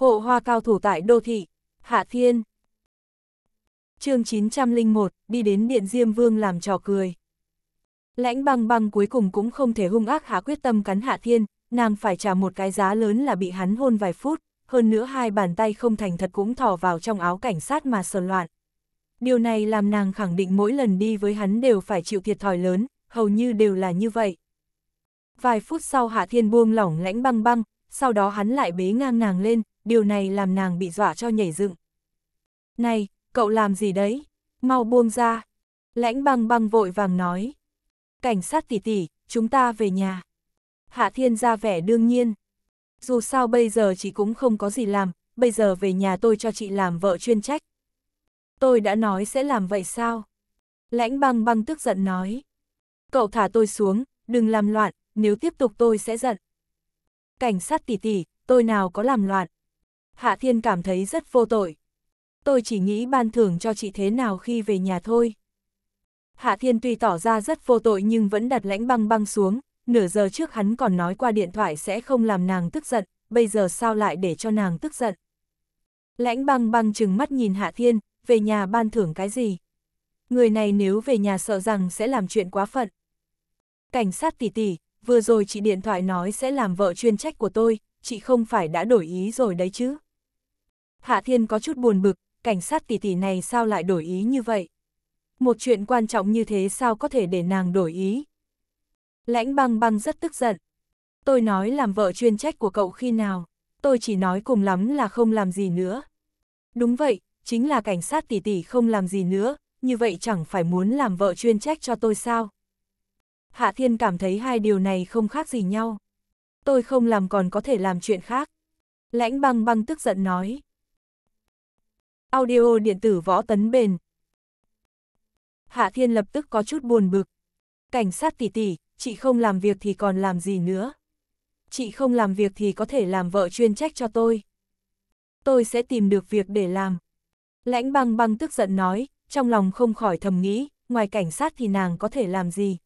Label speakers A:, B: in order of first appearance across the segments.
A: Hộ hoa cao thủ tại đô thị, Hạ Thiên. chương 901, đi đến Điện Diêm Vương làm trò cười. Lãnh băng băng cuối cùng cũng không thể hung ác hạ quyết tâm cắn Hạ Thiên, nàng phải trả một cái giá lớn là bị hắn hôn vài phút, hơn nữa hai bàn tay không thành thật cũng thò vào trong áo cảnh sát mà sờn loạn. Điều này làm nàng khẳng định mỗi lần đi với hắn đều phải chịu thiệt thòi lớn, hầu như đều là như vậy. Vài phút sau Hạ Thiên buông lỏng lãnh băng băng, sau đó hắn lại bế ngang nàng lên, điều này làm nàng bị dọa cho nhảy dựng. Này, cậu làm gì đấy? Mau buông ra. Lãnh băng băng vội vàng nói. Cảnh sát tỷ tỷ, chúng ta về nhà. Hạ thiên ra vẻ đương nhiên. Dù sao bây giờ chị cũng không có gì làm, bây giờ về nhà tôi cho chị làm vợ chuyên trách. Tôi đã nói sẽ làm vậy sao? Lãnh băng băng tức giận nói. Cậu thả tôi xuống, đừng làm loạn, nếu tiếp tục tôi sẽ giận. Cảnh sát tỷ tỷ, tôi nào có làm loạn. Hạ Thiên cảm thấy rất vô tội. Tôi chỉ nghĩ ban thưởng cho chị thế nào khi về nhà thôi. Hạ Thiên tuy tỏ ra rất vô tội nhưng vẫn đặt lãnh băng băng xuống, nửa giờ trước hắn còn nói qua điện thoại sẽ không làm nàng tức giận, bây giờ sao lại để cho nàng tức giận. Lãnh băng băng chừng mắt nhìn Hạ Thiên, về nhà ban thưởng cái gì? Người này nếu về nhà sợ rằng sẽ làm chuyện quá phận. Cảnh sát tỷ tỷ, vừa rồi chị điện thoại nói sẽ làm vợ chuyên trách của tôi, chị không phải đã đổi ý rồi đấy chứ? Hạ Thiên có chút buồn bực, cảnh sát tỷ tỷ này sao lại đổi ý như vậy? Một chuyện quan trọng như thế sao có thể để nàng đổi ý? Lãnh băng băng rất tức giận. Tôi nói làm vợ chuyên trách của cậu khi nào, tôi chỉ nói cùng lắm là không làm gì nữa. Đúng vậy, chính là cảnh sát tỷ tỷ không làm gì nữa, như vậy chẳng phải muốn làm vợ chuyên trách cho tôi sao? Hạ Thiên cảm thấy hai điều này không khác gì nhau. Tôi không làm còn có thể làm chuyện khác. Lãnh băng băng tức giận nói, Audio điện tử võ tấn bền. Hạ Thiên lập tức có chút buồn bực. Cảnh sát tỷ tỷ, chị không làm việc thì còn làm gì nữa? Chị không làm việc thì có thể làm vợ chuyên trách cho tôi. Tôi sẽ tìm được việc để làm. Lãnh băng băng tức giận nói, trong lòng không khỏi thầm nghĩ, ngoài cảnh sát thì nàng có thể làm gì.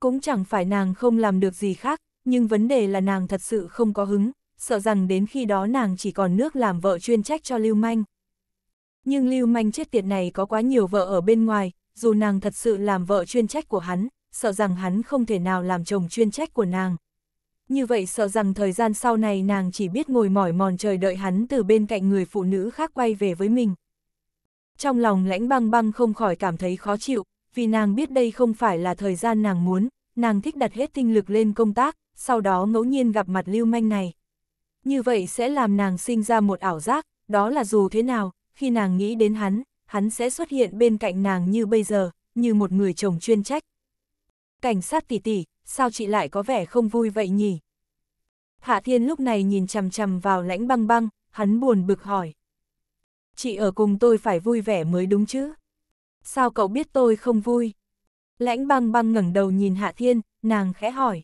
A: Cũng chẳng phải nàng không làm được gì khác, nhưng vấn đề là nàng thật sự không có hứng, sợ rằng đến khi đó nàng chỉ còn nước làm vợ chuyên trách cho lưu manh. Nhưng lưu manh chết tiệt này có quá nhiều vợ ở bên ngoài, dù nàng thật sự làm vợ chuyên trách của hắn, sợ rằng hắn không thể nào làm chồng chuyên trách của nàng. Như vậy sợ rằng thời gian sau này nàng chỉ biết ngồi mỏi mòn trời đợi hắn từ bên cạnh người phụ nữ khác quay về với mình. Trong lòng lãnh băng băng không khỏi cảm thấy khó chịu, vì nàng biết đây không phải là thời gian nàng muốn, nàng thích đặt hết tinh lực lên công tác, sau đó ngẫu nhiên gặp mặt lưu manh này. Như vậy sẽ làm nàng sinh ra một ảo giác, đó là dù thế nào, khi nàng nghĩ đến hắn, hắn sẽ xuất hiện bên cạnh nàng như bây giờ, như một người chồng chuyên trách. Cảnh sát tỷ tỷ, sao chị lại có vẻ không vui vậy nhỉ? Hạ Thiên lúc này nhìn chằm chằm vào lãnh băng băng, hắn buồn bực hỏi. Chị ở cùng tôi phải vui vẻ mới đúng chứ? Sao cậu biết tôi không vui? Lãnh băng băng ngẩng đầu nhìn Hạ Thiên, nàng khẽ hỏi.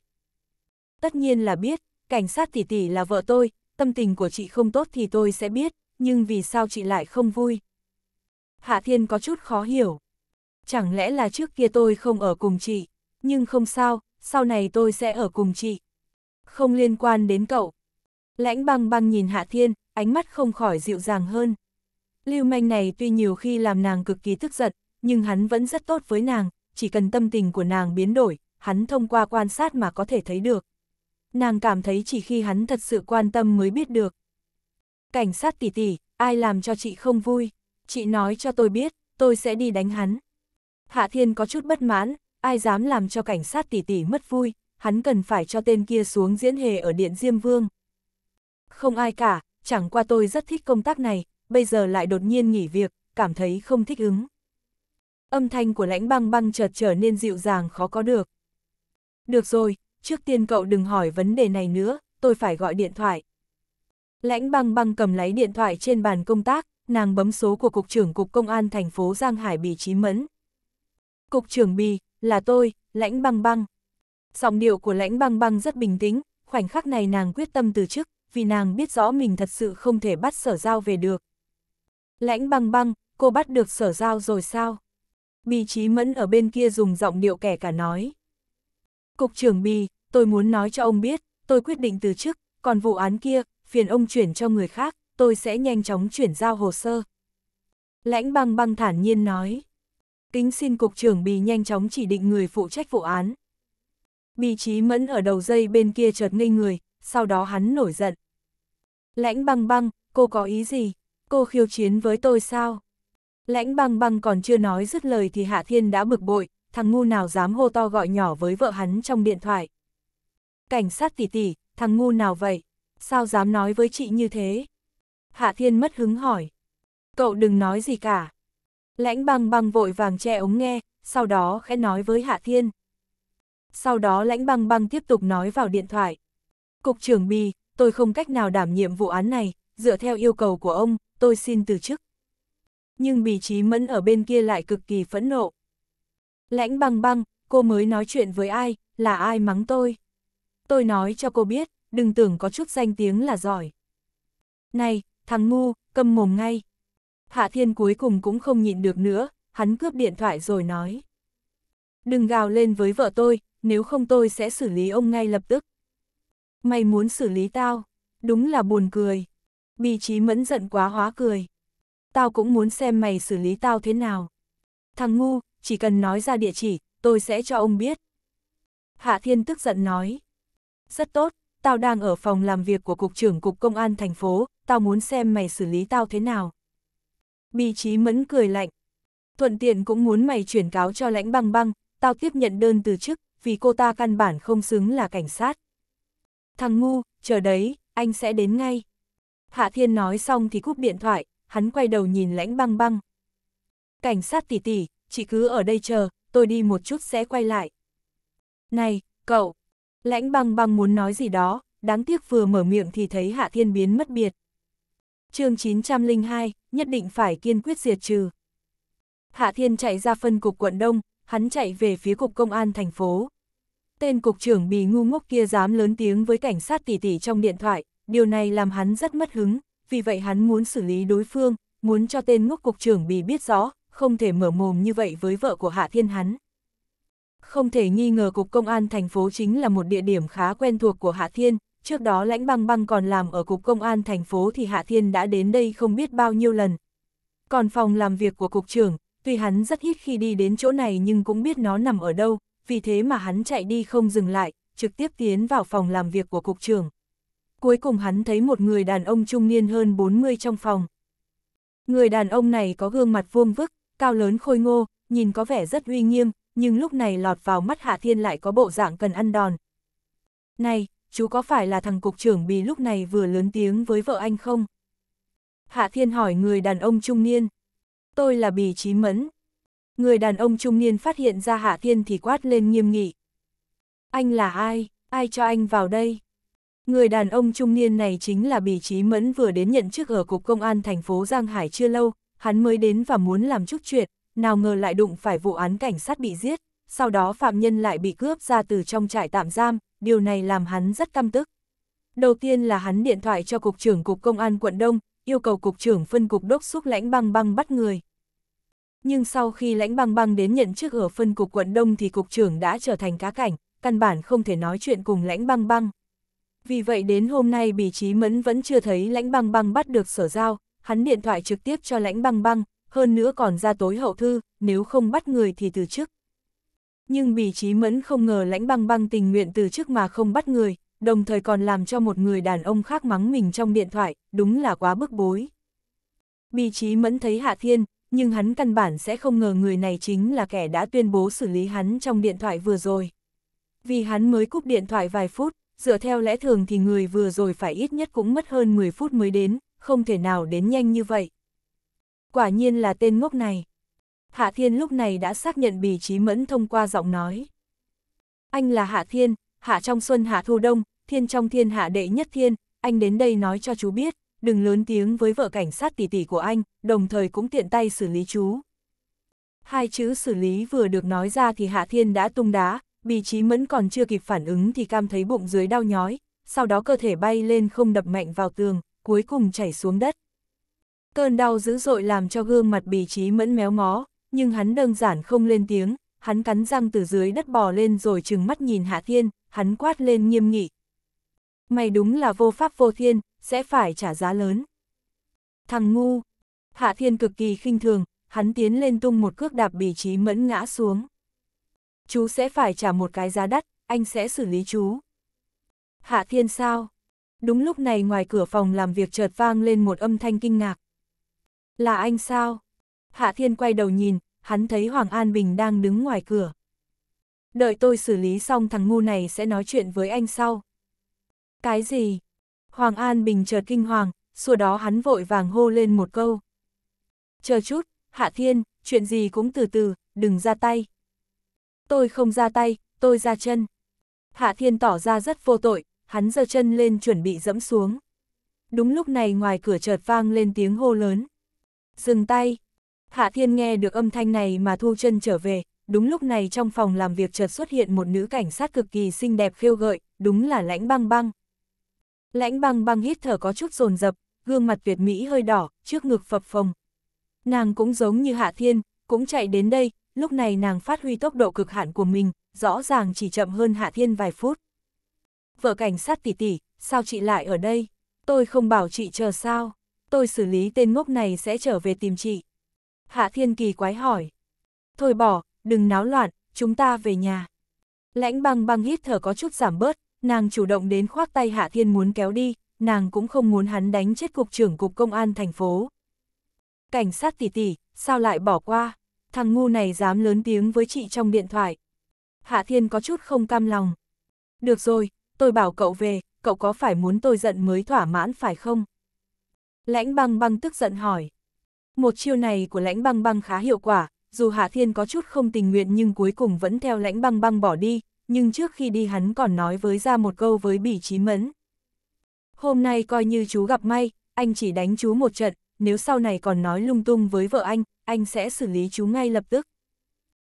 A: Tất nhiên là biết, cảnh sát tỷ tỷ là vợ tôi, tâm tình của chị không tốt thì tôi sẽ biết, nhưng vì sao chị lại không vui? Hạ Thiên có chút khó hiểu. Chẳng lẽ là trước kia tôi không ở cùng chị, nhưng không sao, sau này tôi sẽ ở cùng chị. Không liên quan đến cậu. Lãnh băng băng nhìn Hạ Thiên, ánh mắt không khỏi dịu dàng hơn. Lưu manh này tuy nhiều khi làm nàng cực kỳ tức giận, nhưng hắn vẫn rất tốt với nàng, chỉ cần tâm tình của nàng biến đổi, hắn thông qua quan sát mà có thể thấy được. Nàng cảm thấy chỉ khi hắn thật sự quan tâm mới biết được cảnh sát tỷ tỷ, ai làm cho chị không vui, chị nói cho tôi biết, tôi sẽ đi đánh hắn. Hạ Thiên có chút bất mãn, ai dám làm cho cảnh sát tỷ tỷ mất vui, hắn cần phải cho tên kia xuống diễn hề ở Điện Diêm Vương. Không ai cả, chẳng qua tôi rất thích công tác này, bây giờ lại đột nhiên nghỉ việc, cảm thấy không thích ứng. Âm thanh của lãnh băng băng chợt trở nên dịu dàng khó có được. Được rồi, trước tiên cậu đừng hỏi vấn đề này nữa, tôi phải gọi điện thoại. Lãnh băng băng cầm lấy điện thoại trên bàn công tác, nàng bấm số của Cục trưởng Cục Công an thành phố Giang Hải bị Trí Mẫn. Cục trưởng Bì, là tôi, lãnh băng băng. Giọng điệu của lãnh băng băng rất bình tĩnh, khoảnh khắc này nàng quyết tâm từ chức, vì nàng biết rõ mình thật sự không thể bắt sở giao về được. Lãnh băng băng, cô bắt được sở giao rồi sao? Bì Trí Mẫn ở bên kia dùng giọng điệu kẻ cả nói. Cục trưởng Bì, tôi muốn nói cho ông biết, tôi quyết định từ chức, còn vụ án kia, phiền ông chuyển cho người khác, tôi sẽ nhanh chóng chuyển giao hồ sơ. Lãnh băng băng thản nhiên nói. Kính xin cục trưởng Bì nhanh chóng chỉ định người phụ trách vụ án. Bì trí mẫn ở đầu dây bên kia chợt ngây người, sau đó hắn nổi giận. Lãnh băng băng, cô có ý gì? Cô khiêu chiến với tôi sao? Lãnh băng băng còn chưa nói dứt lời thì Hạ Thiên đã bực bội, thằng ngu nào dám hô to gọi nhỏ với vợ hắn trong điện thoại. Cảnh sát tỷ tỷ, thằng ngu nào vậy? sao dám nói với chị như thế? Hạ Thiên mất hứng hỏi. Cậu đừng nói gì cả. Lãnh băng băng vội vàng che ống nghe, sau đó khẽ nói với Hạ Thiên. Sau đó lãnh băng băng tiếp tục nói vào điện thoại. Cục trưởng Bì, tôi không cách nào đảm nhiệm vụ án này, dựa theo yêu cầu của ông, tôi xin từ chức. Nhưng Bì Trí Mẫn ở bên kia lại cực kỳ phẫn nộ. Lãnh băng băng, cô mới nói chuyện với ai, là ai mắng tôi. Tôi nói cho cô biết, đừng tưởng có chút danh tiếng là giỏi. Này, thằng ngu, cầm mồm ngay. Hạ Thiên cuối cùng cũng không nhịn được nữa, hắn cướp điện thoại rồi nói. Đừng gào lên với vợ tôi, nếu không tôi sẽ xử lý ông ngay lập tức. Mày muốn xử lý tao, đúng là buồn cười. Bị trí mẫn giận quá hóa cười. Tao cũng muốn xem mày xử lý tao thế nào. Thằng ngu, chỉ cần nói ra địa chỉ, tôi sẽ cho ông biết. Hạ Thiên tức giận nói. Rất tốt, tao đang ở phòng làm việc của Cục trưởng Cục Công an thành phố, tao muốn xem mày xử lý tao thế nào. Bì Chí Mẫn cười lạnh. Thuận tiện cũng muốn mày chuyển cáo cho lãnh băng băng, tao tiếp nhận đơn từ chức, vì cô ta căn bản không xứng là cảnh sát. Thằng ngu, chờ đấy, anh sẽ đến ngay. Hạ Thiên nói xong thì cúp điện thoại, hắn quay đầu nhìn lãnh băng băng. Cảnh sát tỷ tỷ, chị cứ ở đây chờ, tôi đi một chút sẽ quay lại. Này, cậu, Lãnh băng băng muốn nói gì đó, đáng tiếc vừa mở miệng thì thấy Hạ Thiên biến mất biệt. chương 902, nhất định phải kiên quyết diệt trừ. Hạ Thiên chạy ra phân cục quận Đông, hắn chạy về phía cục công an thành phố. Tên cục trưởng bì ngu ngốc kia dám lớn tiếng với cảnh sát tỷ tỷ trong điện thoại, điều này làm hắn rất mất hứng, vì vậy hắn muốn xử lý đối phương, muốn cho tên ngốc cục trưởng bì biết rõ, không thể mở mồm như vậy với vợ của Hạ Thiên hắn. Không thể nghi ngờ Cục Công an thành phố chính là một địa điểm khá quen thuộc của Hạ Thiên, trước đó lãnh băng băng còn làm ở Cục Công an thành phố thì Hạ Thiên đã đến đây không biết bao nhiêu lần. Còn phòng làm việc của Cục trưởng, tuy hắn rất hít khi đi đến chỗ này nhưng cũng biết nó nằm ở đâu, vì thế mà hắn chạy đi không dừng lại, trực tiếp tiến vào phòng làm việc của Cục trưởng. Cuối cùng hắn thấy một người đàn ông trung niên hơn 40 trong phòng. Người đàn ông này có gương mặt vuông vức, cao lớn khôi ngô, nhìn có vẻ rất uy nghiêm, nhưng lúc này lọt vào mắt Hạ Thiên lại có bộ dạng cần ăn đòn. Này, chú có phải là thằng cục trưởng bì lúc này vừa lớn tiếng với vợ anh không? Hạ Thiên hỏi người đàn ông trung niên. Tôi là bì trí mẫn. Người đàn ông trung niên phát hiện ra Hạ Thiên thì quát lên nghiêm nghị. Anh là ai? Ai cho anh vào đây? Người đàn ông trung niên này chính là bì trí mẫn vừa đến nhận chức ở Cục Công an thành phố Giang Hải chưa lâu, hắn mới đến và muốn làm chút chuyện, nào ngờ lại đụng phải vụ án cảnh sát bị giết, sau đó phạm nhân lại bị cướp ra từ trong trại tạm giam, điều này làm hắn rất căm tức. Đầu tiên là hắn điện thoại cho Cục trưởng Cục Công an quận Đông, yêu cầu Cục trưởng phân cục đốc xúc lãnh băng băng bắt người. Nhưng sau khi lãnh băng băng đến nhận chức ở phân cục quận Đông thì Cục trưởng đã trở thành cá cảnh, căn bản không thể nói chuyện cùng lãnh băng băng. Vì vậy đến hôm nay Bì Trí Mẫn vẫn chưa thấy lãnh băng băng bắt được sở giao, hắn điện thoại trực tiếp cho lãnh băng băng, hơn nữa còn ra tối hậu thư, nếu không bắt người thì từ chức. Nhưng Bỉ Trí Mẫn không ngờ lãnh băng băng tình nguyện từ chức mà không bắt người, đồng thời còn làm cho một người đàn ông khác mắng mình trong điện thoại, đúng là quá bức bối. Bỉ Trí Mẫn thấy Hạ Thiên, nhưng hắn căn bản sẽ không ngờ người này chính là kẻ đã tuyên bố xử lý hắn trong điện thoại vừa rồi. Vì hắn mới cúp điện thoại vài phút, dựa theo lẽ thường thì người vừa rồi phải ít nhất cũng mất hơn 10 phút mới đến, không thể nào đến nhanh như vậy quả nhiên là tên ngốc này. Hạ Thiên lúc này đã xác nhận bì trí mẫn thông qua giọng nói. Anh là Hạ Thiên, Hạ trong xuân Hạ thu đông, Thiên trong thiên hạ đệ nhất thiên, anh đến đây nói cho chú biết, đừng lớn tiếng với vợ cảnh sát tỷ tỷ của anh, đồng thời cũng tiện tay xử lý chú. Hai chữ xử lý vừa được nói ra thì Hạ Thiên đã tung đá, bì trí mẫn còn chưa kịp phản ứng thì cam thấy bụng dưới đau nhói, sau đó cơ thể bay lên không đập mạnh vào tường, cuối cùng chảy xuống đất. Cơn đau dữ dội làm cho gương mặt bì trí mẫn méo mó, nhưng hắn đơn giản không lên tiếng, hắn cắn răng từ dưới đất bò lên rồi trừng mắt nhìn Hạ Thiên, hắn quát lên nghiêm nghị. Mày đúng là vô pháp vô thiên, sẽ phải trả giá lớn. Thằng ngu, Hạ Thiên cực kỳ khinh thường, hắn tiến lên tung một cước đạp bì trí mẫn ngã xuống. Chú sẽ phải trả một cái giá đắt, anh sẽ xử lý chú. Hạ Thiên sao? Đúng lúc này ngoài cửa phòng làm việc chợt vang lên một âm thanh kinh ngạc. Là anh sao? Hạ Thiên quay đầu nhìn, hắn thấy Hoàng An Bình đang đứng ngoài cửa. Đợi tôi xử lý xong thằng ngu này sẽ nói chuyện với anh sau. Cái gì? Hoàng An Bình chợt kinh hoàng, sau đó hắn vội vàng hô lên một câu. Chờ chút, Hạ Thiên, chuyện gì cũng từ từ, đừng ra tay. Tôi không ra tay, tôi ra chân. Hạ Thiên tỏ ra rất vô tội, hắn giơ chân lên chuẩn bị dẫm xuống. Đúng lúc này ngoài cửa chợt vang lên tiếng hô lớn. Dừng tay. Hạ Thiên nghe được âm thanh này mà thu chân trở về, đúng lúc này trong phòng làm việc chợt xuất hiện một nữ cảnh sát cực kỳ xinh đẹp khiêu gợi, đúng là lãnh băng băng. Lãnh băng băng hít thở có chút rồn rập, gương mặt Việt Mỹ hơi đỏ, trước ngực phập phồng. Nàng cũng giống như Hạ Thiên, cũng chạy đến đây, lúc này nàng phát huy tốc độ cực hạn của mình, rõ ràng chỉ chậm hơn Hạ Thiên vài phút. Vợ cảnh sát tỷ tỷ, sao chị lại ở đây? Tôi không bảo chị chờ sao? tôi xử lý tên ngốc này sẽ trở về tìm chị. Hạ Thiên Kỳ quái hỏi. Thôi bỏ, đừng náo loạn, chúng ta về nhà. Lãnh băng băng hít thở có chút giảm bớt, nàng chủ động đến khoác tay Hạ Thiên muốn kéo đi, nàng cũng không muốn hắn đánh chết cục trưởng cục công an thành phố. Cảnh sát tỷ tỷ, sao lại bỏ qua? Thằng ngu này dám lớn tiếng với chị trong điện thoại. Hạ Thiên có chút không cam lòng. Được rồi, tôi bảo cậu về, cậu có phải muốn tôi giận mới thỏa mãn phải không? Lãnh băng băng tức giận hỏi. Một chiêu này của lãnh băng băng khá hiệu quả, dù Hạ Thiên có chút không tình nguyện nhưng cuối cùng vẫn theo lãnh băng băng bỏ đi, nhưng trước khi đi hắn còn nói với ra một câu với bỉ trí mẫn. Hôm nay coi như chú gặp may, anh chỉ đánh chú một trận, nếu sau này còn nói lung tung với vợ anh, anh sẽ xử lý chú ngay lập tức.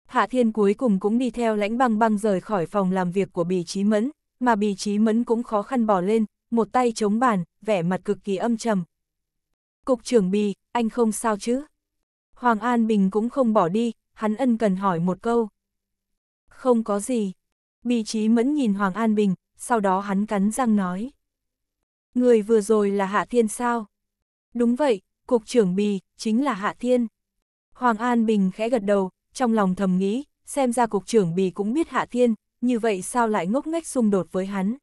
A: Hạ Thiên cuối cùng cũng đi theo lãnh băng băng rời khỏi phòng làm việc của bỉ trí mẫn, mà bỉ trí mẫn cũng khó khăn bỏ lên, một tay chống bàn, vẻ mặt cực kỳ âm trầm, Cục trưởng bì, anh không sao chứ? Hoàng An Bình cũng không bỏ đi, hắn ân cần hỏi một câu. Không có gì. Bì trí mẫn nhìn Hoàng An Bình, sau đó hắn cắn răng nói. Người vừa rồi là Hạ Thiên sao? Đúng vậy, Cục trưởng bì, chính là Hạ Thiên. Hoàng An Bình khẽ gật đầu, trong lòng thầm nghĩ, xem ra Cục trưởng bì cũng biết Hạ Thiên, như vậy sao lại ngốc nghếch xung đột với hắn?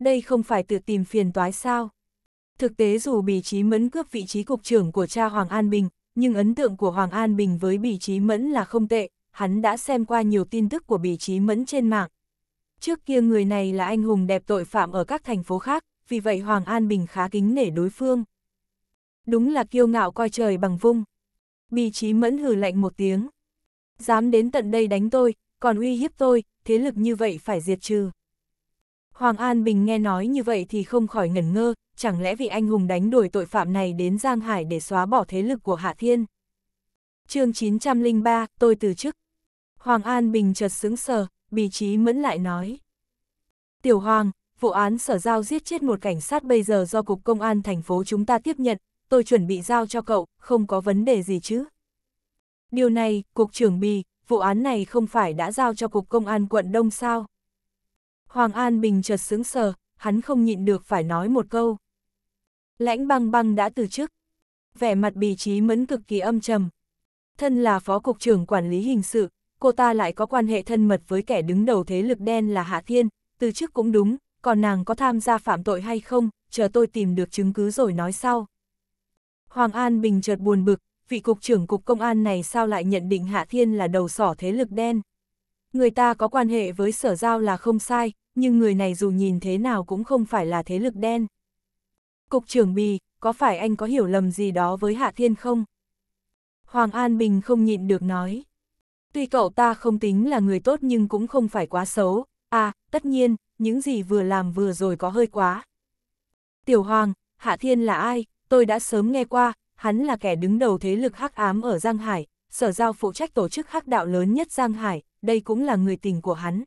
A: Đây không phải tự tìm phiền toái sao? Thực tế dù Bỉ Chí Mẫn cướp vị trí cục trưởng của cha Hoàng An Bình, nhưng ấn tượng của Hoàng An Bình với Bỉ Chí Mẫn là không tệ, hắn đã xem qua nhiều tin tức của Bỉ Chí Mẫn trên mạng. Trước kia người này là anh hùng đẹp tội phạm ở các thành phố khác, vì vậy Hoàng An Bình khá kính nể đối phương. Đúng là kiêu ngạo coi trời bằng vung. Bỉ Chí Mẫn hừ lạnh một tiếng. Dám đến tận đây đánh tôi, còn uy hiếp tôi, thế lực như vậy phải diệt trừ. Hoàng An Bình nghe nói như vậy thì không khỏi ngẩn ngơ, chẳng lẽ vị anh hùng đánh đuổi tội phạm này đến Giang Hải để xóa bỏ thế lực của Hạ Thiên. chương 903, tôi từ chức. Hoàng An Bình chợt sững sờ, bì trí mẫn lại nói. Tiểu Hoàng, vụ án sở giao giết chết một cảnh sát bây giờ do Cục Công an thành phố chúng ta tiếp nhận, tôi chuẩn bị giao cho cậu, không có vấn đề gì chứ. Điều này, Cục trưởng Bì, vụ án này không phải đã giao cho Cục Công an quận Đông sao? Hoàng An Bình chợt sững sờ, hắn không nhịn được phải nói một câu. Lãnh băng băng đã từ chức. Vẻ mặt bì trí mẫn cực kỳ âm trầm. Thân là phó cục trưởng quản lý hình sự, cô ta lại có quan hệ thân mật với kẻ đứng đầu thế lực đen là Hạ Thiên, từ chức cũng đúng, còn nàng có tham gia phạm tội hay không, chờ tôi tìm được chứng cứ rồi nói sau. Hoàng An Bình chợt buồn bực, vị cục trưởng cục công an này sao lại nhận định Hạ Thiên là đầu sỏ thế lực đen. Người ta có quan hệ với sở giao là không sai, nhưng người này dù nhìn thế nào cũng không phải là thế lực đen. Cục trưởng Bì, có phải anh có hiểu lầm gì đó với Hạ Thiên không? Hoàng An Bình không nhịn được nói. Tuy cậu ta không tính là người tốt nhưng cũng không phải quá xấu. À, tất nhiên, những gì vừa làm vừa rồi có hơi quá. Tiểu Hoàng, Hạ Thiên là ai? Tôi đã sớm nghe qua, hắn là kẻ đứng đầu thế lực hắc ám ở Giang Hải, sở giao phụ trách tổ chức hắc đạo lớn nhất Giang Hải, đây cũng là người tình của hắn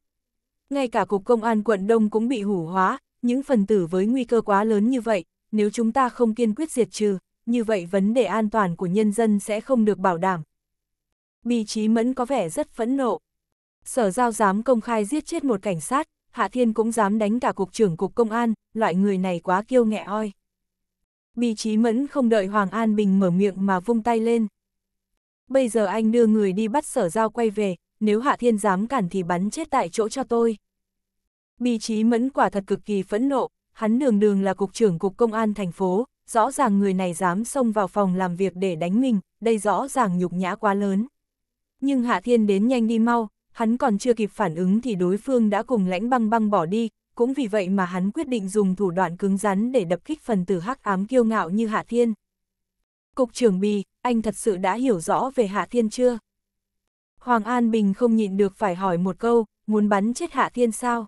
A: ngay cả Cục Công an quận Đông cũng bị hủ hóa, những phần tử với nguy cơ quá lớn như vậy, nếu chúng ta không kiên quyết diệt trừ, như vậy vấn đề an toàn của nhân dân sẽ không được bảo đảm. Bì Chí Mẫn có vẻ rất phẫn nộ. Sở giao dám công khai giết chết một cảnh sát, Hạ Thiên cũng dám đánh cả Cục trưởng Cục Công an, loại người này quá kiêu nghẹ oi. Bì Chí Mẫn không đợi Hoàng An Bình mở miệng mà vung tay lên. Bây giờ anh đưa người đi bắt sở giao quay về, nếu Hạ Thiên dám cản thì bắn chết tại chỗ cho tôi. Bì trí mẫn quả thật cực kỳ phẫn nộ, hắn đường đường là cục trưởng cục công an thành phố, rõ ràng người này dám xông vào phòng làm việc để đánh mình, đây rõ ràng nhục nhã quá lớn. Nhưng Hạ Thiên đến nhanh đi mau, hắn còn chưa kịp phản ứng thì đối phương đã cùng lãnh băng băng bỏ đi, cũng vì vậy mà hắn quyết định dùng thủ đoạn cứng rắn để đập kích phần tử hắc ám kiêu ngạo như Hạ Thiên. Cục trưởng Bì, anh thật sự đã hiểu rõ về Hạ Thiên chưa? Hoàng An Bình không nhịn được phải hỏi một câu, muốn bắn chết Hạ Thiên sao?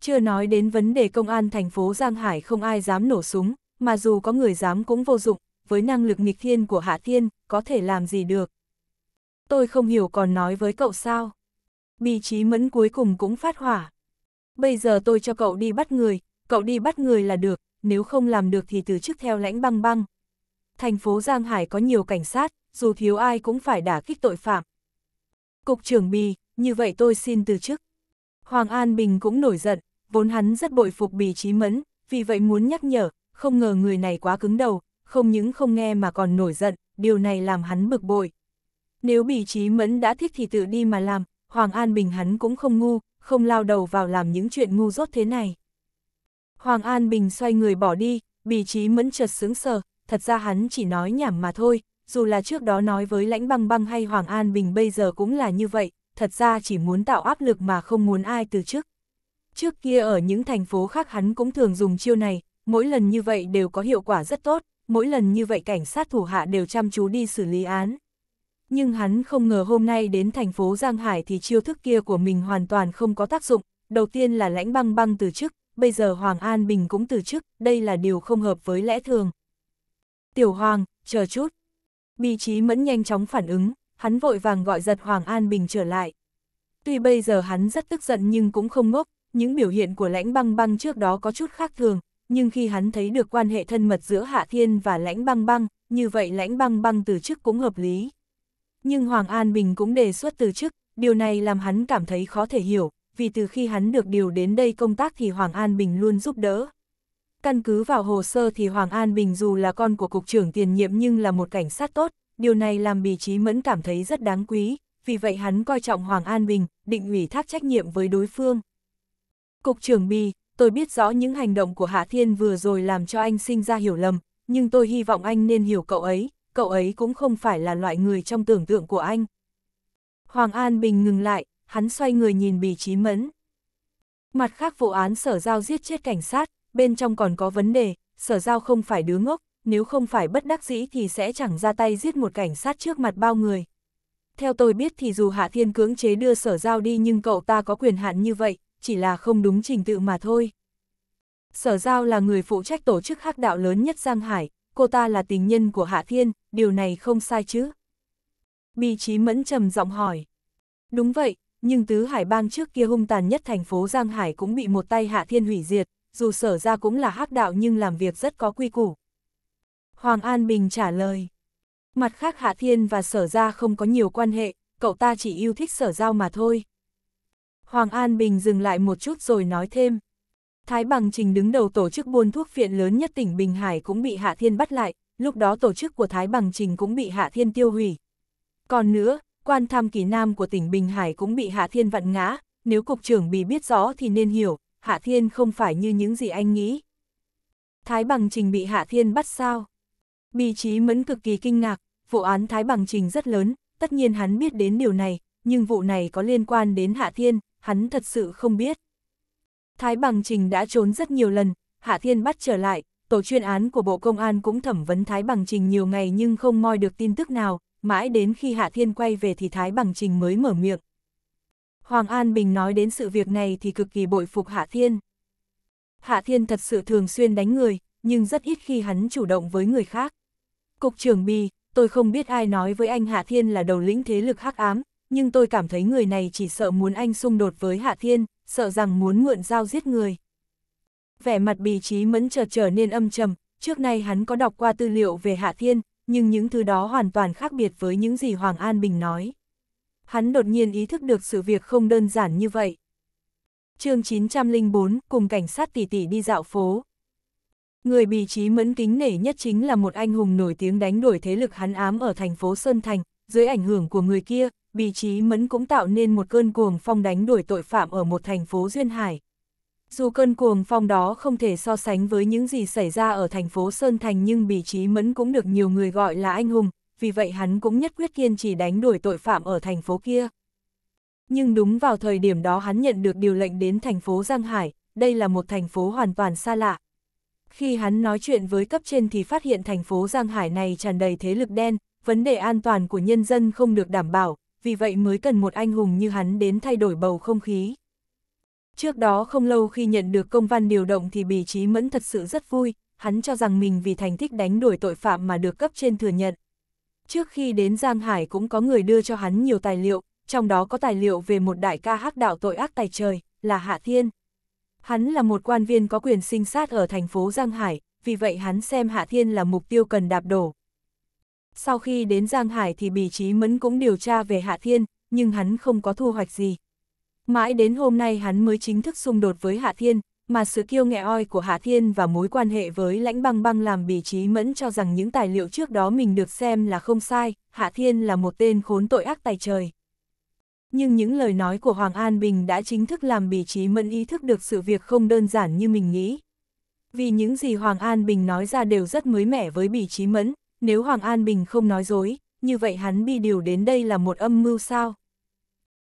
A: Chưa nói đến vấn đề công an thành phố Giang Hải không ai dám nổ súng, mà dù có người dám cũng vô dụng, với năng lực nghịch thiên của Hạ Thiên, có thể làm gì được. Tôi không hiểu còn nói với cậu sao. Bì trí mẫn cuối cùng cũng phát hỏa. Bây giờ tôi cho cậu đi bắt người, cậu đi bắt người là được, nếu không làm được thì từ chức theo lãnh băng băng. Thành phố Giang Hải có nhiều cảnh sát, dù thiếu ai cũng phải đả kích tội phạm, Cục trưởng Bì, như vậy tôi xin từ chức. Hoàng An Bình cũng nổi giận, vốn hắn rất bội phục Bì Chí mẫn, vì vậy muốn nhắc nhở, không ngờ người này quá cứng đầu, không những không nghe mà còn nổi giận, điều này làm hắn bực bội. Nếu Bì Chí mẫn đã thích thì tự đi mà làm, Hoàng An Bình hắn cũng không ngu, không lao đầu vào làm những chuyện ngu dốt thế này. Hoàng An Bình xoay người bỏ đi, Bì Chí mẫn chợt sướng sờ, thật ra hắn chỉ nói nhảm mà thôi, dù là trước đó nói với lãnh băng băng hay Hoàng An Bình bây giờ cũng là như vậy, thật ra chỉ muốn tạo áp lực mà không muốn ai từ chức. Trước kia ở những thành phố khác hắn cũng thường dùng chiêu này, mỗi lần như vậy đều có hiệu quả rất tốt, mỗi lần như vậy cảnh sát thủ hạ đều chăm chú đi xử lý án. Nhưng hắn không ngờ hôm nay đến thành phố Giang Hải thì chiêu thức kia của mình hoàn toàn không có tác dụng, đầu tiên là lãnh băng băng từ chức, bây giờ Hoàng An Bình cũng từ chức, đây là điều không hợp với lẽ thường. Tiểu Hoàng, chờ chút, Bi Chí Mẫn nhanh chóng phản ứng, hắn vội vàng gọi giật Hoàng An Bình trở lại. Tuy bây giờ hắn rất tức giận nhưng cũng không ngốc, những biểu hiện của lãnh băng băng trước đó có chút khác thường, nhưng khi hắn thấy được quan hệ thân mật giữa Hạ Thiên và lãnh băng băng, như vậy lãnh băng băng từ chức cũng hợp lý. Nhưng Hoàng An Bình cũng đề xuất từ chức, điều này làm hắn cảm thấy khó thể hiểu, vì từ khi hắn được điều đến đây công tác thì Hoàng An Bình luôn giúp đỡ. Căn cứ vào hồ sơ thì Hoàng An Bình dù là con của cục trưởng tiền nhiệm nhưng là một cảnh sát tốt, điều này làm Bì trí Mẫn cảm thấy rất đáng quý, vì vậy hắn coi trọng Hoàng An Bình, định ủy thác trách nhiệm với đối phương. Cục trưởng Bì, tôi biết rõ những hành động của Hạ Thiên vừa rồi làm cho anh sinh ra hiểu lầm, nhưng tôi hy vọng anh nên hiểu cậu ấy, cậu ấy cũng không phải là loại người trong tưởng tượng của anh. Hoàng An Bình ngừng lại, hắn xoay người nhìn Bì trí Mẫn. Mặt khác vụ án sở giao giết chết cảnh sát, bên trong còn có vấn đề, sở giao không phải đứa ngốc, nếu không phải bất đắc dĩ thì sẽ chẳng ra tay giết một cảnh sát trước mặt bao người. Theo tôi biết thì dù Hạ Thiên cưỡng chế đưa sở giao đi nhưng cậu ta có quyền hạn như vậy, chỉ là không đúng trình tự mà thôi. Sở giao là người phụ trách tổ chức hắc đạo lớn nhất Giang Hải, cô ta là tình nhân của Hạ Thiên, điều này không sai chứ. Bì trí mẫn trầm giọng hỏi. Đúng vậy, nhưng tứ hải bang trước kia hung tàn nhất thành phố Giang Hải cũng bị một tay Hạ Thiên hủy diệt, dù sở ra cũng là hắc đạo nhưng làm việc rất có quy củ, Hoàng An Bình trả lời. Mặt khác Hạ Thiên và Sở Gia không có nhiều quan hệ, cậu ta chỉ yêu thích Sở Giao mà thôi. Hoàng An Bình dừng lại một chút rồi nói thêm. Thái Bằng Trình đứng đầu tổ chức buôn thuốc phiện lớn nhất tỉnh Bình Hải cũng bị Hạ Thiên bắt lại, lúc đó tổ chức của Thái Bằng Trình cũng bị Hạ Thiên tiêu hủy. Còn nữa, quan tham kỳ nam của tỉnh Bình Hải cũng bị Hạ Thiên vặn ngã, nếu cục trưởng bị biết rõ thì nên hiểu, Hạ Thiên không phải như những gì anh nghĩ. Thái Bằng Trình bị Hạ Thiên bắt sao? Bì trí mẫn cực kỳ kinh ngạc, vụ án Thái Bằng Trình rất lớn, tất nhiên hắn biết đến điều này, nhưng vụ này có liên quan đến Hạ Thiên, hắn thật sự không biết. Thái Bằng Trình đã trốn rất nhiều lần, Hạ Thiên bắt trở lại, tổ chuyên án của Bộ Công an cũng thẩm vấn Thái Bằng Trình nhiều ngày nhưng không moi được tin tức nào, mãi đến khi Hạ Thiên quay về thì Thái Bằng Trình mới mở miệng. Hoàng An Bình nói đến sự việc này thì cực kỳ bội phục Hạ Thiên. Hạ Thiên thật sự thường xuyên đánh người, nhưng rất ít khi hắn chủ động với người khác. Cục trưởng Bì, tôi không biết ai nói với anh Hạ Thiên là đầu lĩnh thế lực hắc ám, nhưng tôi cảm thấy người này chỉ sợ muốn anh xung đột với Hạ Thiên, sợ rằng muốn mượn dao giết người. Vẻ mặt Bì trí mẫn chợt trở nên âm trầm, trước nay hắn có đọc qua tư liệu về Hạ Thiên, nhưng những thứ đó hoàn toàn khác biệt với những gì Hoàng An Bình nói. Hắn đột nhiên ý thức được sự việc không đơn giản như vậy. chương 904, cùng cảnh sát tỷ tỷ đi dạo phố. Người bị trí mẫn kính nể nhất chính là một anh hùng nổi tiếng đánh đuổi thế lực hắn ám ở thành phố Sơn Thành, dưới ảnh hưởng của người kia, bị trí mẫn cũng tạo nên một cơn cuồng phong đánh đuổi tội phạm ở một thành phố Duyên Hải. Dù cơn cuồng phong đó không thể so sánh với những gì xảy ra ở thành phố Sơn Thành nhưng bị trí mẫn cũng được nhiều người gọi là anh hùng, vì vậy hắn cũng nhất quyết kiên trì đánh đuổi tội phạm ở thành phố kia. Nhưng đúng vào thời điểm đó hắn nhận được điều lệnh đến thành phố Giang Hải, đây là một thành phố hoàn toàn xa lạ, khi hắn nói chuyện với cấp trên thì phát hiện thành phố Giang Hải này tràn đầy thế lực đen, vấn đề an toàn của nhân dân không được đảm bảo, vì vậy mới cần một anh hùng như hắn đến thay đổi bầu không khí. Trước đó không lâu khi nhận được công văn điều động thì Bì Trí Mẫn thật sự rất vui, hắn cho rằng mình vì thành tích đánh đuổi tội phạm mà được cấp trên thừa nhận. Trước khi đến Giang Hải cũng có người đưa cho hắn nhiều tài liệu, trong đó có tài liệu về một đại ca hắc đạo tội ác tài trời, là Hạ Thiên. Hắn là một quan viên có quyền sinh sát ở thành phố Giang Hải, vì vậy hắn xem Hạ Thiên là mục tiêu cần đạp đổ. Sau khi đến Giang Hải thì Bì Trí Mẫn cũng điều tra về Hạ Thiên, nhưng hắn không có thu hoạch gì. Mãi đến hôm nay hắn mới chính thức xung đột với Hạ Thiên, mà sự kiêu nghẹ oi của Hạ Thiên và mối quan hệ với lãnh băng băng làm Bì Trí Mẫn cho rằng những tài liệu trước đó mình được xem là không sai, Hạ Thiên là một tên khốn tội ác tài trời. Nhưng những lời nói của Hoàng An Bình đã chính thức làm bỉ trí mẫn ý thức được sự việc không đơn giản như mình nghĩ. Vì những gì Hoàng An Bình nói ra đều rất mới mẻ với bỉ trí mẫn, nếu Hoàng An Bình không nói dối, như vậy hắn bị điều đến đây là một âm mưu sao.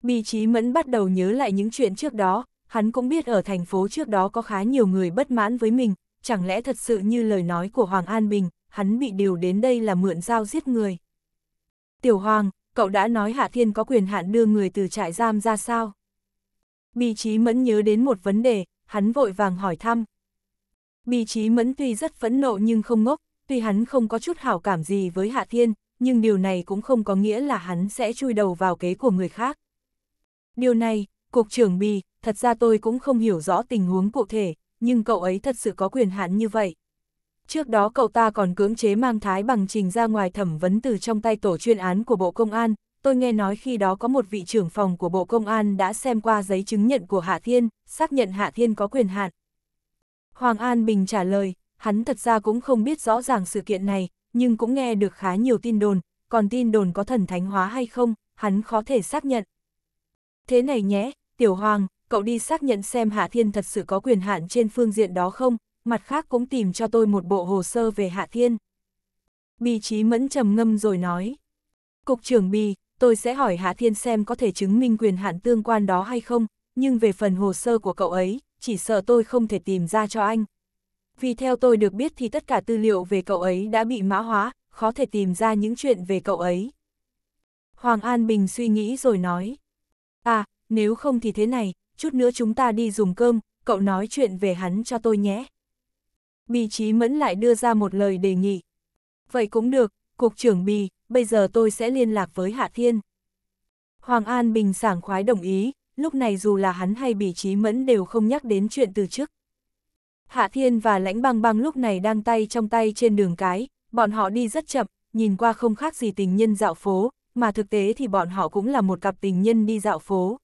A: Bì trí mẫn bắt đầu nhớ lại những chuyện trước đó, hắn cũng biết ở thành phố trước đó có khá nhiều người bất mãn với mình, chẳng lẽ thật sự như lời nói của Hoàng An Bình, hắn bị điều đến đây là mượn dao giết người. Tiểu Hoàng, cậu đã nói Hạ Thiên có quyền hạn đưa người từ trại giam ra sao? Bì Chí Mẫn nhớ đến một vấn đề, hắn vội vàng hỏi thăm. Bì Chí Mẫn tuy rất phẫn nộ nhưng không ngốc, tuy hắn không có chút hảo cảm gì với Hạ Thiên, nhưng điều này cũng không có nghĩa là hắn sẽ chui đầu vào kế của người khác. Điều này, Cục trưởng Bì, thật ra tôi cũng không hiểu rõ tình huống cụ thể, nhưng cậu ấy thật sự có quyền hạn như vậy. Trước đó cậu ta còn cưỡng chế mang Thái Bằng Trình ra ngoài thẩm vấn từ trong tay tổ chuyên án của Bộ Công an, tôi nghe nói khi đó có một vị trưởng phòng của Bộ Công an đã xem qua giấy chứng nhận của Hạ Thiên, xác nhận Hạ Thiên có quyền hạn. Hoàng An Bình trả lời, hắn thật ra cũng không biết rõ ràng sự kiện này, nhưng cũng nghe được khá nhiều tin đồn, còn tin đồn có thần thánh hóa hay không, hắn khó thể xác nhận. Thế này nhé, Tiểu Hoàng, cậu đi xác nhận xem Hạ Thiên thật sự có quyền hạn trên phương diện đó không, mặt khác cũng tìm cho tôi một bộ hồ sơ về Hạ Thiên. Bì trí Mẫn trầm ngâm rồi nói. Cục trưởng Bì, tôi sẽ hỏi Hạ Thiên xem có thể chứng minh quyền hạn tương quan đó hay không, nhưng về phần hồ sơ của cậu ấy, chỉ sợ tôi không thể tìm ra cho anh. Vì theo tôi được biết thì tất cả tư liệu về cậu ấy đã bị mã hóa, khó thể tìm ra những chuyện về cậu ấy. Hoàng An Bình suy nghĩ rồi nói. À, nếu không thì thế này, chút nữa chúng ta đi dùng cơm, cậu nói chuyện về hắn cho tôi nhé. Bì Chí Mẫn lại đưa ra một lời đề nghị. Vậy cũng được, Cục trưởng Bì, bây giờ tôi sẽ liên lạc với Hạ Thiên. Hoàng An Bình sảng khoái đồng ý, lúc này dù là hắn hay Bì Chí Mẫn đều không nhắc đến chuyện từ chức. Hạ Thiên và Lãnh băng băng lúc này đang tay trong tay trên đường cái, bọn họ đi rất chậm, nhìn qua không khác gì tình nhân dạo phố, mà thực tế thì bọn họ cũng là một cặp tình nhân đi dạo phố.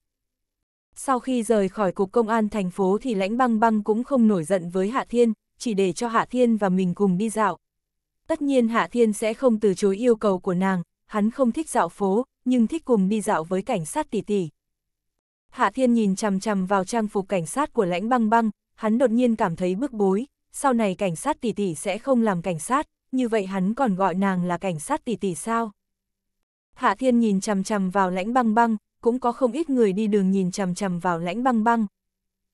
A: Sau khi rời khỏi cục công an thành phố thì lãnh băng băng cũng không nổi giận với Hạ Thiên, chỉ để cho Hạ Thiên và mình cùng đi dạo. Tất nhiên Hạ Thiên sẽ không từ chối yêu cầu của nàng, hắn không thích dạo phố, nhưng thích cùng đi dạo với cảnh sát tỷ tỷ. Hạ Thiên nhìn chằm chằm vào trang phục cảnh sát của lãnh băng băng, hắn đột nhiên cảm thấy bức bối, sau này cảnh sát tỷ tỷ sẽ không làm cảnh sát, như vậy hắn còn gọi nàng là cảnh sát tỷ tỷ sao? Hạ Thiên nhìn chằm chằm vào lãnh băng băng, cũng có không ít người đi đường nhìn chằm chằm vào lãnh băng băng.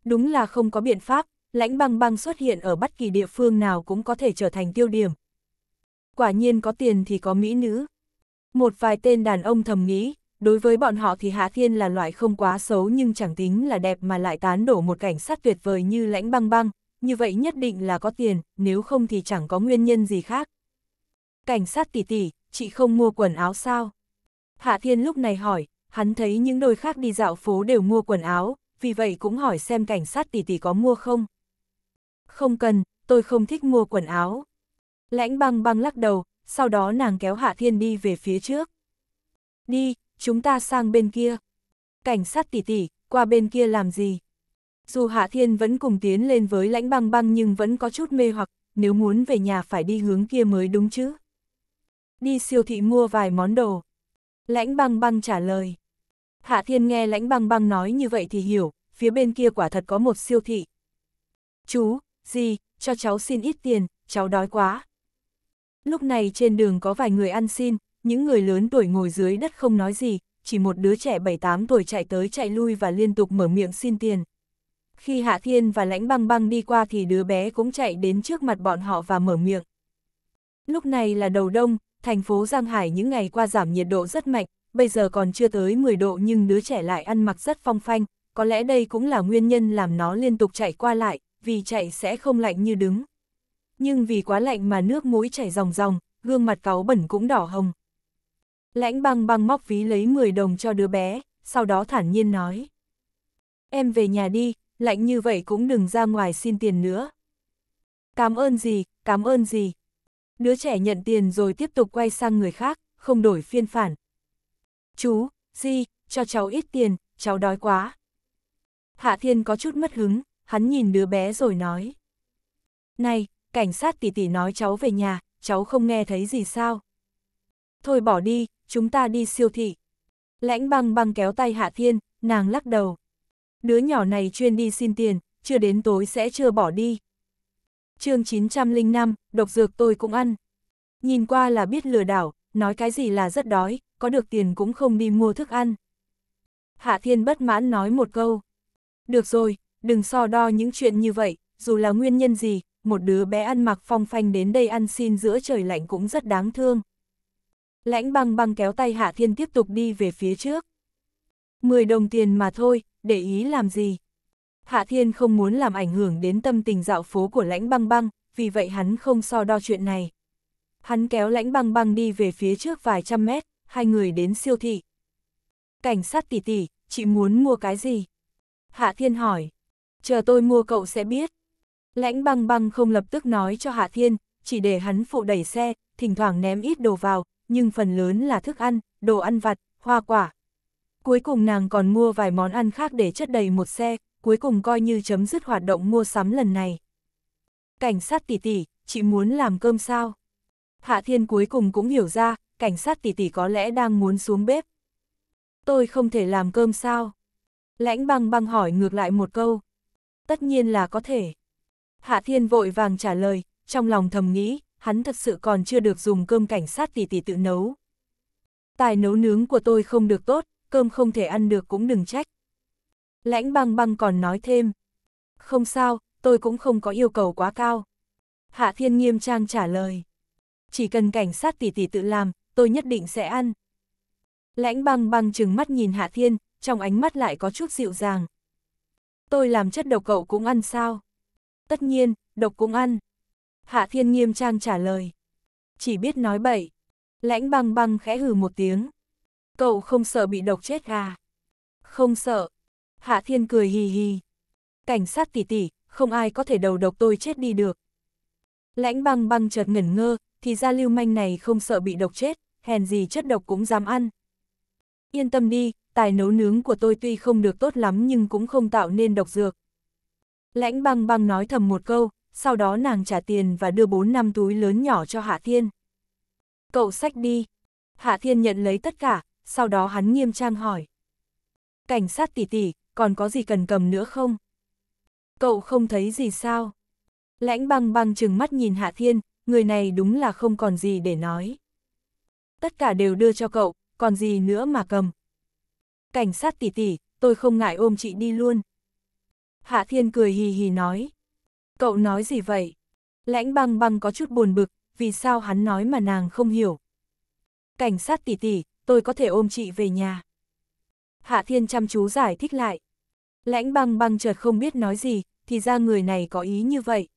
A: Đúng là không có biện pháp, lãnh băng băng xuất hiện ở bất kỳ địa phương nào cũng có thể trở thành tiêu điểm. Quả nhiên có tiền thì có mỹ nữ. Một vài tên đàn ông thầm nghĩ, đối với bọn họ thì Hạ Thiên là loại không quá xấu nhưng chẳng tính là đẹp mà lại tán đổ một cảnh sát tuyệt vời như lãnh băng băng, như vậy nhất định là có tiền, nếu không thì chẳng có nguyên nhân gì khác. Cảnh sát tỷ tỷ, chị không mua quần áo sao? Hạ Thiên lúc này hỏi, hắn thấy những đôi khác đi dạo phố đều mua quần áo, vì vậy cũng hỏi xem cảnh sát tỷ tỷ có mua không. Không cần, tôi không thích mua quần áo. Lãnh băng băng lắc đầu, sau đó nàng kéo Hạ Thiên đi về phía trước. Đi, chúng ta sang bên kia. Cảnh sát tỉ tỉ, qua bên kia làm gì? Dù Hạ Thiên vẫn cùng tiến lên với lãnh băng băng nhưng vẫn có chút mê hoặc, nếu muốn về nhà phải đi hướng kia mới đúng chứ. Đi siêu thị mua vài món đồ. Lãnh băng băng trả lời. Hạ Thiên nghe lãnh băng băng nói như vậy thì hiểu, phía bên kia quả thật có một siêu thị. Chú, gì, cho cháu xin ít tiền, cháu đói quá. Lúc này trên đường có vài người ăn xin, những người lớn tuổi ngồi dưới đất không nói gì, chỉ một đứa trẻ 7-8 tuổi chạy tới chạy lui và liên tục mở miệng xin tiền. Khi Hạ Thiên và Lãnh Băng Băng đi qua thì đứa bé cũng chạy đến trước mặt bọn họ và mở miệng. Lúc này là đầu đông, thành phố Giang Hải những ngày qua giảm nhiệt độ rất mạnh, bây giờ còn chưa tới 10 độ nhưng đứa trẻ lại ăn mặc rất phong phanh, có lẽ đây cũng là nguyên nhân làm nó liên tục chạy qua lại, vì chạy sẽ không lạnh như đứng. Nhưng vì quá lạnh mà nước mũi chảy ròng ròng, gương mặt cáu bẩn cũng đỏ hồng. Lãnh băng băng móc ví lấy 10 đồng cho đứa bé, sau đó thản nhiên nói. Em về nhà đi, lạnh như vậy cũng đừng ra ngoài xin tiền nữa. Cảm ơn gì, cảm ơn gì. Đứa trẻ nhận tiền rồi tiếp tục quay sang người khác, không đổi phiên phản. Chú, di cho cháu ít tiền, cháu đói quá. Hạ Thiên có chút mất hứng, hắn nhìn đứa bé rồi nói. Này, cảnh sát tỷ tỷ nói cháu về nhà, cháu không nghe thấy gì sao? Thôi bỏ đi, chúng ta đi siêu thị. Lãnh băng băng kéo tay Hạ Thiên, nàng lắc đầu. Đứa nhỏ này chuyên đi xin tiền, chưa đến tối sẽ chưa bỏ đi. chương 905, độc dược tôi cũng ăn. Nhìn qua là biết lừa đảo, nói cái gì là rất đói, có được tiền cũng không đi mua thức ăn. Hạ Thiên bất mãn nói một câu. Được rồi, đừng so đo những chuyện như vậy, dù là nguyên nhân gì, một đứa bé ăn mặc phong phanh đến đây ăn xin giữa trời lạnh cũng rất đáng thương. Lãnh băng băng kéo tay Hạ Thiên tiếp tục đi về phía trước. Mười đồng tiền mà thôi, để ý làm gì. Hạ Thiên không muốn làm ảnh hưởng đến tâm tình dạo phố của lãnh băng băng, vì vậy hắn không so đo chuyện này. Hắn kéo lãnh băng băng đi về phía trước vài trăm mét, hai người đến siêu thị. Cảnh sát tỷ tỷ, chị muốn mua cái gì? Hạ Thiên hỏi chờ tôi mua cậu sẽ biết. Lãnh băng băng không lập tức nói cho Hạ Thiên, chỉ để hắn phụ đẩy xe, thỉnh thoảng ném ít đồ vào, nhưng phần lớn là thức ăn, đồ ăn vặt, hoa quả. Cuối cùng nàng còn mua vài món ăn khác để chất đầy một xe, cuối cùng coi như chấm dứt hoạt động mua sắm lần này. Cảnh sát tỷ tỷ, chị muốn làm cơm sao? Hạ Thiên cuối cùng cũng hiểu ra, cảnh sát tỷ tỷ có lẽ đang muốn xuống bếp. Tôi không thể làm cơm sao? Lãnh băng băng hỏi ngược lại một câu tất nhiên là có thể. Hạ Thiên vội vàng trả lời, trong lòng thầm nghĩ, hắn thật sự còn chưa được dùng cơm cảnh sát tỷ tỷ tự nấu. Tài nấu nướng của tôi không được tốt, cơm không thể ăn được cũng đừng trách. Lãnh băng băng còn nói thêm. Không sao, tôi cũng không có yêu cầu quá cao. Hạ Thiên nghiêm trang trả lời. Chỉ cần cảnh sát tỷ tỷ tự làm, tôi nhất định sẽ ăn. Lãnh băng băng chừng mắt nhìn Hạ Thiên, trong ánh mắt lại có chút dịu dàng. Tôi làm chất độc cậu cũng ăn sao? Tất nhiên, độc cũng ăn. Hạ Thiên nghiêm trang trả lời. Chỉ biết nói bậy. Lãnh băng băng khẽ hừ một tiếng. Cậu không sợ bị độc chết gà Không sợ. Hạ Thiên cười hì hì. Cảnh sát tỉ tỉ, không ai có thể đầu độc tôi chết đi được. Lãnh băng băng chợt ngẩn ngơ, thì ra lưu manh này không sợ bị độc chết, hèn gì chất độc cũng dám ăn. Yên tâm đi, tài nấu nướng của tôi tuy không được tốt lắm nhưng cũng không tạo nên độc dược. Lãnh băng băng nói thầm một câu, sau đó nàng trả tiền và đưa bốn năm túi lớn nhỏ cho Hạ Thiên. Cậu sách đi. Hạ Thiên nhận lấy tất cả, sau đó hắn nghiêm trang hỏi. Cảnh sát tỷ tỷ, còn có gì cần cầm nữa không? Cậu không thấy gì sao? Lãnh băng băng chừng mắt nhìn Hạ Thiên, người này đúng là không còn gì để nói. Tất cả đều đưa cho cậu, còn gì nữa mà cầm, cảnh sát tỷ tỷ, tôi không ngại ôm chị đi luôn. Hạ Thiên cười hì hì nói. Cậu nói gì vậy? Lãnh băng băng có chút buồn bực, vì sao hắn nói mà nàng không hiểu. Cảnh sát tỷ tỷ, tôi có thể ôm chị về nhà. Hạ Thiên chăm chú giải thích lại. Lãnh băng băng chợt không biết nói gì, thì ra người này có ý như vậy.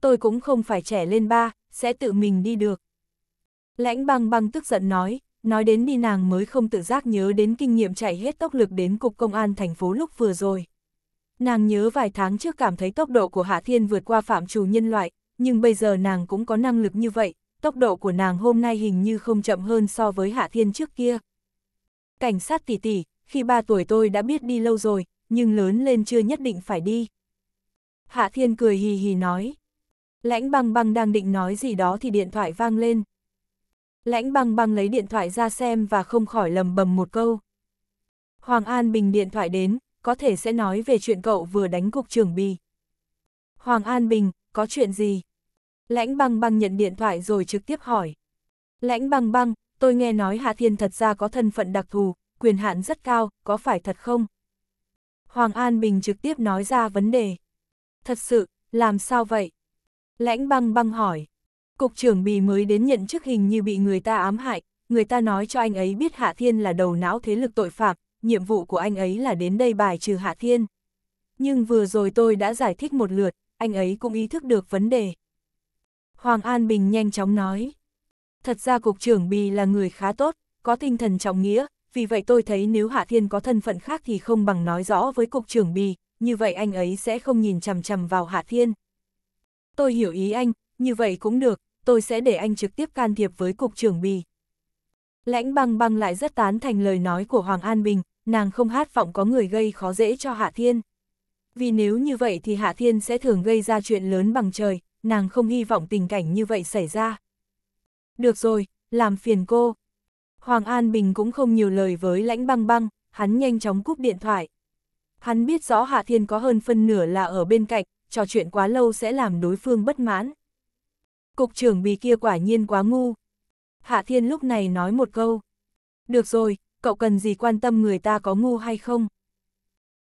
A: Tôi cũng không phải trẻ lên ba, sẽ tự mình đi được. Lãnh băng băng tức giận nói, nói đến đi nàng mới không tự giác nhớ đến kinh nghiệm chạy hết tốc lực đến cục công an thành phố lúc vừa rồi. Nàng nhớ vài tháng trước cảm thấy tốc độ của Hạ Thiên vượt qua phạm trù nhân loại, nhưng bây giờ nàng cũng có năng lực như vậy, tốc độ của nàng hôm nay hình như không chậm hơn so với Hạ Thiên trước kia. Cảnh sát tỷ tỷ, khi ba tuổi tôi đã biết đi lâu rồi, nhưng lớn lên chưa nhất định phải đi. Hạ Thiên cười hì hì nói. Lãnh băng băng đang định nói gì đó thì điện thoại vang lên, Lãnh băng băng lấy điện thoại ra xem và không khỏi lầm bầm một câu. Hoàng An Bình điện thoại đến, có thể sẽ nói về chuyện cậu vừa đánh cục trưởng bì. Hoàng An Bình, có chuyện gì? Lãnh băng băng nhận điện thoại rồi trực tiếp hỏi. Lãnh băng băng, tôi nghe nói Hạ Thiên thật ra có thân phận đặc thù, quyền hạn rất cao, có phải thật không? Hoàng An Bình trực tiếp nói ra vấn đề. Thật sự, làm sao vậy? Lãnh băng băng hỏi. Cục trưởng bì mới đến nhận chức hình như bị người ta ám hại, người ta nói cho anh ấy biết Hạ Thiên là đầu não thế lực tội phạm, nhiệm vụ của anh ấy là đến đây bài trừ Hạ Thiên. Nhưng vừa rồi tôi đã giải thích một lượt, anh ấy cũng ý thức được vấn đề. Hoàng An Bình nhanh chóng nói. Thật ra Cục trưởng Bì là người khá tốt, có tinh thần trọng nghĩa, vì vậy tôi thấy nếu Hạ Thiên có thân phận khác thì không bằng nói rõ với Cục trưởng Bì, như vậy anh ấy sẽ không nhìn chằm chằm vào Hạ Thiên. Tôi hiểu ý anh, như vậy cũng được, tôi sẽ để anh trực tiếp can thiệp với cục trưởng bì. Lãnh băng băng lại rất tán thành lời nói của Hoàng An Bình, nàng không hát vọng có người gây khó dễ cho Hạ Thiên. Vì nếu như vậy thì Hạ Thiên sẽ thường gây ra chuyện lớn bằng trời, nàng không hy vọng tình cảnh như vậy xảy ra. Được rồi, làm phiền cô. Hoàng An Bình cũng không nhiều lời với lãnh băng băng, hắn nhanh chóng cúp điện thoại. Hắn biết rõ Hạ Thiên có hơn phân nửa là ở bên cạnh, trò chuyện quá lâu sẽ làm đối phương bất mãn cục trưởng bì kia quả nhiên quá ngu. Hạ Thiên lúc này nói một câu. Được rồi, cậu cần gì quan tâm người ta có ngu hay không?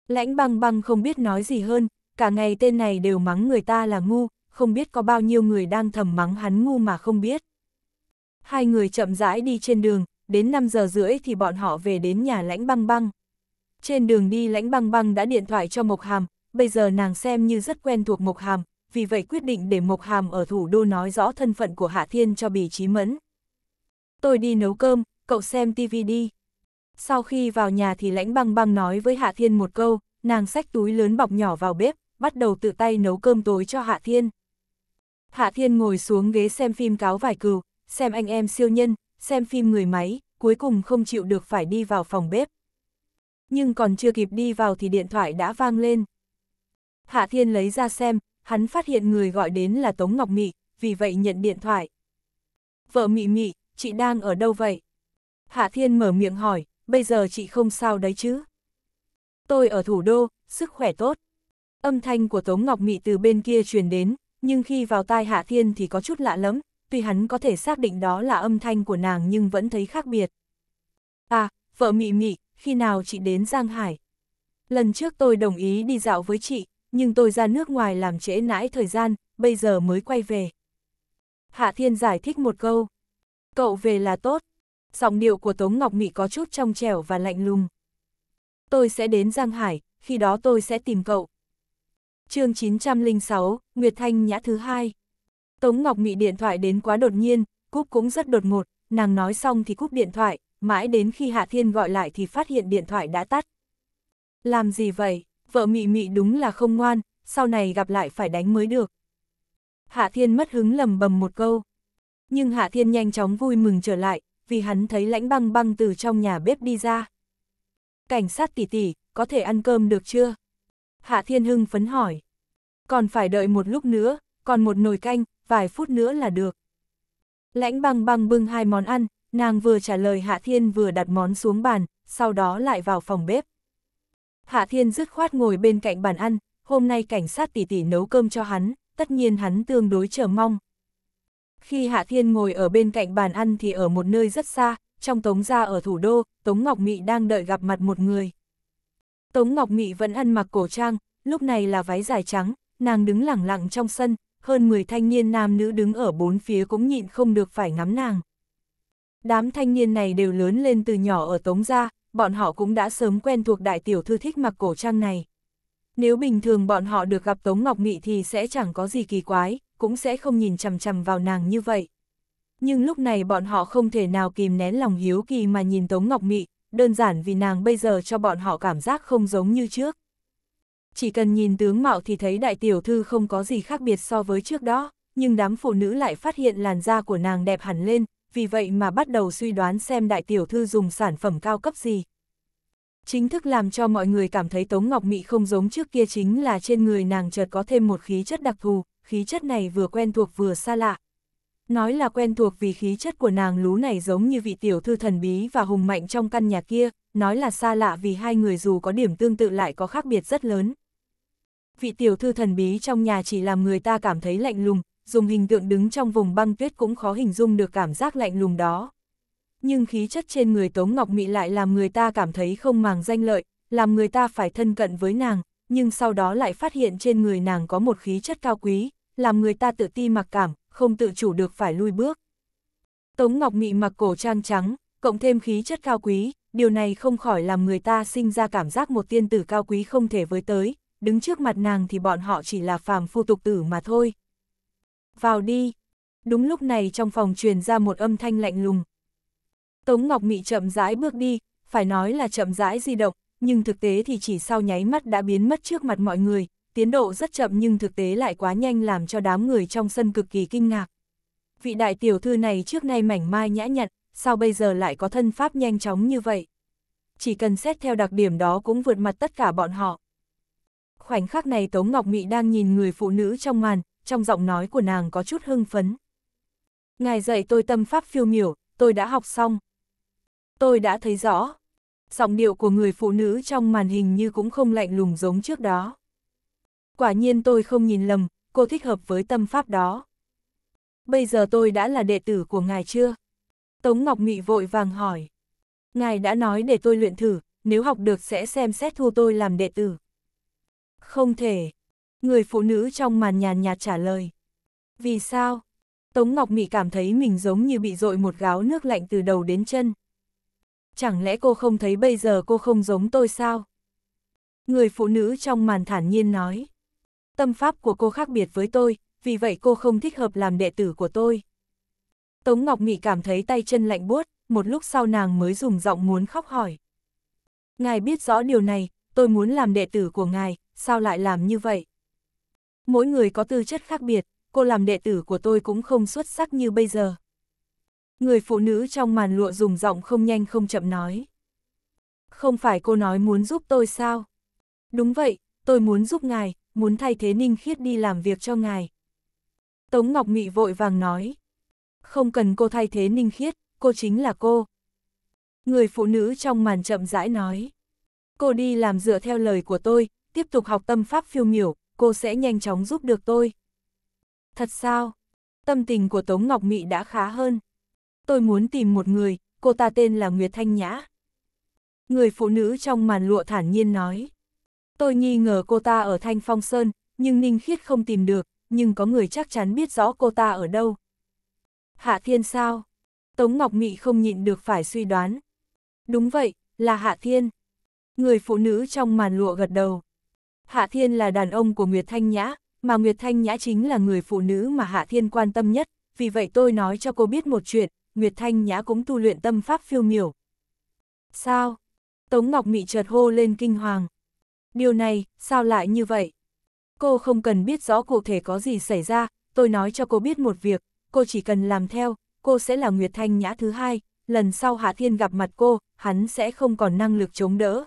A: Lãnh băng băng không biết nói gì hơn, cả ngày tên này đều mắng người ta là ngu, không biết có bao nhiêu người đang thầm mắng hắn ngu mà không biết. Hai người chậm rãi đi trên đường, đến 5 giờ rưỡi thì bọn họ về đến nhà lãnh băng băng. Trên đường đi lãnh băng băng đã điện thoại cho Mộc Hàm, bây giờ nàng xem như rất quen thuộc Mộc Hàm, vì vậy quyết định để Mộc Hàm ở thủ đô nói rõ thân phận của Hạ Thiên cho Bì Chí Mẫn. Tôi đi nấu cơm, cậu xem TV đi. Sau khi vào nhà thì lãnh băng băng nói với Hạ Thiên một câu, nàng xách túi lớn bọc nhỏ vào bếp, bắt đầu tự tay nấu cơm tối cho Hạ Thiên. Hạ Thiên ngồi xuống ghế xem phim cáo vải cừu, xem anh em siêu nhân, xem phim người máy, cuối cùng không chịu được phải đi vào phòng bếp. Nhưng còn chưa kịp đi vào thì điện thoại đã vang lên. Hạ Thiên lấy ra xem, hắn phát hiện người gọi đến là Tống Ngọc Mị, vì vậy nhận điện thoại. Vợ Mị Mị, chị đang ở đâu vậy? Hạ Thiên mở miệng hỏi, bây giờ chị không sao đấy chứ? Tôi ở thủ đô, sức khỏe tốt. Âm thanh của Tống Ngọc Mị từ bên kia truyền đến, nhưng khi vào tai Hạ Thiên thì có chút lạ lắm, tuy hắn có thể xác định đó là âm thanh của nàng nhưng vẫn thấy khác biệt. À, vợ Mị Mị, khi nào chị đến Giang Hải? Lần trước tôi đồng ý đi dạo với chị, nhưng tôi ra nước ngoài làm trễ nãi thời gian, bây giờ mới quay về. Hạ Thiên giải thích một câu. Cậu về là tốt. Giọng điệu của Tống Ngọc Mị có chút trong trẻo và lạnh lùng. Tôi sẽ đến Giang Hải, khi đó tôi sẽ tìm cậu. chương 906, Nguyệt Thanh Nhã thứ hai. Tống Ngọc Mị điện thoại đến quá đột nhiên, cúp cũng rất đột ngột, nàng nói xong thì cúp điện thoại, mãi đến khi Hạ Thiên gọi lại thì phát hiện điện thoại đã tắt. Làm gì vậy? vợ mị mị đúng là không ngoan, sau này gặp lại phải đánh mới được. Hạ Thiên mất hứng lầm bầm một câu. Nhưng Hạ Thiên nhanh chóng vui mừng trở lại, vì hắn thấy lãnh băng băng từ trong nhà bếp đi ra. Cảnh sát tỷ tỷ, có thể ăn cơm được chưa? Hạ Thiên hưng phấn hỏi. Còn phải đợi một lúc nữa, còn một nồi canh, vài phút nữa là được. Lãnh băng băng bưng hai món ăn, nàng vừa trả lời Hạ Thiên vừa đặt món xuống bàn, sau đó lại vào phòng bếp. Hạ Thiên dứt khoát ngồi bên cạnh bàn ăn, hôm nay cảnh sát tỷ tỷ nấu cơm cho hắn, tất nhiên hắn tương đối chờ mong. Khi Hạ Thiên ngồi ở bên cạnh bàn ăn thì ở một nơi rất xa, trong Tống Gia ở thủ đô, Tống Ngọc Mị đang đợi gặp mặt một người. Tống Ngọc Mị vẫn ăn mặc cổ trang, lúc này là váy dài trắng, nàng đứng lẳng lặng trong sân, hơn 10 thanh niên nam nữ đứng ở bốn phía cũng nhịn không được phải ngắm nàng. Đám thanh niên này đều lớn lên từ nhỏ ở Tống Gia, bọn họ cũng đã sớm quen thuộc đại tiểu thư thích mặc cổ trang này. Nếu bình thường bọn họ được gặp Tống Ngọc Nghị thì sẽ chẳng có gì kỳ quái, cũng sẽ không nhìn chằm chằm vào nàng như vậy. Nhưng lúc này bọn họ không thể nào kìm nén lòng hiếu kỳ mà nhìn Tống Ngọc Nghị, đơn giản vì nàng bây giờ cho bọn họ cảm giác không giống như trước. Chỉ cần nhìn tướng mạo thì thấy đại tiểu thư không có gì khác biệt so với trước đó, nhưng đám phụ nữ lại phát hiện làn da của nàng đẹp hẳn lên, vì vậy mà bắt đầu suy đoán xem đại tiểu thư dùng sản phẩm cao cấp gì. Chính thức làm cho mọi người cảm thấy Tống Ngọc Mị không giống trước kia chính là trên người nàng chợt có thêm một khí chất đặc thù, khí chất này vừa quen thuộc vừa xa lạ. Nói là quen thuộc vì khí chất của nàng lú này giống như vị tiểu thư thần bí và hùng mạnh trong căn nhà kia, nói là xa lạ vì hai người dù có điểm tương tự lại có khác biệt rất lớn. Vị tiểu thư thần bí trong nhà chỉ làm người ta cảm thấy lạnh lùng, dùng hình tượng đứng trong vùng băng tuyết cũng khó hình dung được cảm giác lạnh lùng đó. Nhưng khí chất trên người Tống Ngọc Mị lại làm người ta cảm thấy không màng danh lợi, làm người ta phải thân cận với nàng, nhưng sau đó lại phát hiện trên người nàng có một khí chất cao quý, làm người ta tự ti mặc cảm, không tự chủ được phải lui bước. Tống Ngọc Mị mặc cổ trang trắng, cộng thêm khí chất cao quý, điều này không khỏi làm người ta sinh ra cảm giác một tiên tử cao quý không thể với tới, đứng trước mặt nàng thì bọn họ chỉ là phàm phu tục tử mà thôi, vào đi. Đúng lúc này trong phòng truyền ra một âm thanh lạnh lùng. Tống Ngọc Mị chậm rãi bước đi, phải nói là chậm rãi di động, nhưng thực tế thì chỉ sau nháy mắt đã biến mất trước mặt mọi người, tiến độ rất chậm nhưng thực tế lại quá nhanh làm cho đám người trong sân cực kỳ kinh ngạc. Vị đại tiểu thư này trước nay mảnh mai nhã nhặn, sao bây giờ lại có thân pháp nhanh chóng như vậy? Chỉ cần xét theo đặc điểm đó cũng vượt mặt tất cả bọn họ. Khoảnh khắc này Tống Ngọc Mị đang nhìn người phụ nữ trong màn, trong giọng nói của nàng có chút hưng phấn. Ngài dạy tôi tâm pháp phiêu miểu, tôi đã học xong. Tôi đã thấy rõ. Giọng điệu của người phụ nữ trong màn hình như cũng không lạnh lùng giống trước đó. Quả nhiên tôi không nhìn lầm, cô thích hợp với tâm pháp đó. Bây giờ tôi đã là đệ tử của ngài chưa? Tống Ngọc Nghị vội vàng hỏi. Ngài đã nói để tôi luyện thử, nếu học được sẽ xem xét thu tôi làm đệ tử. Không thể, Người phụ nữ trong màn nhàn nhạt trả lời. Vì sao? Tống Ngọc Mị cảm thấy mình giống như bị dội một gáo nước lạnh từ đầu đến chân. Chẳng lẽ cô không thấy bây giờ cô không giống tôi sao? Người phụ nữ trong màn thản nhiên nói. Tâm pháp của cô khác biệt với tôi, vì vậy cô không thích hợp làm đệ tử của tôi. Tống Ngọc Mị cảm thấy tay chân lạnh buốt, một lúc sau nàng mới dùng giọng muốn khóc hỏi. Ngài biết rõ điều này, tôi muốn làm đệ tử của ngài, sao lại làm như vậy? mỗi người có tư chất khác biệt, cô làm đệ tử của tôi cũng không xuất sắc như bây giờ. Người phụ nữ trong màn lụa dùng giọng không nhanh không chậm nói. Không phải cô nói muốn giúp tôi sao? Đúng vậy, tôi muốn giúp ngài, muốn thay thế Ninh Khiết đi làm việc cho ngài. Tống Ngọc Mị vội vàng nói. Không cần cô thay thế Ninh Khiết, cô chính là cô. Người phụ nữ trong màn chậm rãi nói. Cô đi làm dựa theo lời của tôi, tiếp tục học tâm pháp phiêu miểu, cô sẽ nhanh chóng giúp được tôi. Thật sao? Tâm tình của Tống Ngọc Mị đã khá hơn. Tôi muốn tìm một người, cô ta tên là Nguyệt Thanh Nhã. Người phụ nữ trong màn lụa thản nhiên nói. Tôi nghi ngờ cô ta ở Thanh Phong Sơn, nhưng Ninh Khiết không tìm được, nhưng có người chắc chắn biết rõ cô ta ở đâu. Hạ Thiên sao? Tống Ngọc Mị không nhịn được phải suy đoán. Đúng vậy, là Hạ Thiên. Người phụ nữ trong màn lụa gật đầu. Hạ Thiên là đàn ông của Nguyệt Thanh Nhã, mà Nguyệt Thanh Nhã chính là người phụ nữ mà Hạ Thiên quan tâm nhất, vì vậy tôi nói cho cô biết một chuyện, Nguyệt Thanh Nhã cũng tu luyện tâm pháp phiêu miểu. Sao? Tống Ngọc Mị chợt hô lên kinh hoàng. Điều này, sao lại như vậy? Cô không cần biết rõ cụ thể có gì xảy ra, tôi nói cho cô biết một việc, cô chỉ cần làm theo, cô sẽ là Nguyệt Thanh Nhã thứ hai, lần sau Hạ Thiên gặp mặt cô, hắn sẽ không còn năng lực chống đỡ.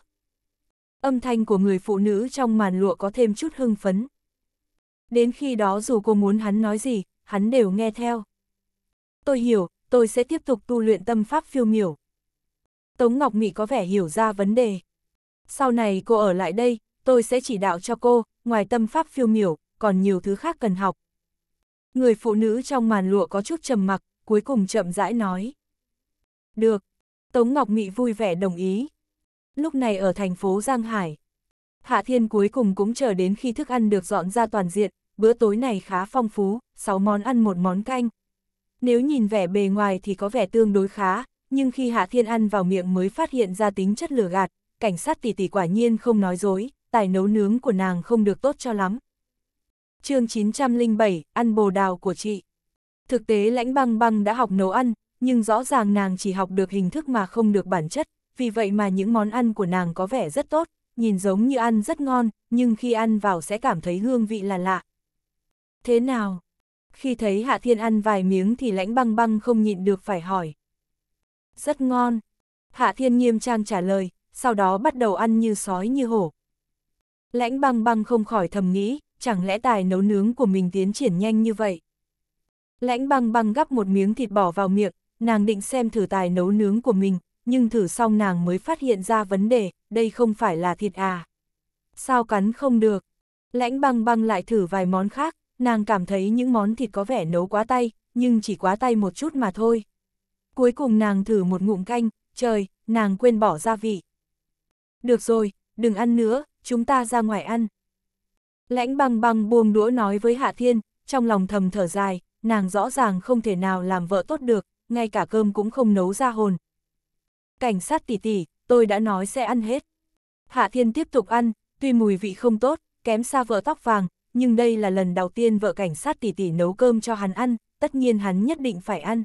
A: Âm thanh của người phụ nữ trong màn lụa có thêm chút hưng phấn. Đến khi đó dù cô muốn hắn nói gì, hắn đều nghe theo. Tôi hiểu, tôi sẽ tiếp tục tu luyện tâm pháp phiêu miểu. Tống Ngọc Mỹ có vẻ hiểu ra vấn đề. Sau này cô ở lại đây, tôi sẽ chỉ đạo cho cô, ngoài tâm pháp phiêu miểu, còn nhiều thứ khác cần học. Người phụ nữ trong màn lụa có chút trầm mặc, cuối cùng chậm rãi nói. Được, Tống Ngọc Mỹ vui vẻ đồng ý lúc này ở thành phố Giang Hải. Hạ Thiên cuối cùng cũng chờ đến khi thức ăn được dọn ra toàn diện, bữa tối này khá phong phú, 6 món ăn một món canh. Nếu nhìn vẻ bề ngoài thì có vẻ tương đối khá, nhưng khi Hạ Thiên ăn vào miệng mới phát hiện ra tính chất lửa gạt, cảnh sát tỷ tỷ quả nhiên không nói dối, tài nấu nướng của nàng không được tốt cho lắm. chương 907, ăn bồ đào của chị. Thực tế lãnh băng băng đã học nấu ăn, nhưng rõ ràng nàng chỉ học được hình thức mà không được bản chất, vì vậy mà những món ăn của nàng có vẻ rất tốt, nhìn giống như ăn rất ngon, nhưng khi ăn vào sẽ cảm thấy hương vị là lạ. Thế nào? Khi thấy Hạ Thiên ăn vài miếng thì lãnh băng băng không nhịn được phải hỏi. Rất ngon. Hạ Thiên nghiêm trang trả lời, sau đó bắt đầu ăn như sói như hổ. Lãnh băng băng không khỏi thầm nghĩ, chẳng lẽ tài nấu nướng của mình tiến triển nhanh như vậy? Lãnh băng băng gắp một miếng thịt bỏ vào miệng, nàng định xem thử tài nấu nướng của mình, nhưng thử xong nàng mới phát hiện ra vấn đề, đây không phải là thịt à. Sao cắn không được? Lãnh băng băng lại thử vài món khác, nàng cảm thấy những món thịt có vẻ nấu quá tay, nhưng chỉ quá tay một chút mà thôi. Cuối cùng nàng thử một ngụm canh, trời, nàng quên bỏ gia vị. Được rồi, đừng ăn nữa, chúng ta ra ngoài ăn. Lãnh băng băng buông đũa nói với Hạ Thiên, trong lòng thầm thở dài, nàng rõ ràng không thể nào làm vợ tốt được, ngay cả cơm cũng không nấu ra hồn, cảnh sát tỷ tỷ, tôi đã nói sẽ ăn hết. Hạ Thiên tiếp tục ăn, tuy mùi vị không tốt, kém xa vợ tóc vàng, nhưng đây là lần đầu tiên vợ cảnh sát tỷ tỷ nấu cơm cho hắn ăn, tất nhiên hắn nhất định phải ăn.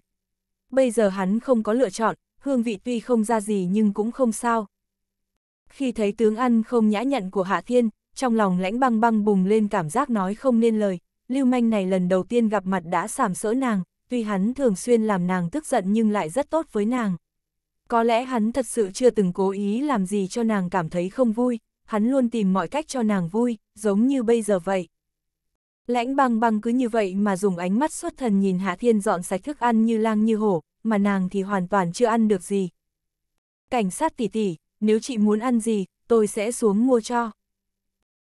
A: Bây giờ hắn không có lựa chọn, hương vị tuy không ra gì nhưng cũng không sao. Khi thấy tướng ăn không nhã nhặn của Hạ Thiên, trong lòng lãnh băng băng bùng lên cảm giác nói không nên lời, lưu manh này lần đầu tiên gặp mặt đã sàm sỡ nàng, tuy hắn thường xuyên làm nàng tức giận nhưng lại rất tốt với nàng. Có lẽ hắn thật sự chưa từng cố ý làm gì cho nàng cảm thấy không vui, hắn luôn tìm mọi cách cho nàng vui, giống như bây giờ vậy. Lãnh băng băng cứ như vậy mà dùng ánh mắt xuất thần nhìn Hạ Thiên dọn sạch thức ăn như lang như hổ, mà nàng thì hoàn toàn chưa ăn được gì. Cảnh sát tỷ tỷ, nếu chị muốn ăn gì, tôi sẽ xuống mua cho.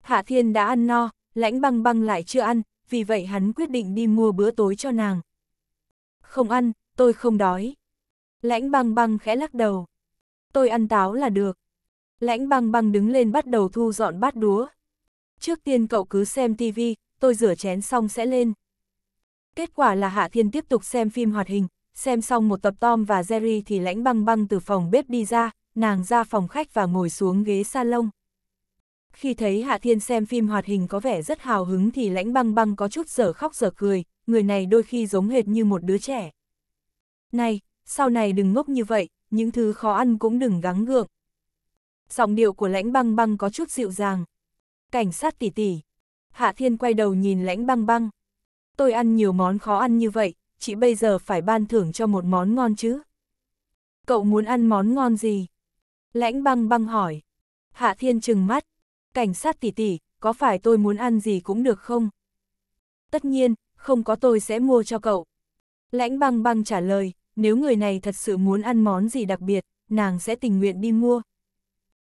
A: Hạ Thiên đã ăn no, lãnh băng băng lại chưa ăn, vì vậy hắn quyết định đi mua bữa tối cho nàng. Không ăn, tôi không đói. Lãnh băng băng khẽ lắc đầu. Tôi ăn táo là được. Lãnh băng băng đứng lên bắt đầu thu dọn bát đúa. Trước tiên cậu cứ xem tivi, tôi rửa chén xong sẽ lên. Kết quả là Hạ Thiên tiếp tục xem phim hoạt hình, xem xong một tập Tom và Jerry thì lãnh băng băng từ phòng bếp đi ra, nàng ra phòng khách và ngồi xuống ghế salon. Khi thấy Hạ Thiên xem phim hoạt hình có vẻ rất hào hứng thì lãnh băng băng có chút giở khóc giở cười, người này đôi khi giống hệt như một đứa trẻ. Này, sau này đừng ngốc như vậy, những thứ khó ăn cũng đừng gắng gượng. Giọng điệu của lãnh băng băng có chút dịu dàng. Cảnh sát tỉ tỉ. Hạ Thiên quay đầu nhìn lãnh băng băng. Tôi ăn nhiều món khó ăn như vậy, chị bây giờ phải ban thưởng cho một món ngon chứ. Cậu muốn ăn món ngon gì? Lãnh băng băng hỏi. Hạ Thiên trừng mắt. Cảnh sát tỉ tỉ, có phải tôi muốn ăn gì cũng được không? Tất nhiên, không có tôi sẽ mua cho cậu. Lãnh băng băng trả lời nếu người này thật sự muốn ăn món gì đặc biệt, nàng sẽ tình nguyện đi mua.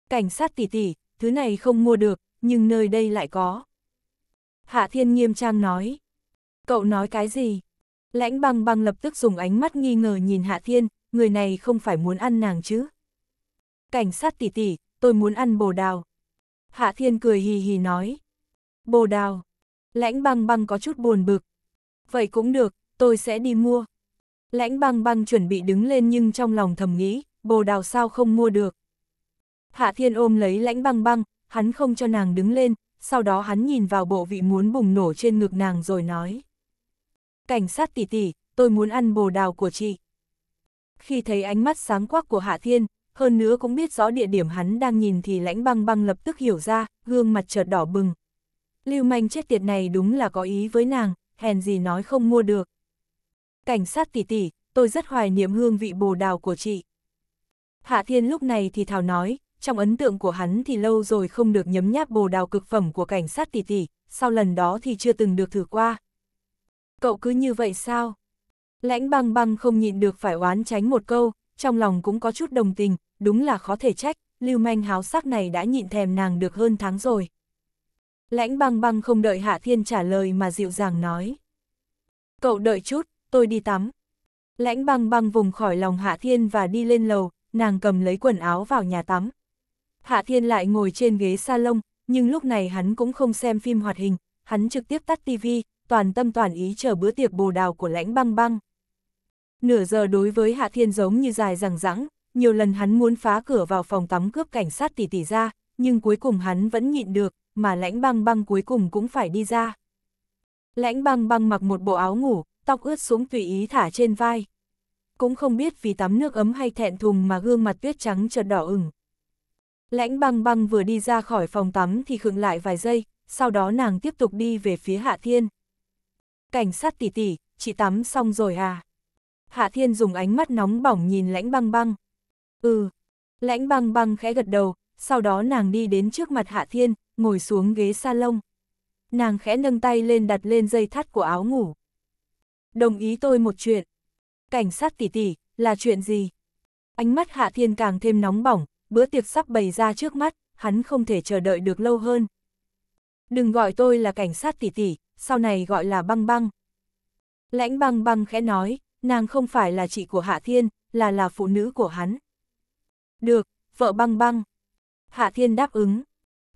A: Cảnh sát tỉ tỉ, thứ này không mua được, nhưng nơi đây lại có. Hạ Thiên nghiêm trang nói. Cậu nói cái gì? Lãnh băng băng lập tức dùng ánh mắt nghi ngờ nhìn Hạ Thiên, người này không phải muốn ăn nàng chứ. Cảnh sát tỉ tỉ, tôi muốn ăn bồ đào. Hạ Thiên cười hì hì nói. Bồ đào. Lãnh băng băng có chút buồn bực. Vậy cũng được, tôi sẽ đi mua. Lãnh băng băng chuẩn bị đứng lên nhưng trong lòng thầm nghĩ, bồ đào sao không mua được. Hạ thiên ôm lấy lãnh băng băng, hắn không cho nàng đứng lên, sau đó hắn nhìn vào bộ vị muốn bùng nổ trên ngực nàng rồi nói. Cảnh sát tỷ tỷ, tôi muốn ăn bồ đào của chị. Khi thấy ánh mắt sáng quắc của Hạ Thiên, hơn nữa cũng biết rõ địa điểm hắn đang nhìn thì lãnh băng băng lập tức hiểu ra, gương mặt chợt đỏ bừng. Lưu manh chết tiệt này đúng là có ý với nàng, hèn gì nói không mua được cảnh sát tỷ tỷ, tôi rất hoài niệm hương vị bồ đào của chị. Hạ Thiên lúc này thì thào nói, trong ấn tượng của hắn thì lâu rồi không được nhấm nháp bồ đào cực phẩm của cảnh sát tỷ tỷ, sau lần đó thì chưa từng được thử qua. Cậu cứ như vậy sao? Lãnh băng băng không nhịn được phải oán tránh một câu, trong lòng cũng có chút đồng tình, đúng là khó thể trách, lưu manh háo sắc này đã nhịn thèm nàng được hơn tháng rồi. Lãnh băng băng không đợi Hạ Thiên trả lời mà dịu dàng nói. Cậu đợi chút, tôi đi tắm. Lãnh băng băng vùng khỏi lòng Hạ Thiên và đi lên lầu, nàng cầm lấy quần áo vào nhà tắm. Hạ Thiên lại ngồi trên ghế salon, nhưng lúc này hắn cũng không xem phim hoạt hình, hắn trực tiếp tắt tivi, toàn tâm toàn ý chờ bữa tiệc bồ đào của lãnh băng băng. Nửa giờ đối với Hạ Thiên giống như dài rằng rẵng, nhiều lần hắn muốn phá cửa vào phòng tắm cướp cảnh sát tỷ tỷ ra, nhưng cuối cùng hắn vẫn nhịn được, mà lãnh băng băng cuối cùng cũng phải đi ra. Lãnh băng băng mặc một bộ áo ngủ, tóc ướt xuống tùy ý thả trên vai. Cũng không biết vì tắm nước ấm hay thẹn thùng mà gương mặt tuyết trắng chợt đỏ ửng. Lãnh băng băng vừa đi ra khỏi phòng tắm thì khựng lại vài giây, sau đó nàng tiếp tục đi về phía Hạ Thiên. Cảnh sát tỉ tỉ, chị tắm xong rồi à? Hạ Thiên dùng ánh mắt nóng bỏng nhìn lãnh băng băng. Ừ, lãnh băng băng khẽ gật đầu, sau đó nàng đi đến trước mặt Hạ Thiên, ngồi xuống ghế salon. Nàng khẽ nâng tay lên đặt lên dây thắt của áo ngủ đồng ý tôi một chuyện. Cảnh sát tỷ tỷ, là chuyện gì? Ánh mắt Hạ Thiên càng thêm nóng bỏng, bữa tiệc sắp bày ra trước mắt, hắn không thể chờ đợi được lâu hơn. Đừng gọi tôi là cảnh sát tỷ tỷ, sau này gọi là băng băng. Lãnh băng băng khẽ nói, nàng không phải là chị của Hạ Thiên, là là phụ nữ của hắn. Được, vợ băng băng. Hạ Thiên đáp ứng.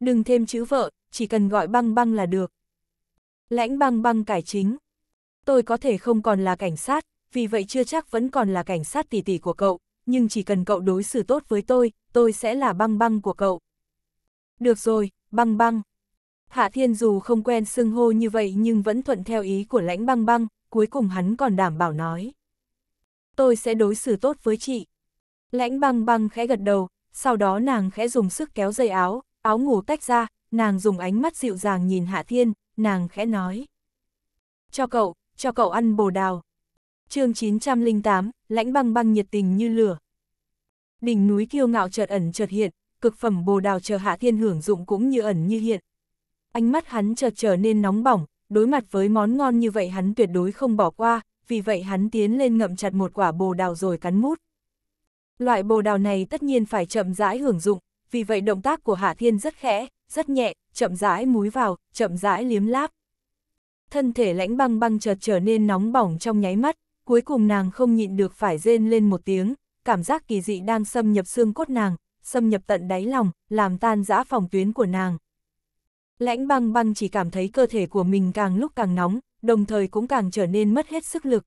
A: Đừng thêm chữ vợ, chỉ cần gọi băng băng là được. Lãnh băng băng cải chính, tôi có thể không còn là cảnh sát, vì vậy chưa chắc vẫn còn là cảnh sát tỷ tỷ của cậu, nhưng chỉ cần cậu đối xử tốt với tôi, tôi sẽ là băng băng của cậu. Được rồi, băng băng. Hạ Thiên dù không quen xưng hô như vậy nhưng vẫn thuận theo ý của lãnh băng băng, cuối cùng hắn còn đảm bảo nói. Tôi sẽ đối xử tốt với chị. Lãnh băng băng khẽ gật đầu, sau đó nàng khẽ dùng sức kéo dây áo, áo ngủ tách ra, nàng dùng ánh mắt dịu dàng nhìn Hạ Thiên, nàng khẽ nói. Cho cậu, cho cậu ăn bồ đào. chương 908, lãnh băng băng nhiệt tình như lửa. Đỉnh núi kiêu ngạo chợt ẩn chợt hiện, cực phẩm bồ đào chờ hạ thiên hưởng dụng cũng như ẩn như hiện. Ánh mắt hắn chợt trở nên nóng bỏng, đối mặt với món ngon như vậy hắn tuyệt đối không bỏ qua, vì vậy hắn tiến lên ngậm chặt một quả bồ đào rồi cắn mút. Loại bồ đào này tất nhiên phải chậm rãi hưởng dụng, vì vậy động tác của Hạ Thiên rất khẽ, rất nhẹ, chậm rãi múi vào, chậm rãi liếm láp thân thể lãnh băng băng chợt trở nên nóng bỏng trong nháy mắt, cuối cùng nàng không nhịn được phải rên lên một tiếng, cảm giác kỳ dị đang xâm nhập xương cốt nàng, xâm nhập tận đáy lòng, làm tan rã phòng tuyến của nàng. Lãnh băng băng chỉ cảm thấy cơ thể của mình càng lúc càng nóng, đồng thời cũng càng trở nên mất hết sức lực.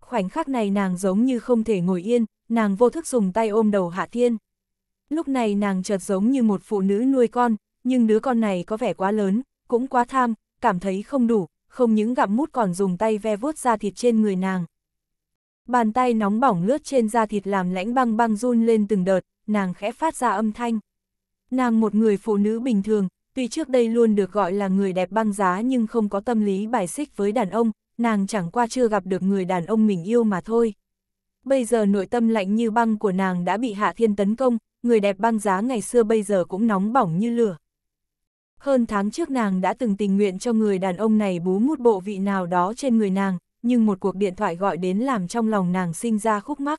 A: Khoảnh khắc này nàng giống như không thể ngồi yên, nàng vô thức dùng tay ôm đầu Hạ Thiên. Lúc này nàng chợt giống như một phụ nữ nuôi con, nhưng đứa con này có vẻ quá lớn, cũng quá tham, cảm thấy không đủ, không những gặm mút còn dùng tay ve vuốt da thịt trên người nàng. Bàn tay nóng bỏng lướt trên da thịt làm lãnh băng băng run lên từng đợt, nàng khẽ phát ra âm thanh. Nàng một người phụ nữ bình thường, tuy trước đây luôn được gọi là người đẹp băng giá nhưng không có tâm lý bài xích với đàn ông, nàng chẳng qua chưa gặp được người đàn ông mình yêu mà thôi. Bây giờ nội tâm lạnh như băng của nàng đã bị Hạ Thiên tấn công, người đẹp băng giá ngày xưa bây giờ cũng nóng bỏng như lửa. Hơn tháng trước nàng đã từng tình nguyện cho người đàn ông này bú mút bộ vị nào đó trên người nàng, nhưng một cuộc điện thoại gọi đến làm trong lòng nàng sinh ra khúc mắc.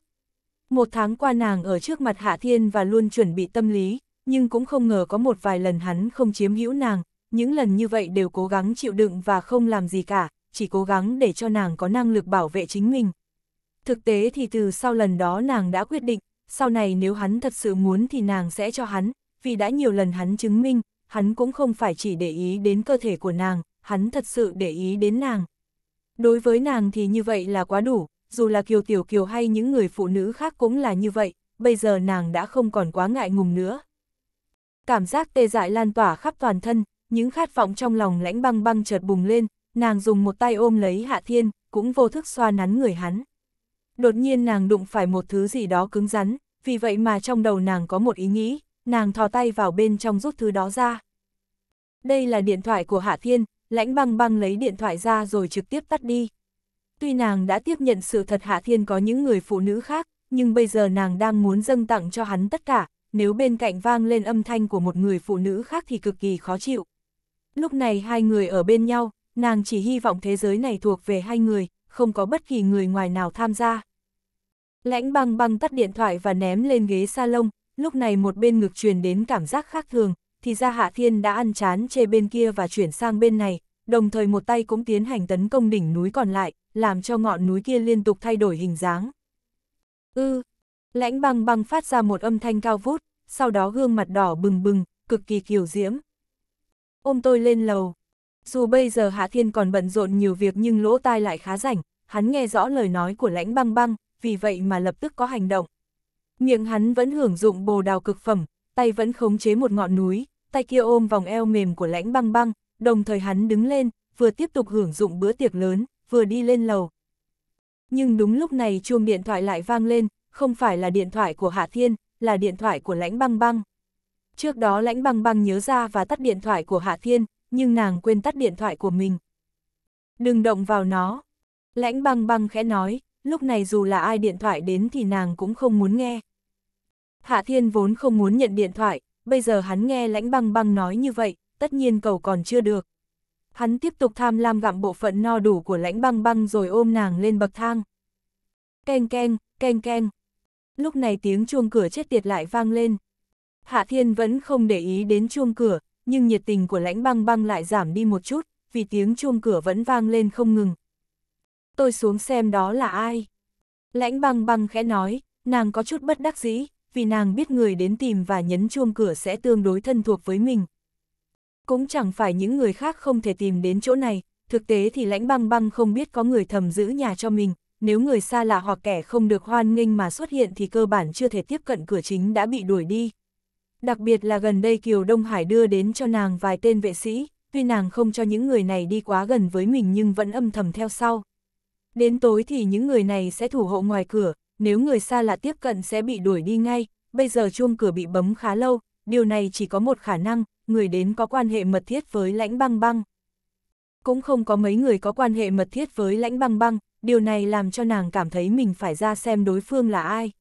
A: Một tháng qua nàng ở trước mặt Hạ Thiên và luôn chuẩn bị tâm lý, nhưng cũng không ngờ có một vài lần hắn không chiếm hữu nàng, những lần như vậy đều cố gắng chịu đựng và không làm gì cả, chỉ cố gắng để cho nàng có năng lực bảo vệ chính mình. Thực tế thì từ sau lần đó nàng đã quyết định, sau này nếu hắn thật sự muốn thì nàng sẽ cho hắn, vì đã nhiều lần hắn chứng minh, hắn cũng không phải chỉ để ý đến cơ thể của nàng, hắn thật sự để ý đến nàng. Đối với nàng thì như vậy là quá đủ, dù là Kiều Tiểu Kiều hay những người phụ nữ khác cũng là như vậy, bây giờ nàng đã không còn quá ngại ngùng nữa. Cảm giác tê dại lan tỏa khắp toàn thân, những khát vọng trong lòng lãnh băng băng chợt bùng lên, nàng dùng một tay ôm lấy Hạ Thiên, cũng vô thức xoa nắn người hắn. Đột nhiên nàng đụng phải một thứ gì đó cứng rắn, vì vậy mà trong đầu nàng có một ý nghĩ, nàng thò tay vào bên trong rút thứ đó ra. Đây là điện thoại của Hạ Thiên, lãnh băng băng lấy điện thoại ra rồi trực tiếp tắt đi. Tuy nàng đã tiếp nhận sự thật Hạ Thiên có những người phụ nữ khác, nhưng bây giờ nàng đang muốn dâng tặng cho hắn tất cả, nếu bên cạnh vang lên âm thanh của một người phụ nữ khác thì cực kỳ khó chịu. Lúc này hai người ở bên nhau, nàng chỉ hy vọng thế giới này thuộc về hai người, không có bất kỳ người ngoài nào tham gia. Lãnh băng băng tắt điện thoại và ném lên ghế salon, lúc này một bên ngực truyền đến cảm giác khác thường, thì ra Hạ Thiên đã ăn chán chê bên kia và chuyển sang bên này, đồng thời một tay cũng tiến hành tấn công đỉnh núi còn lại, làm cho ngọn núi kia liên tục thay đổi hình dáng. Ư, ừ, lãnh băng băng phát ra một âm thanh cao vút, sau đó gương mặt đỏ bừng bừng, cực kỳ kiều diễm. Ôm tôi lên lầu. Dù bây giờ Hạ Thiên còn bận rộn nhiều việc nhưng lỗ tai lại khá rảnh, hắn nghe rõ lời nói của lãnh băng băng, vì vậy mà lập tức có hành động. Miệng hắn vẫn hưởng dụng bồ đào cực phẩm, tay vẫn khống chế một ngọn núi, tay kia ôm vòng eo mềm của lãnh băng băng, đồng thời hắn đứng lên, vừa tiếp tục hưởng dụng bữa tiệc lớn, vừa đi lên lầu. Nhưng đúng lúc này chuông điện thoại lại vang lên, không phải là điện thoại của Hạ Thiên, là điện thoại của lãnh băng băng. Trước đó lãnh băng băng nhớ ra và tắt điện thoại của Hạ Thiên, nhưng nàng quên tắt điện thoại của mình. Đừng động vào nó. Lãnh băng băng khẽ nói, lúc này dù là ai điện thoại đến thì nàng cũng không muốn nghe. Hạ Thiên vốn không muốn nhận điện thoại, bây giờ hắn nghe lãnh băng băng nói như vậy, tất nhiên cầu còn chưa được. Hắn tiếp tục tham lam gặm bộ phận no đủ của lãnh băng băng rồi ôm nàng lên bậc thang. Keng keng, keng keng. Lúc này tiếng chuông cửa chết tiệt lại vang lên. Hạ Thiên vẫn không để ý đến chuông cửa, nhưng nhiệt tình của lãnh băng băng lại giảm đi một chút, vì tiếng chuông cửa vẫn vang lên không ngừng. Tôi xuống xem đó là ai. Lãnh băng băng khẽ nói, nàng có chút bất đắc dĩ, vì nàng biết người đến tìm và nhấn chuông cửa sẽ tương đối thân thuộc với mình. Cũng chẳng phải những người khác không thể tìm đến chỗ này, thực tế thì lãnh băng băng không biết có người thầm giữ nhà cho mình, nếu người xa lạ hoặc kẻ không được hoan nghênh mà xuất hiện thì cơ bản chưa thể tiếp cận cửa chính đã bị đuổi đi. Đặc biệt là gần đây Kiều Đông Hải đưa đến cho nàng vài tên vệ sĩ, tuy nàng không cho những người này đi quá gần với mình nhưng vẫn âm thầm theo sau. Đến tối thì những người này sẽ thủ hộ ngoài cửa, nếu người xa lạ tiếp cận sẽ bị đuổi đi ngay, bây giờ chuông cửa bị bấm khá lâu, điều này chỉ có một khả năng, người đến có quan hệ mật thiết với lãnh băng băng. Cũng không có mấy người có quan hệ mật thiết với lãnh băng băng, điều này làm cho nàng cảm thấy mình phải ra xem đối phương là ai.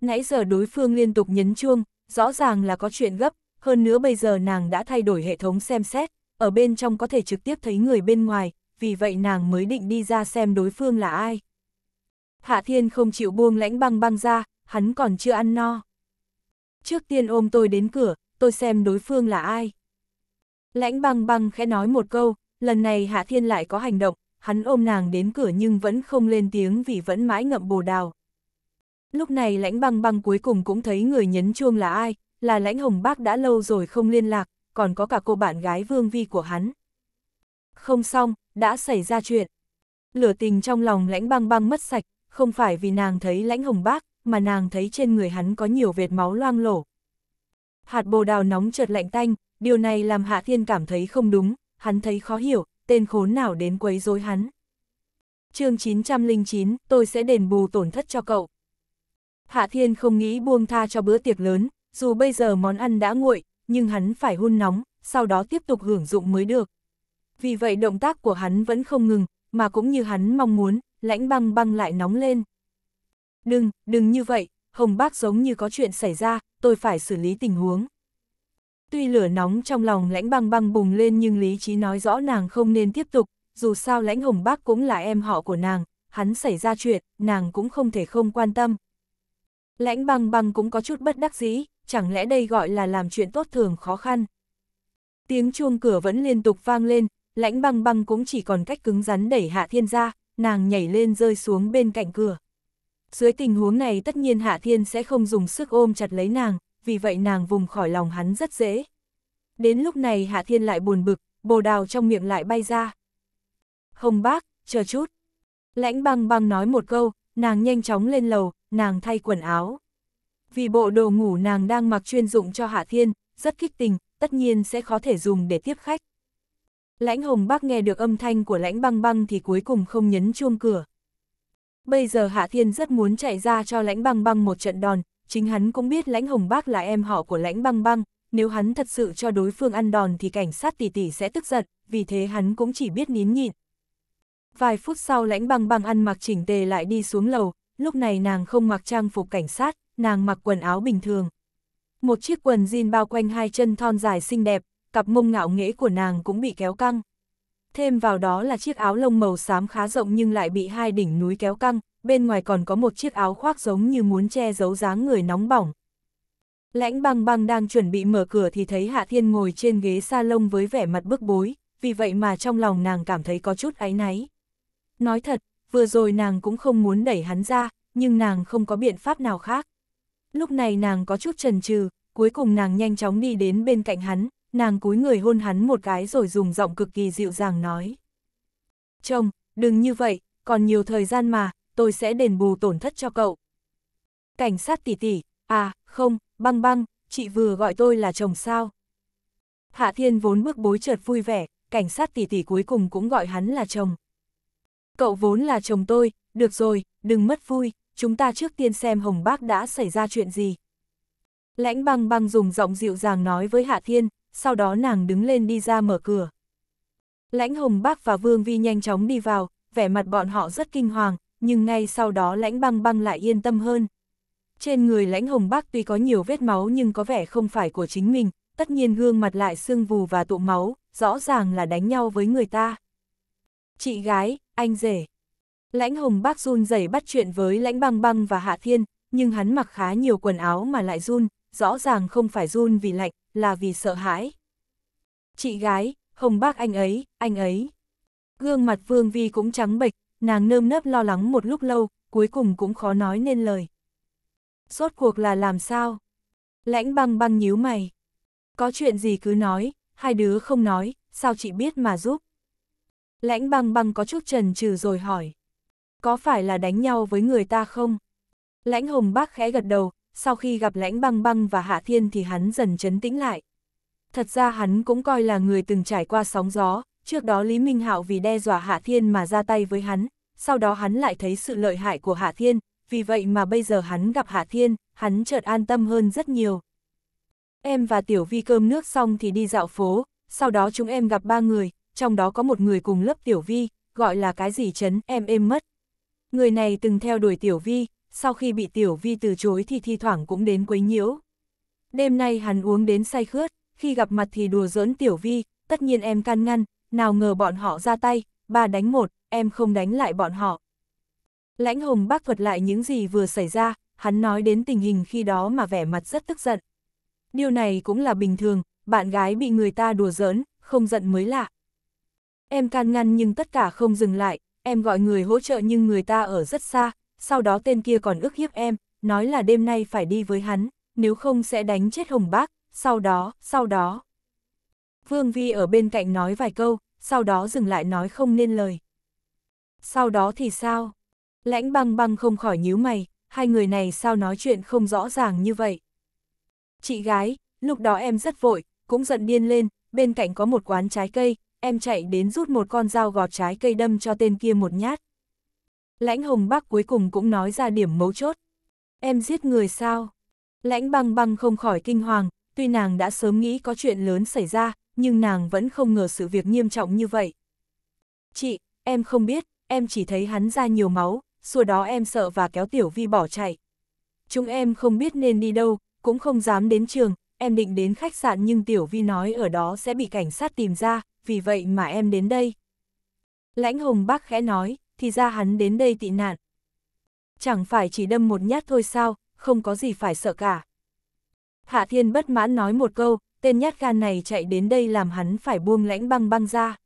A: Nãy giờ đối phương liên tục nhấn chuông, rõ ràng là có chuyện gấp, hơn nữa bây giờ nàng đã thay đổi hệ thống xem xét, ở bên trong có thể trực tiếp thấy người bên ngoài, vì vậy nàng mới định đi ra xem đối phương là ai. Hạ Thiên không chịu buông lãnh băng băng ra, hắn còn chưa ăn no. Trước tiên ôm tôi đến cửa, tôi xem đối phương là ai. Lãnh băng băng khẽ nói một câu, lần này Hạ Thiên lại có hành động, hắn ôm nàng đến cửa nhưng vẫn không lên tiếng vì vẫn mãi ngậm bồ đào. Lúc này lãnh băng băng cuối cùng cũng thấy người nhấn chuông là ai, là lãnh hồng bác đã lâu rồi không liên lạc, còn có cả cô bạn gái vương vi của hắn. Không xong, đã xảy ra chuyện. Lửa tình trong lòng lãnh băng băng mất sạch, không phải vì nàng thấy lãnh hồng bác, mà nàng thấy trên người hắn có nhiều vệt máu loang lổ. Hạt bồ đào nóng chợt lạnh tanh, điều này làm Hạ Thiên cảm thấy không đúng, hắn thấy khó hiểu, tên khốn nào đến quấy rối hắn. chương 909, tôi sẽ đền bù tổn thất cho cậu. Hạ Thiên không nghĩ buông tha cho bữa tiệc lớn, dù bây giờ món ăn đã nguội, nhưng hắn phải hun nóng, sau đó tiếp tục hưởng dụng mới được. Vì vậy động tác của hắn vẫn không ngừng, mà cũng như hắn mong muốn, lãnh băng băng lại nóng lên. Đừng, đừng như vậy, Hồng Bác giống như có chuyện xảy ra, tôi phải xử lý tình huống. Tuy lửa nóng trong lòng lãnh băng băng bùng lên nhưng lý trí nói rõ nàng không nên tiếp tục, dù sao lãnh Hồng Bác cũng là em họ của nàng, hắn xảy ra chuyện, nàng cũng không thể không quan tâm. Lãnh băng băng cũng có chút bất đắc dĩ, chẳng lẽ đây gọi là làm chuyện tốt thường khó khăn. Tiếng chuông cửa vẫn liên tục vang lên, lãnh băng băng cũng chỉ còn cách cứng rắn đẩy hạ thiên ra, nàng nhảy lên rơi xuống bên cạnh cửa. Dưới tình huống này tất nhiên Hạ Thiên sẽ không dùng sức ôm chặt lấy nàng, vì vậy nàng vùng khỏi lòng hắn rất dễ. Đến lúc này Hạ Thiên lại buồn bực, bồ đào trong miệng lại bay ra. Hồng bác, chờ chút. Lãnh băng băng nói một câu, nàng nhanh chóng lên lầu, nàng thay quần áo. Vì bộ đồ ngủ nàng đang mặc chuyên dụng cho Hạ Thiên, rất kích tình, tất nhiên sẽ khó thể dùng để tiếp khách. Lãnh Hồng Bắc nghe được âm thanh của lãnh băng băng thì cuối cùng không nhấn chuông cửa. Bây giờ Hạ Thiên rất muốn chạy ra cho lãnh băng băng một trận đòn, chính hắn cũng biết lãnh Hồng Bắc là em họ của lãnh băng băng, nếu hắn thật sự cho đối phương ăn đòn thì cảnh sát tỷ tỷ sẽ tức giận, vì thế hắn cũng chỉ biết nín nhịn. Vài phút sau lãnh băng băng ăn mặc chỉnh tề lại đi xuống lầu, lúc này nàng không mặc trang phục cảnh sát, nàng mặc quần áo bình thường. Một chiếc quần jean bao quanh hai chân thon dài xinh đẹp, cặp mông ngạo nghễ của nàng cũng bị kéo căng. Thêm vào đó là chiếc áo lông màu xám khá rộng nhưng lại bị hai đỉnh núi kéo căng, bên ngoài còn có một chiếc áo khoác giống như muốn che giấu dáng người nóng bỏng. Lãnh băng băng đang chuẩn bị mở cửa thì thấy Hạ Thiên ngồi trên ghế sa lông với vẻ mặt bức bối, vì vậy mà trong lòng nàng cảm thấy có chút áy náy. Nói thật, vừa rồi nàng cũng không muốn đẩy hắn ra, nhưng nàng không có biện pháp nào khác. Lúc này nàng có chút trần trừ, cuối cùng nàng nhanh chóng đi đến bên cạnh hắn, nàng cúi người hôn hắn một cái rồi dùng giọng cực kỳ dịu dàng nói. Chồng, đừng như vậy, còn nhiều thời gian mà, tôi sẽ đền bù tổn thất cho cậu. Cảnh sát tỷ tỷ, à, không, băng băng, chị vừa gọi tôi là chồng sao. Hạ Thiên vốn bước bối chợt vui vẻ, cảnh sát tỷ tỷ cuối cùng cũng gọi hắn là chồng. Cậu vốn là chồng tôi, được rồi, đừng mất vui, chúng ta trước tiên xem Hồng Bác đã xảy ra chuyện gì. Lãnh băng băng dùng giọng dịu dàng nói với Hạ Thiên, sau đó nàng đứng lên đi ra mở cửa. Lãnh Hồng Bác và Vương Vi nhanh chóng đi vào, vẻ mặt bọn họ rất kinh hoàng, nhưng ngay sau đó lãnh băng băng lại yên tâm hơn. Trên người lãnh Hồng Bác tuy có nhiều vết máu nhưng có vẻ không phải của chính mình, tất nhiên gương mặt lại sưng vù và tụ máu, rõ ràng là đánh nhau với người ta. Chị gái, anh rể. Lãnh Hồng Bác run rẩy bắt chuyện với lãnh băng băng và Hạ Thiên, nhưng hắn mặc khá nhiều quần áo mà lại run, rõ ràng không phải run vì lạnh, là vì sợ hãi. Chị gái, Hồng bác anh ấy, anh ấy. Gương mặt Vương Vi cũng trắng bệch, nàng nơm nớp lo lắng một lúc lâu, cuối cùng cũng khó nói nên lời. Rốt cuộc là làm sao? Lãnh băng băng nhíu mày. Có chuyện gì cứ nói, hai đứa không nói, sao chị biết mà giúp? Lãnh băng băng có chút trần trừ rồi hỏi. Có phải là đánh nhau với người ta không? Lãnh hồng bác khẽ gật đầu, sau khi gặp lãnh băng băng và hạ thiên thì hắn dần chấn tĩnh lại. Thật ra hắn cũng coi là người từng trải qua sóng gió, trước đó Lý Minh Hạo vì đe dọa hạ thiên mà ra tay với hắn, sau đó hắn lại thấy sự lợi hại của hạ thiên, vì vậy mà bây giờ hắn gặp hạ thiên, hắn chợt an tâm hơn rất nhiều. Em và Tiểu Vi cơm nước xong thì đi dạo phố, sau đó chúng em gặp ba người, trong đó có một người cùng lớp Tiểu Vi, gọi là cái gì chấn em êm mất. Người này từng theo đuổi Tiểu Vi, sau khi bị Tiểu Vi từ chối thì thi thoảng cũng đến quấy nhiễu. Đêm nay hắn uống đến say khướt, khi gặp mặt thì đùa giỡn Tiểu Vi, tất nhiên em can ngăn, nào ngờ bọn họ ra tay, ba đánh một, em không đánh lại bọn họ. Lãnh Hùng bác thuật lại những gì vừa xảy ra, hắn nói đến tình hình khi đó mà vẻ mặt rất tức giận. Điều này cũng là bình thường, bạn gái bị người ta đùa giỡn, không giận mới lạ. Em can ngăn nhưng tất cả không dừng lại, em gọi người hỗ trợ nhưng người ta ở rất xa, sau đó tên kia còn ức hiếp em, nói là đêm nay phải đi với hắn, nếu không sẽ đánh chết Hồng Bác, sau đó, sau đó. Vương Vi ở bên cạnh nói vài câu, sau đó dừng lại nói không nên lời. Sau đó thì sao? Lãnh băng băng không khỏi nhíu mày, hai người này sao nói chuyện không rõ ràng như vậy? Chị gái, lúc đó em rất vội, cũng giận điên lên, bên cạnh có một quán trái cây, em chạy đến rút một con dao gọt trái cây đâm cho tên kia một nhát. Lãnh Hồng bác cuối cùng cũng nói ra điểm mấu chốt. Em giết người sao? Lãnh băng băng không khỏi kinh hoàng, tuy nàng đã sớm nghĩ có chuyện lớn xảy ra, nhưng nàng vẫn không ngờ sự việc nghiêm trọng như vậy. Chị, em không biết, em chỉ thấy hắn ra nhiều máu, xua đó em sợ và kéo Tiểu Vi bỏ chạy. Chúng em không biết nên đi đâu, cũng không dám đến trường, em định đến khách sạn nhưng Tiểu Vi nói ở đó sẽ bị cảnh sát tìm ra, vì vậy mà em đến đây. Lãnh Hùng bác khẽ nói, thì ra hắn đến đây tị nạn. Chẳng phải chỉ đâm một nhát thôi sao, không có gì phải sợ cả. Hạ Thiên bất mãn nói một câu, tên nhát gan này chạy đến đây làm hắn phải buông lãnh băng băng ra.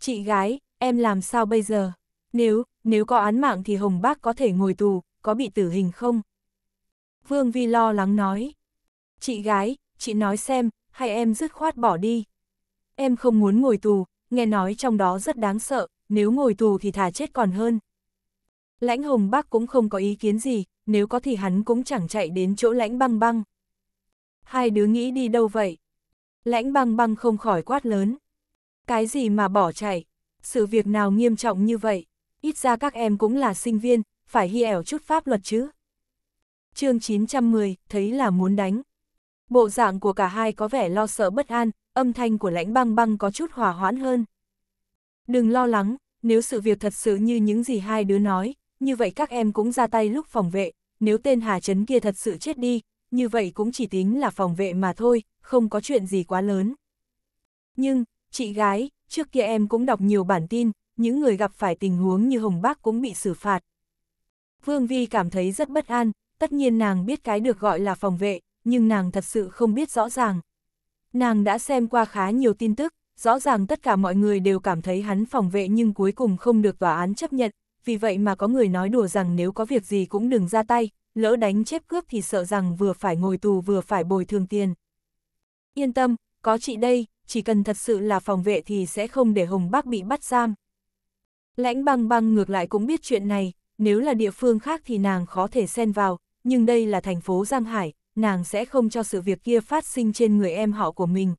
A: Chị gái, em làm sao bây giờ? Nếu, nếu có án mạng thì Hồng Bác có thể ngồi tù, có bị tử hình không? Vương Vi lo lắng nói. Chị gái, chị nói xem, hay em dứt khoát bỏ đi. Em không muốn ngồi tù, nghe nói trong đó rất đáng sợ, nếu ngồi tù thì thà chết còn hơn. Lãnh Hồng bác cũng không có ý kiến gì, nếu có thì hắn cũng chẳng chạy đến chỗ lãnh băng băng. Hai đứa nghĩ đi đâu vậy? Lãnh băng băng không khỏi quát lớn. Cái gì mà bỏ chạy? Sự việc nào nghiêm trọng như vậy? Ít ra các em cũng là sinh viên, phải hi ẻo chút pháp luật chứ. chương 910, thấy là muốn đánh. Bộ dạng của cả hai có vẻ lo sợ bất an, âm thanh của lãnh băng băng có chút hòa hoãn hơn. Đừng lo lắng, nếu sự việc thật sự như những gì hai đứa nói, như vậy các em cũng ra tay lúc phòng vệ, nếu tên Hà Trấn kia thật sự chết đi, như vậy cũng chỉ tính là phòng vệ mà thôi, không có chuyện gì quá lớn. Nhưng, chị gái, trước kia em cũng đọc nhiều bản tin, những người gặp phải tình huống như Hồng Bác cũng bị xử phạt. Vương Vi cảm thấy rất bất an, tất nhiên nàng biết cái được gọi là phòng vệ, nhưng nàng thật sự không biết rõ ràng. Nàng đã xem qua khá nhiều tin tức, rõ ràng tất cả mọi người đều cảm thấy hắn phòng vệ nhưng cuối cùng không được tòa án chấp nhận, vì vậy mà có người nói đùa rằng nếu có việc gì cũng đừng ra tay, lỡ đánh chép cướp thì sợ rằng vừa phải ngồi tù vừa phải bồi thường tiền. Yên tâm, có chị đây, chỉ cần thật sự là phòng vệ thì sẽ không để Hồng Bác bị bắt giam. Lãnh băng băng ngược lại cũng biết chuyện này, nếu là địa phương khác thì nàng khó thể xen vào, nhưng đây là thành phố Giang Hải, nàng sẽ không cho sự việc kia phát sinh trên người em họ của mình,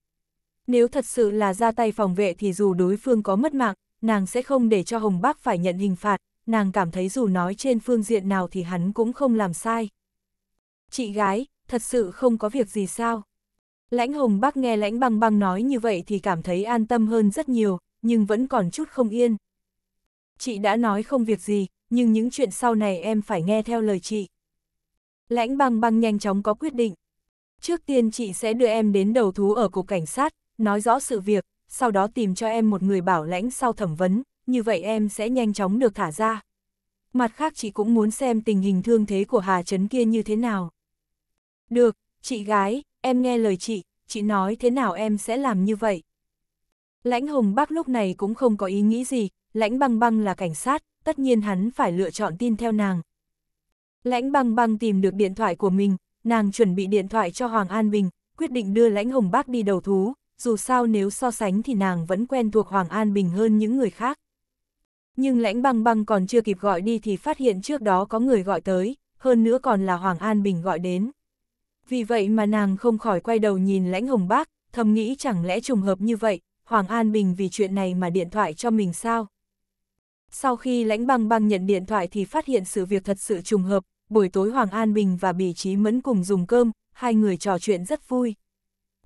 A: nếu thật sự là ra tay phòng vệ thì dù đối phương có mất mạng, nàng sẽ không để cho Hồng Bác phải nhận hình phạt, nàng cảm thấy dù nói trên phương diện nào thì hắn cũng không làm sai. Chị gái, thật sự không có việc gì sao? Lãnh Hồng Bác nghe Lãnh Băng Băng nói như vậy thì cảm thấy an tâm hơn rất nhiều, nhưng vẫn còn chút không yên. Chị đã nói không việc gì, nhưng những chuyện sau này em phải nghe theo lời chị. Lãnh Băng Băng nhanh chóng có quyết định. Trước tiên chị sẽ đưa em đến đầu thú ở cục cảnh sát, nói rõ sự việc, sau đó tìm cho em một người bảo lãnh sau thẩm vấn, như vậy em sẽ nhanh chóng được thả ra. Mặt khác chị cũng muốn xem tình hình thương thế của Hà Trấn kia như thế nào. Được, chị gái, em nghe lời chị, chị nói thế nào em sẽ làm như vậy. Lãnh Hồng Bắc lúc này cũng không có ý nghĩ gì, Lãnh Băng Băng là cảnh sát, tất nhiên hắn phải lựa chọn tin theo nàng. Lãnh Băng Băng tìm được điện thoại của mình, nàng chuẩn bị điện thoại cho Hoàng An Bình, quyết định đưa Lãnh Hồng Bắc đi đầu thú, dù sao nếu so sánh thì nàng vẫn quen thuộc Hoàng An Bình hơn những người khác. Nhưng lãnh băng băng còn chưa kịp gọi đi thì phát hiện trước đó có người gọi tới, hơn nữa còn là Hoàng An Bình gọi đến. Vì vậy mà nàng không khỏi quay đầu nhìn lãnh hồng bác, thầm nghĩ chẳng lẽ trùng hợp như vậy, Hoàng An Bình vì chuyện này mà điện thoại cho mình sao? Sau khi lãnh băng băng nhận điện thoại thì phát hiện sự việc thật sự trùng hợp, buổi tối Hoàng An Bình và Bỉ Trí Mẫn cùng dùng cơm, hai người trò chuyện rất vui.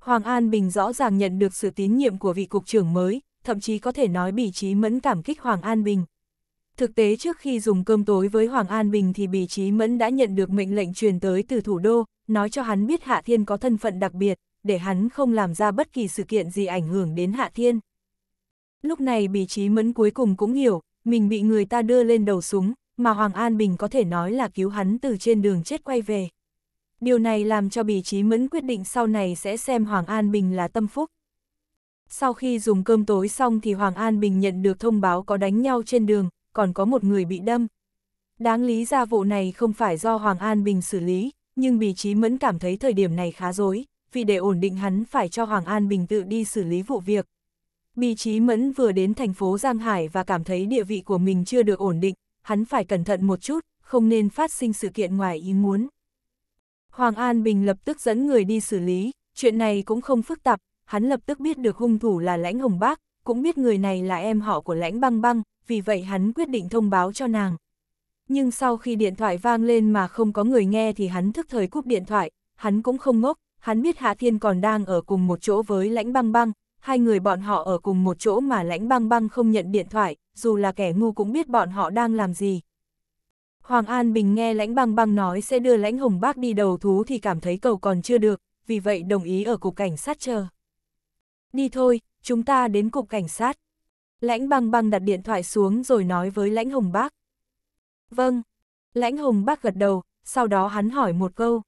A: Hoàng An Bình rõ ràng nhận được sự tín nhiệm của vị cục trưởng mới, thậm chí có thể nói Bỉ Trí Mẫn cảm kích Hoàng An Bình. Thực tế trước khi dùng cơm tối với Hoàng An Bình thì Bỉ Trí Mẫn đã nhận được mệnh lệnh truyền tới từ thủ đô, nói cho hắn biết Hạ Thiên có thân phận đặc biệt, để hắn không làm ra bất kỳ sự kiện gì ảnh hưởng đến Hạ Thiên. Lúc này Bỉ Trí Mẫn cuối cùng cũng hiểu, mình bị người ta đưa lên đầu súng, mà Hoàng An Bình có thể nói là cứu hắn từ trên đường chết quay về. Điều này làm cho Bì Chí Mẫn quyết định sau này sẽ xem Hoàng An Bình là tâm phúc. Sau khi dùng cơm tối xong thì Hoàng An Bình nhận được thông báo có đánh nhau trên đường, còn có một người bị đâm. Đáng lý ra vụ này không phải do Hoàng An Bình xử lý, nhưng Bì Chí Mẫn cảm thấy thời điểm này khá dối, vì để ổn định hắn phải cho Hoàng An Bình tự đi xử lý vụ việc. Bì Chí Mẫn vừa đến thành phố Giang Hải và cảm thấy địa vị của mình chưa được ổn định, hắn phải cẩn thận một chút, không nên phát sinh sự kiện ngoài ý muốn. Hoàng An Bình lập tức dẫn người đi xử lý, chuyện này cũng không phức tạp, hắn lập tức biết được hung thủ là Lãnh Hồng Bác, cũng biết người này là em họ của Lãnh Băng Băng, vì vậy hắn quyết định thông báo cho nàng. Nhưng sau khi điện thoại vang lên mà không có người nghe thì hắn thức thời cúp điện thoại, hắn cũng không ngốc, hắn biết Hạ Thiên còn đang ở cùng một chỗ với Lãnh Băng Băng, hai người bọn họ ở cùng một chỗ mà Lãnh Băng Băng không nhận điện thoại, dù là kẻ ngu cũng biết bọn họ đang làm gì, Hoàng An Bình nghe lãnh băng băng nói sẽ đưa lãnh hồng bác đi đầu thú thì cảm thấy cầu còn chưa được, vì vậy đồng ý ở cục cảnh sát chờ. Đi thôi, chúng ta đến cục cảnh sát. Lãnh băng băng đặt điện thoại xuống rồi nói với lãnh hồng bác. Vâng, lãnh hồng bác gật đầu, sau đó hắn hỏi một câu.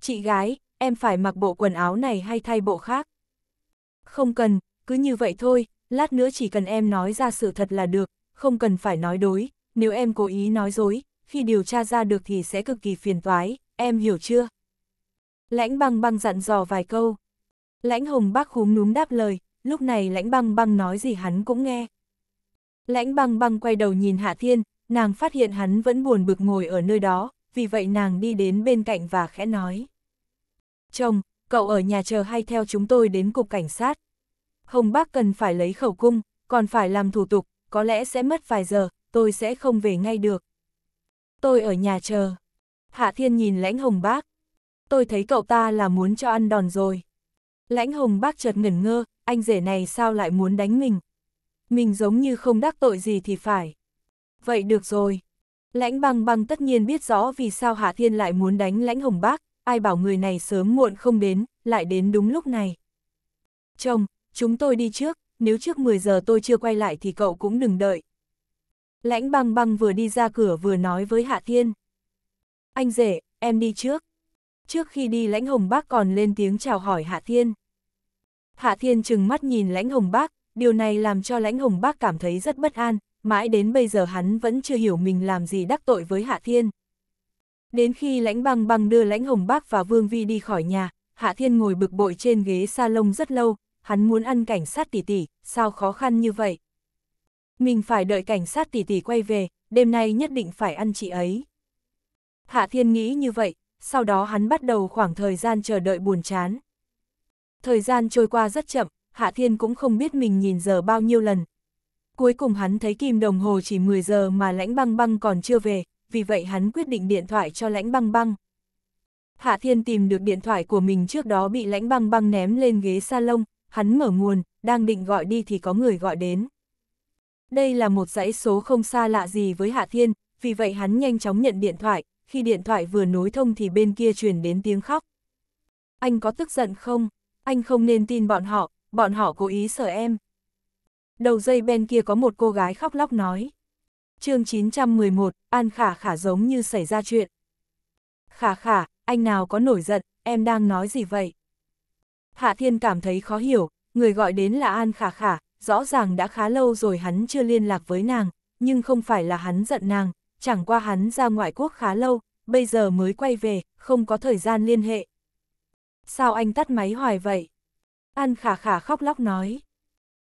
A: Chị gái, em phải mặc bộ quần áo này hay thay bộ khác? Không cần, cứ như vậy thôi, lát nữa chỉ cần em nói ra sự thật là được, không cần phải nói đối, nếu em cố ý nói dối, khi điều tra ra được thì sẽ cực kỳ phiền toái, em hiểu chưa? Lãnh băng băng dặn dò vài câu. Lãnh hồng bác khúm núm đáp lời, lúc này lãnh băng băng nói gì hắn cũng nghe. Lãnh băng băng quay đầu nhìn Hạ Thiên, nàng phát hiện hắn vẫn buồn bực ngồi ở nơi đó, vì vậy nàng đi đến bên cạnh và khẽ nói. Chồng, cậu ở nhà chờ hay theo chúng tôi đến cục cảnh sát? Hồng bác cần phải lấy khẩu cung, còn phải làm thủ tục, có lẽ sẽ mất vài giờ, tôi sẽ không về ngay được. Tôi ở nhà chờ. Hạ Thiên nhìn lãnh hồng bác. Tôi thấy cậu ta là muốn cho ăn đòn rồi. Lãnh hồng bác chợt ngẩn ngơ, anh rể này sao lại muốn đánh mình? Mình giống như không đắc tội gì thì phải. Vậy được rồi. Lãnh băng băng tất nhiên biết rõ vì sao Hạ Thiên lại muốn đánh lãnh hồng bác, ai bảo người này sớm muộn không đến, lại đến đúng lúc này. Chồng, chúng tôi đi trước, nếu trước 10 giờ tôi chưa quay lại thì cậu cũng đừng đợi. Lãnh băng băng vừa đi ra cửa vừa nói với Hạ Thiên. Anh rể, em đi trước. Trước khi đi lãnh hồng bác còn lên tiếng chào hỏi Hạ Thiên. Hạ Thiên chừng mắt nhìn lãnh hồng bác, điều này làm cho lãnh hồng bác cảm thấy rất bất an, mãi đến bây giờ hắn vẫn chưa hiểu mình làm gì đắc tội với Hạ Thiên. Đến khi lãnh băng băng đưa lãnh hồng bác và Vương Vi đi khỏi nhà, Hạ Thiên ngồi bực bội trên ghế salon rất lâu, hắn muốn ăn cảnh sát tỉ tỉ, sao khó khăn như vậy mình phải đợi cảnh sát tỷ tỷ quay về, đêm nay nhất định phải ăn chị ấy. Hạ Thiên nghĩ như vậy, sau đó hắn bắt đầu khoảng thời gian chờ đợi buồn chán. Thời gian trôi qua rất chậm, Hạ Thiên cũng không biết mình nhìn giờ bao nhiêu lần. Cuối cùng hắn thấy kim đồng hồ chỉ 10 giờ mà lãnh băng băng còn chưa về, vì vậy hắn quyết định điện thoại cho lãnh băng băng. Hạ Thiên tìm được điện thoại của mình trước đó bị lãnh băng băng ném lên ghế salon, hắn mở nguồn, đang định gọi đi thì có người gọi đến. Đây là một dãy số không xa lạ gì với Hạ Thiên, vì vậy hắn nhanh chóng nhận điện thoại, khi điện thoại vừa nối thông thì bên kia truyền đến tiếng khóc. Anh có tức giận không? Anh không nên tin bọn họ, bọn họ cố ý sợ em. Đầu dây bên kia có một cô gái khóc lóc nói. chương 911, An Khả Khả giống như xảy ra chuyện. Khả Khả, anh nào có nổi giận, em đang nói gì vậy? Hạ Thiên cảm thấy khó hiểu, người gọi đến là An Khả Khả, rõ ràng đã khá lâu rồi hắn chưa liên lạc với nàng, nhưng không phải là hắn giận nàng, chẳng qua hắn ra ngoại quốc khá lâu, bây giờ mới quay về, không có thời gian liên hệ. Sao anh tắt máy hoài vậy? An khả khả khóc lóc nói.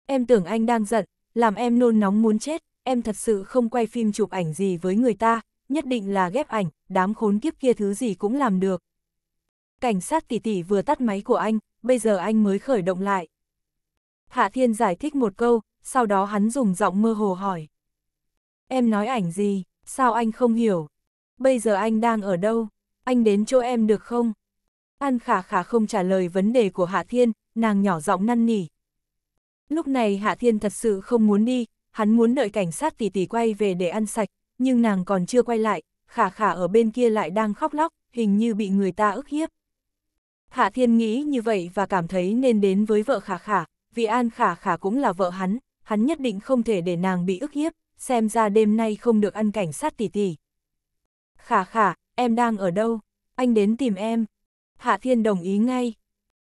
A: Em tưởng anh đang giận, làm em nôn nóng muốn chết, em thật sự không quay phim chụp ảnh gì với người ta, nhất định là ghép ảnh, đám khốn kiếp kia thứ gì cũng làm được. Cảnh sát tỷ tỷ vừa tắt máy của anh, bây giờ anh mới khởi động lại. Hạ Thiên giải thích một câu, sau đó hắn dùng giọng mơ hồ hỏi. Em nói ảnh gì, sao anh không hiểu? Bây giờ anh đang ở đâu? Anh đến chỗ em được không? An khả khả không trả lời vấn đề của Hạ Thiên, nàng nhỏ giọng năn nỉ. Lúc này Hạ Thiên thật sự không muốn đi, hắn muốn đợi cảnh sát tỉ tỉ quay về để ăn sạch, nhưng nàng còn chưa quay lại, khả khả ở bên kia lại đang khóc lóc, hình như bị người ta ức hiếp. Hạ Thiên nghĩ như vậy và cảm thấy nên đến với vợ khả khả, vì An Khả Khả cũng là vợ hắn, hắn nhất định không thể để nàng bị ức hiếp, xem ra đêm nay không được ăn cảnh sát tỉ tỉ. Khả khả, em đang ở đâu? Anh đến tìm em. Hạ Thiên đồng ý ngay.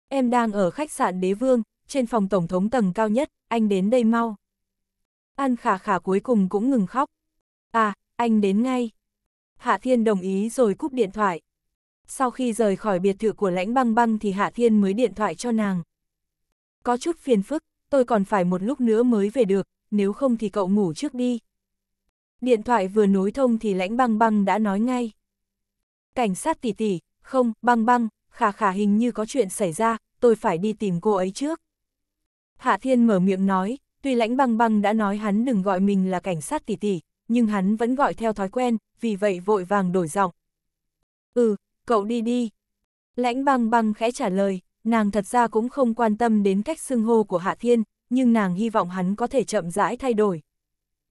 A: Em đang ở khách sạn Đế Vương, trên phòng tổng thống tầng cao nhất, anh đến đây mau. An khả khả cuối cùng cũng ngừng khóc. À, anh đến ngay. Hạ Thiên đồng ý rồi cúp điện thoại. Sau khi rời khỏi biệt thự của lãnh băng băng thì Hạ Thiên mới điện thoại cho nàng có chút phiền phức, tôi còn phải một lúc nữa mới về được, nếu không thì cậu ngủ trước đi. Điện thoại vừa nối thông thì lãnh băng băng đã nói ngay. Cảnh sát tỷ tỷ, không, băng băng, khả khả hình như có chuyện xảy ra, tôi phải đi tìm cô ấy trước. Hạ Thiên mở miệng nói, tuy lãnh băng băng đã nói hắn đừng gọi mình là cảnh sát tỷ tỷ, nhưng hắn vẫn gọi theo thói quen, vì vậy vội vàng đổi giọng. Ừ, cậu đi đi. Lãnh băng băng khẽ trả lời nàng thật ra cũng không quan tâm đến cách xưng hô của Hạ Thiên, nhưng nàng hy vọng hắn có thể chậm rãi thay đổi.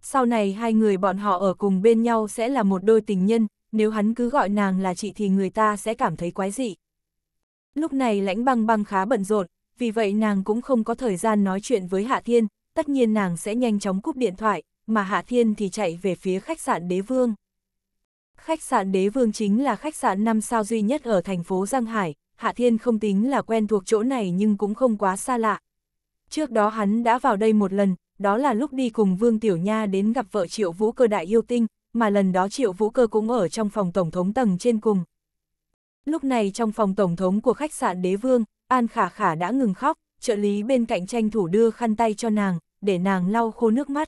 A: Sau này hai người bọn họ ở cùng bên nhau sẽ là một đôi tình nhân, nếu hắn cứ gọi nàng là chị thì người ta sẽ cảm thấy quái dị. Lúc này lãnh băng băng khá bận rộn, vì vậy nàng cũng không có thời gian nói chuyện với Hạ Thiên, tất nhiên nàng sẽ nhanh chóng cúp điện thoại, mà Hạ Thiên thì chạy về phía khách sạn Đế Vương. Khách sạn Đế Vương chính là khách sạn 5 sao duy nhất ở thành phố Giang Hải, Hạ Thiên không tính là quen thuộc chỗ này nhưng cũng không quá xa lạ. Trước đó hắn đã vào đây một lần, đó là lúc đi cùng Vương Tiểu Nha đến gặp vợ Triệu Vũ Cơ Đại Yêu Tinh, mà lần đó Triệu Vũ Cơ cũng ở trong phòng Tổng thống tầng trên cùng. Lúc này trong phòng Tổng thống của khách sạn Đế Vương, An Khả Khả đã ngừng khóc, trợ lý bên cạnh tranh thủ đưa khăn tay cho nàng, để nàng lau khô nước mắt.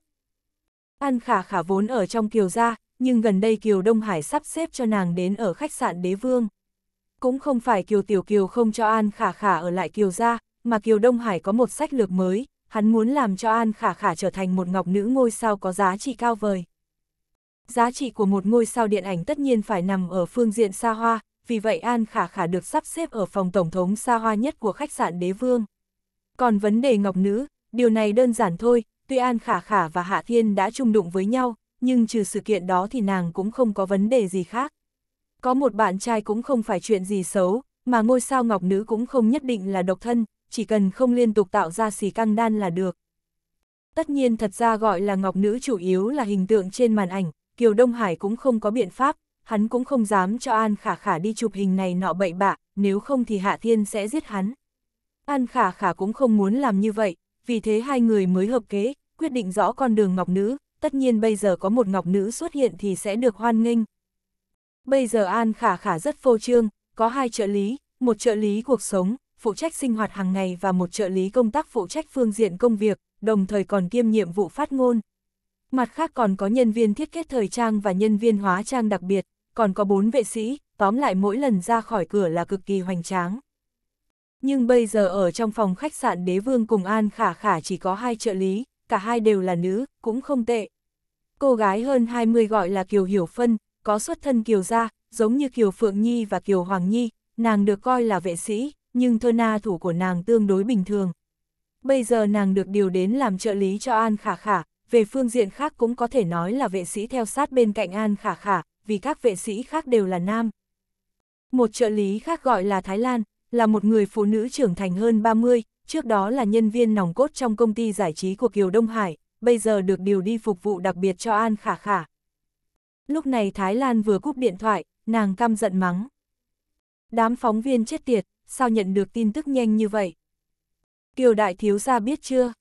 A: An Khả Khả vốn ở trong Kiều Gia, nhưng gần đây Kiều Đông Hải sắp xếp cho nàng đến ở khách sạn Đế Vương. Cũng không phải Kiều Tiểu Kiều không cho An Khả Khả ở lại Kiều gia, mà Kiều Đông Hải có một sách lược mới, hắn muốn làm cho An Khả Khả trở thành một ngọc nữ ngôi sao có giá trị cao vời. Giá trị của một ngôi sao điện ảnh tất nhiên phải nằm ở phương diện xa hoa, vì vậy An Khả Khả được sắp xếp ở phòng tổng thống xa hoa nhất của khách sạn đế vương. Còn vấn đề ngọc nữ, điều này đơn giản thôi, tuy An Khả Khả và Hạ Thiên đã chung đụng với nhau, nhưng trừ sự kiện đó thì nàng cũng không có vấn đề gì khác. Có một bạn trai cũng không phải chuyện gì xấu, mà ngôi sao ngọc nữ cũng không nhất định là độc thân, chỉ cần không liên tục tạo ra xì căng đan là được. Tất nhiên thật ra gọi là ngọc nữ chủ yếu là hình tượng trên màn ảnh, Kiều Đông Hải cũng không có biện pháp, hắn cũng không dám cho An Khả Khả đi chụp hình này nọ bậy bạ, nếu không thì Hạ Thiên sẽ giết hắn. An Khả Khả cũng không muốn làm như vậy, vì thế hai người mới hợp kế, quyết định rõ con đường ngọc nữ, tất nhiên bây giờ có một ngọc nữ xuất hiện thì sẽ được hoan nghênh, Bây giờ An Khả Khả rất phô trương, có hai trợ lý, một trợ lý cuộc sống, phụ trách sinh hoạt hàng ngày và một trợ lý công tác phụ trách phương diện công việc, đồng thời còn kiêm nhiệm vụ phát ngôn. Mặt khác còn có nhân viên thiết kế thời trang và nhân viên hóa trang đặc biệt, còn có bốn vệ sĩ, tóm lại mỗi lần ra khỏi cửa là cực kỳ hoành tráng. Nhưng bây giờ ở trong phòng khách sạn đế vương cùng An Khả Khả chỉ có hai trợ lý, cả hai đều là nữ, cũng không tệ. Cô gái hơn 20 gọi là Kiều Hiểu Phân, có xuất thân Kiều gia, giống như Kiều Phượng Nhi và Kiều Hoàng Nhi, nàng được coi là vệ sĩ, nhưng thơ na thủ của nàng tương đối bình thường. Bây giờ nàng được điều đến làm trợ lý cho An Khả Khả, về phương diện khác cũng có thể nói là vệ sĩ theo sát bên cạnh An Khả Khả, vì các vệ sĩ khác đều là nam. Một trợ lý khác gọi là Thái Lan, là một người phụ nữ trưởng thành hơn 30, trước đó là nhân viên nòng cốt trong công ty giải trí của Kiều Đông Hải, bây giờ được điều đi phục vụ đặc biệt cho An Khả Khả, lúc này Thái Lan vừa cúp điện thoại, nàng căm giận mắng. Đám phóng viên chết tiệt, sao nhận được tin tức nhanh như vậy? Kiều đại thiếu gia biết chưa?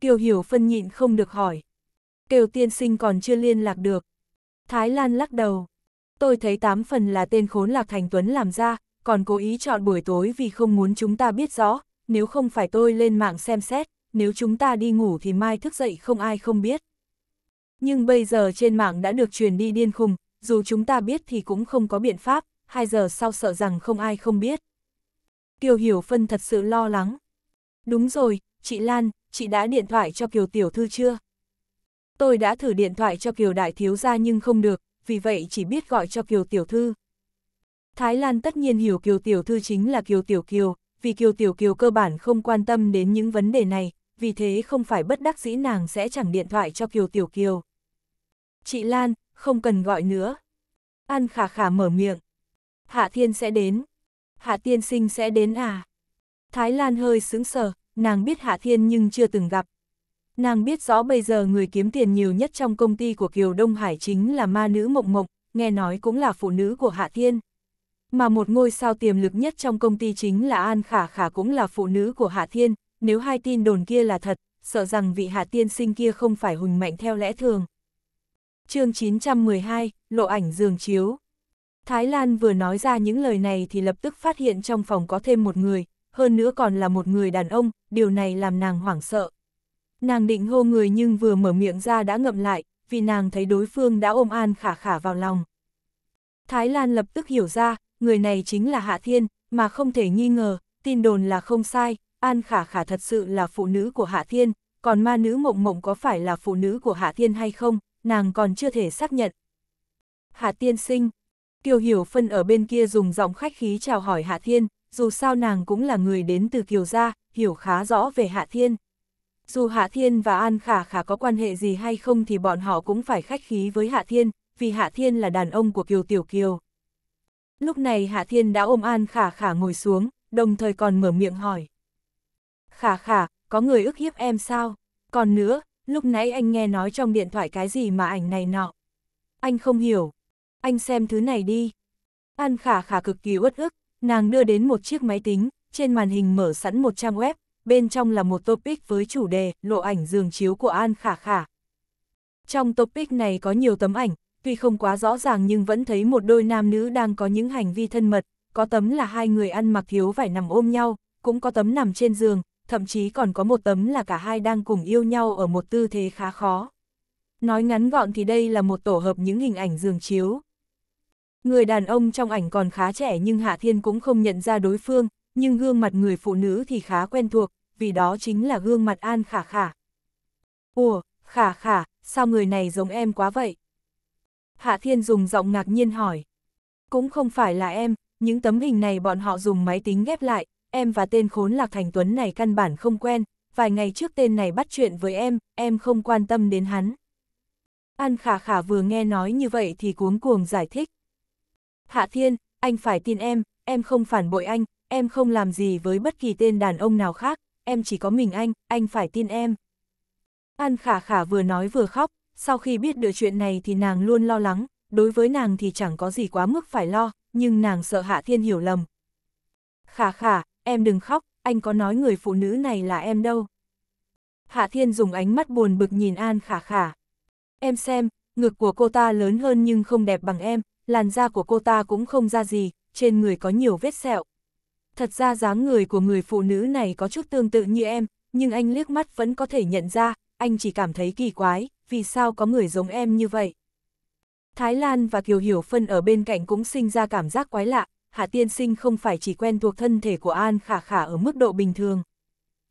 A: Kiều hiểu phân nhịn không được hỏi. Kiều tiên sinh còn chưa liên lạc được. Thái Lan lắc đầu. Tôi thấy tám phần là tên khốn Lạc Thành Tuấn làm ra, còn cố ý chọn buổi tối vì không muốn chúng ta biết rõ, nếu không phải tôi lên mạng xem xét, nếu chúng ta đi ngủ thì mai thức dậy không ai không biết. Nhưng bây giờ trên mạng đã được truyền đi điên khùng, dù chúng ta biết thì cũng không có biện pháp, hai giờ sau sợ rằng không ai không biết. Kiều Hiểu Phân thật sự lo lắng. Đúng rồi, chị Lan, chị đã điện thoại cho Kiều Tiểu Thư chưa? Tôi đã thử điện thoại cho Kiều Đại Thiếu ra nhưng không được, vì vậy chỉ biết gọi cho Kiều Tiểu Thư. Thái Lan tất nhiên hiểu Kiều Tiểu Thư chính là Kiều Tiểu Kiều, vì Kiều Tiểu Kiều cơ bản không quan tâm đến những vấn đề này, vì thế không phải bất đắc dĩ nàng sẽ chẳng điện thoại cho Kiều Tiểu Kiều. Chị Lan, không cần gọi nữa. An khả khả mở miệng. Hạ Thiên sẽ đến. Hạ Tiên Sinh sẽ đến à? Thái Lan hơi sững sờ, nàng biết Hạ Thiên nhưng chưa từng gặp. Nàng biết rõ bây giờ người kiếm tiền nhiều nhất trong công ty của Kiều Đông Hải chính là ma nữ Mộng Mộng, nghe nói cũng là phụ nữ của Hạ Thiên. Mà một ngôi sao tiềm lực nhất trong công ty chính là An Khả Khả cũng là phụ nữ của Hạ Thiên, nếu hai tin đồn kia là thật, sợ rằng vị hạ tiên sinh kia không phải hùng mạnh theo lẽ thường. chương 912, lộ ảnh giường chiếu. Thái Lan vừa nói ra những lời này thì lập tức phát hiện trong phòng có thêm một người, hơn nữa còn là một người đàn ông, điều này làm nàng hoảng sợ. Nàng định hô người nhưng vừa mở miệng ra đã ngậm lại, vì nàng thấy đối phương đã ôm An Khả Khả vào lòng. Thái Lan lập tức hiểu ra, người này chính là Hạ Thiên, mà không thể nghi ngờ, tin đồn là không sai, An Khả Khả thật sự là phụ nữ của Hạ Thiên, còn ma nữ mộng mộng có phải là phụ nữ của Hạ Thiên hay không, nàng còn chưa thể xác nhận. Hạ Thiên sinh, Kiều Hiểu Phân ở bên kia dùng giọng khách khí chào hỏi Hạ Thiên, dù sao nàng cũng là người đến từ Kiều Gia, hiểu khá rõ về Hạ Thiên. Dù Hạ Thiên và An Khả Khả có quan hệ gì hay không thì bọn họ cũng phải khách khí với Hạ Thiên, vì Hạ Thiên là đàn ông của Kiều Tiểu Kiều. Lúc này Hạ Thiên đã ôm An Khả Khả ngồi xuống, đồng thời còn mở miệng hỏi khả khả, có người ức hiếp em sao? Còn nữa, lúc nãy anh nghe nói trong điện thoại cái gì mà ảnh này nọ. Anh không hiểu. Anh xem thứ này đi. An khả khả cực kỳ uất ức, nàng đưa đến một chiếc máy tính, trên màn hình mở sẵn một trang web, bên trong là một topic với chủ đề lộ ảnh giường chiếu của An khả khả. Trong topic này có nhiều tấm ảnh, tuy không quá rõ ràng nhưng vẫn thấy một đôi nam nữ đang có những hành vi thân mật, có tấm là hai người ăn mặc thiếu vải nằm ôm nhau, cũng có tấm nằm trên giường, thậm chí còn có một tấm là cả hai đang cùng yêu nhau ở một tư thế khá khó. Nói ngắn gọn thì đây là một tổ hợp những hình ảnh giường chiếu. Người đàn ông trong ảnh còn khá trẻ nhưng Hạ Thiên cũng không nhận ra đối phương, nhưng gương mặt người phụ nữ thì khá quen thuộc, vì đó chính là gương mặt An Khả Khả. Ủa, Khả Khả, sao người này giống em quá vậy? Hạ Thiên dùng giọng ngạc nhiên hỏi. Cũng không phải là em, những tấm hình này bọn họ dùng máy tính ghép lại, em và tên khốn Lạc Thành Tuấn này căn bản không quen, vài ngày trước tên này bắt chuyện với em, em không quan tâm đến hắn. An khả khả vừa nghe nói như vậy thì cuống cuồng giải thích. Hạ Thiên, anh phải tin em, em không phản bội anh, em không làm gì với bất kỳ tên đàn ông nào khác, em chỉ có mình anh, anh phải tin em. An khả khả vừa nói vừa khóc, sau khi biết được chuyện này thì nàng luôn lo lắng, đối với nàng thì chẳng có gì quá mức phải lo, nhưng nàng sợ Hạ Thiên hiểu lầm. Khả khả, em đừng khóc, anh có nói người phụ nữ này là em đâu. Hạ Thiên dùng ánh mắt buồn bực nhìn An khả khả. Em xem, ngực của cô ta lớn hơn nhưng không đẹp bằng em, làn da của cô ta cũng không ra gì, trên người có nhiều vết sẹo. Thật ra dáng người của người phụ nữ này có chút tương tự như em, nhưng anh liếc mắt vẫn có thể nhận ra, anh chỉ cảm thấy kỳ quái, vì sao có người giống em như vậy. Thái Lan và Kiều Hiểu Phân ở bên cạnh cũng sinh ra cảm giác quái lạ, Hạ Tiên Sinh không phải chỉ quen thuộc thân thể của An Khả Khả ở mức độ bình thường.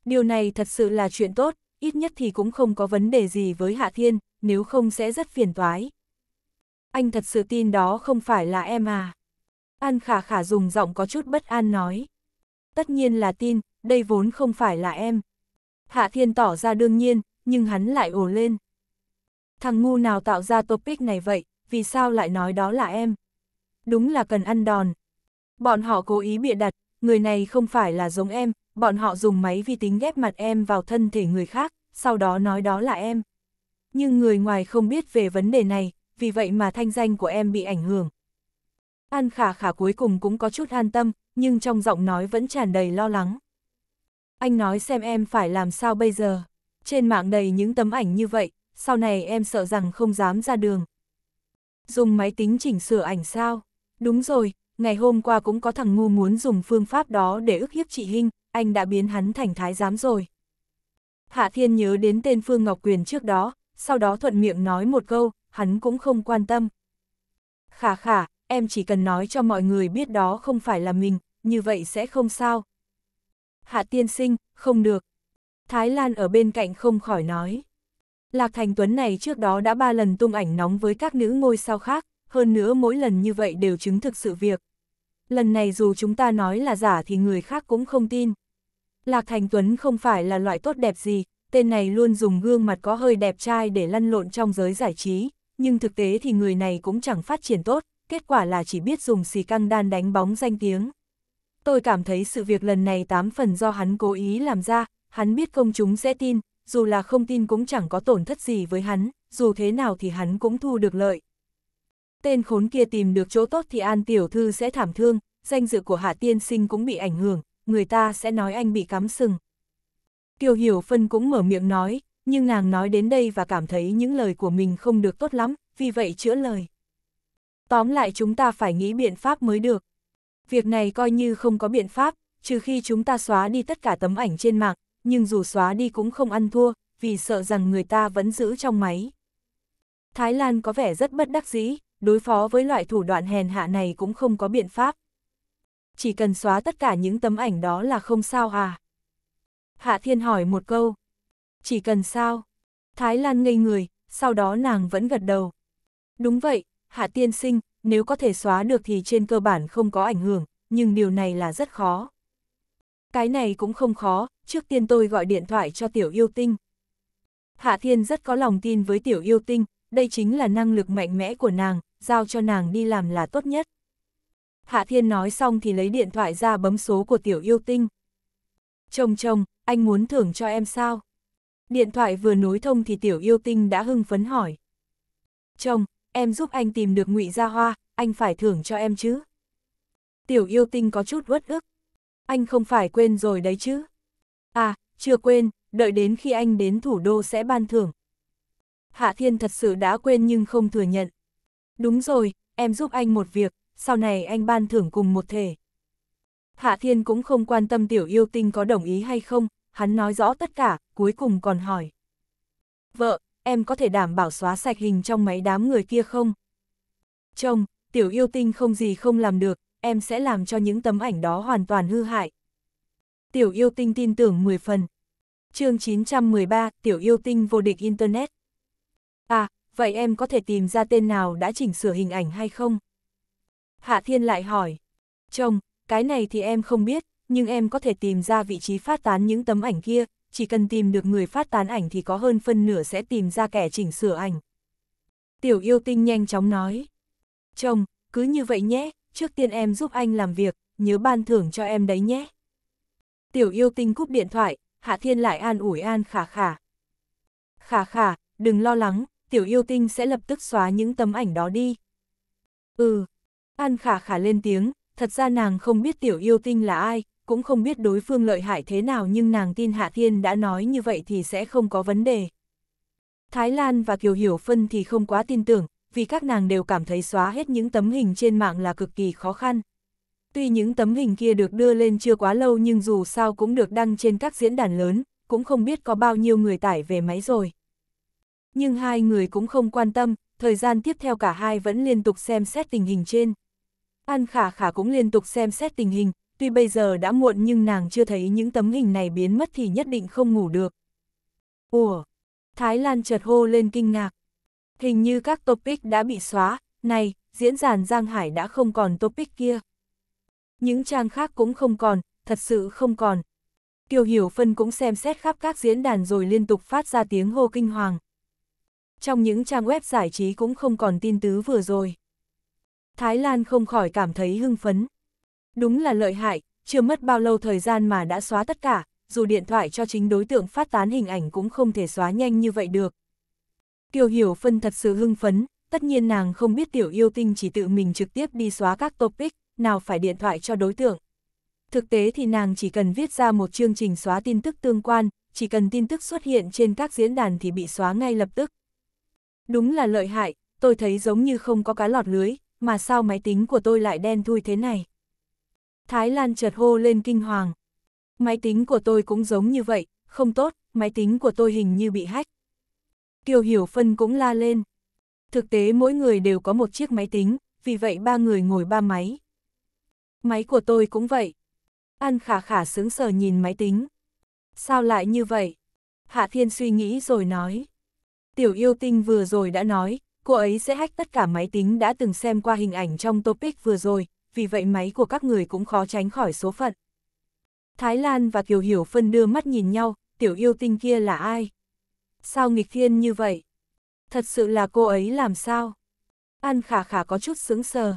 A: Điều này thật sự là chuyện tốt, ít nhất thì cũng không có vấn đề gì với Hạ Thiên, nếu không sẽ rất phiền toái. Anh thật sự tin đó không phải là em à. An Khả Khả dùng giọng có chút bất an nói. Tất nhiên là tin, đây vốn không phải là em. Hạ Thiên tỏ ra đương nhiên, nhưng hắn lại ồ lên. Thằng ngu nào tạo ra topic này vậy, vì sao lại nói đó là em? Đúng là cần ăn đòn, Bọn họ cố ý bịa đặt, người này không phải là giống em, bọn họ dùng máy vi tính ghép mặt em vào thân thể người khác, sau đó nói đó là em. Nhưng người ngoài không biết về vấn đề này, vì vậy mà thanh danh của em bị ảnh hưởng. An khả khả cuối cùng cũng có chút an tâm, nhưng trong giọng nói vẫn tràn đầy lo lắng. Anh nói xem em phải làm sao bây giờ. Trên mạng đầy những tấm ảnh như vậy, sau này em sợ rằng không dám ra đường. Dùng máy tính chỉnh sửa ảnh sao? Đúng rồi, ngày hôm qua cũng có thằng ngu muốn dùng phương pháp đó để ức hiếp chị Hinh, anh đã biến hắn thành thái giám rồi. Hạ Thiên nhớ đến tên Phương Ngọc Quyền trước đó, sau đó thuận miệng nói một câu, hắn cũng không quan tâm. Khả khả, em chỉ cần nói cho mọi người biết đó không phải là mình, như vậy sẽ không sao. Hạ tiên sinh, không được. Thái Lan ở bên cạnh không khỏi nói. Lạc Thành Tuấn này trước đó đã ba lần tung ảnh nóng với các nữ ngôi sao khác, hơn nữa mỗi lần như vậy đều chứng thực sự việc. Lần này dù chúng ta nói là giả thì người khác cũng không tin. Lạc Thành Tuấn không phải là loại tốt đẹp gì, tên này luôn dùng gương mặt có hơi đẹp trai để lăn lộn trong giới giải trí, nhưng thực tế thì người này cũng chẳng phát triển tốt, kết quả là chỉ biết dùng xì căng đan đánh bóng danh tiếng. Tôi cảm thấy sự việc lần này tám phần do hắn cố ý làm ra, hắn biết công chúng sẽ tin, dù là không tin cũng chẳng có tổn thất gì với hắn, dù thế nào thì hắn cũng thu được lợi, tên khốn kia tìm được chỗ tốt thì An Tiểu Thư sẽ thảm thương, danh dự của Hạ Tiên Sinh cũng bị ảnh hưởng, người ta sẽ nói anh bị cắm sừng. Kiều Hiểu Phân cũng mở miệng nói, nhưng nàng nói đến đây và cảm thấy những lời của mình không được tốt lắm, vì vậy chữa lời. Tóm lại chúng ta phải nghĩ biện pháp mới được. Việc này coi như không có biện pháp, trừ khi chúng ta xóa đi tất cả tấm ảnh trên mạng, nhưng dù xóa đi cũng không ăn thua, vì sợ rằng người ta vẫn giữ trong máy. Thái Lan có vẻ rất bất đắc dĩ, đối phó với loại thủ đoạn hèn hạ này cũng không có biện pháp. Chỉ cần xóa tất cả những tấm ảnh đó là không sao à? Hạ Thiên hỏi một câu. Chỉ cần sao? Thái Lan ngây người, sau đó nàng vẫn gật đầu. Đúng vậy, Hạ Tiên Sinh, nếu có thể xóa được thì trên cơ bản không có ảnh hưởng, nhưng điều này là rất khó. Cái này cũng không khó, trước tiên tôi gọi điện thoại cho Tiểu Yêu Tinh. Hạ Thiên rất có lòng tin với Tiểu Yêu Tinh, đây chính là năng lực mạnh mẽ của nàng, giao cho nàng đi làm là tốt nhất. Hạ Thiên nói xong thì lấy điện thoại ra bấm số của tiểu yêu tinh. Chồng chồng, anh muốn thưởng cho em sao? Điện thoại vừa nối thông thì tiểu yêu tinh đã hưng phấn hỏi. Chồng, em giúp anh tìm được ngụy Gia Hoa, anh phải thưởng cho em chứ? Tiểu yêu tinh có chút uất ức. Anh không phải quên rồi đấy chứ? À, chưa quên, đợi đến khi anh đến thủ đô sẽ ban thưởng, Hạ Thiên thật sự đã quên nhưng không thừa nhận. Đúng rồi, em giúp anh một việc, sau này anh ban thưởng cùng một thể. Hạ Thiên cũng không quan tâm tiểu yêu tinh có đồng ý hay không, hắn nói rõ tất cả, cuối cùng còn hỏi. Vợ, em có thể đảm bảo xóa sạch hình trong máy đám người kia không? Chồng, tiểu yêu tinh không gì không làm được, em sẽ làm cho những tấm ảnh đó hoàn toàn hư hại. Tiểu yêu tinh tin tưởng 10 phần. chương 913, tiểu yêu tinh vô địch Internet vậy em có thể tìm ra tên nào đã chỉnh sửa hình ảnh hay không? Hạ Thiên lại hỏi, chồng, cái này thì em không biết, nhưng em có thể tìm ra vị trí phát tán những tấm ảnh kia, chỉ cần tìm được người phát tán ảnh thì có hơn phân nửa sẽ tìm ra kẻ chỉnh sửa ảnh. Tiểu yêu tinh nhanh chóng nói, chồng, cứ như vậy nhé, trước tiên em giúp anh làm việc, nhớ ban thưởng cho em đấy nhé. Tiểu yêu tinh cúp điện thoại, Hạ Thiên lại an ủi an khả khả. Khả khả, đừng lo lắng, tiểu yêu tinh sẽ lập tức xóa những tấm ảnh đó đi. Ừ, An khả khả lên tiếng, thật ra nàng không biết tiểu yêu tinh là ai, cũng không biết đối phương lợi hại thế nào nhưng nàng tin Hạ Thiên đã nói như vậy thì sẽ không có vấn đề. Thái Lan và Kiều Hiểu Phân thì không quá tin tưởng, vì các nàng đều cảm thấy xóa hết những tấm hình trên mạng là cực kỳ khó khăn. Tuy những tấm hình kia được đưa lên chưa quá lâu nhưng dù sao cũng được đăng trên các diễn đàn lớn, cũng không biết có bao nhiêu người tải về máy rồi nhưng hai người cũng không quan tâm, thời gian tiếp theo cả hai vẫn liên tục xem xét tình hình trên. An Khả Khả cũng liên tục xem xét tình hình, tuy bây giờ đã muộn nhưng nàng chưa thấy những tấm hình này biến mất thì nhất định không ngủ được. Ủa? Thái Lan chợt hô lên kinh ngạc. Hình như các topic đã bị xóa, này, diễn giàn Giang Hải đã không còn topic kia. Những trang khác cũng không còn, thật sự không còn. tiêu Hiểu Phân cũng xem xét khắp các diễn đàn rồi liên tục phát ra tiếng hô kinh hoàng. Trong những trang web giải trí cũng không còn tin tứ vừa rồi. Thái Lan không khỏi cảm thấy hưng phấn. Đúng là lợi hại, chưa mất bao lâu thời gian mà đã xóa tất cả, dù điện thoại cho chính đối tượng phát tán hình ảnh cũng không thể xóa nhanh như vậy được. Kiều Hiểu Phân thật sự hưng phấn, tất nhiên nàng không biết tiểu yêu tinh chỉ tự mình trực tiếp đi xóa các topic, nào phải điện thoại cho đối tượng. Thực tế thì nàng chỉ cần viết ra một chương trình xóa tin tức tương quan, chỉ cần tin tức xuất hiện trên các diễn đàn thì bị xóa ngay lập tức, Đúng là lợi hại, tôi thấy giống như không có cá lọt lưới, mà sao máy tính của tôi lại đen thui thế này? Thái Lan chợt hô lên kinh hoàng. Máy tính của tôi cũng giống như vậy, không tốt, máy tính của tôi hình như bị hách. Kiều Hiểu Phân cũng la lên. Thực tế mỗi người đều có một chiếc máy tính, vì vậy ba người ngồi ba máy. Máy của tôi cũng vậy. An khả khả sướng sờ nhìn máy tính. Sao lại như vậy? Hạ Thiên suy nghĩ rồi nói. Tiểu yêu tinh vừa rồi đã nói, cô ấy sẽ hack tất cả máy tính đã từng xem qua hình ảnh trong topic vừa rồi, vì vậy máy của các người cũng khó tránh khỏi số phận. Thái Lan và Kiều Hiểu Phân đưa mắt nhìn nhau, tiểu yêu tinh kia là ai? Sao nghịch thiên như vậy? Thật sự là cô ấy làm sao? An khả khả có chút sững sờ.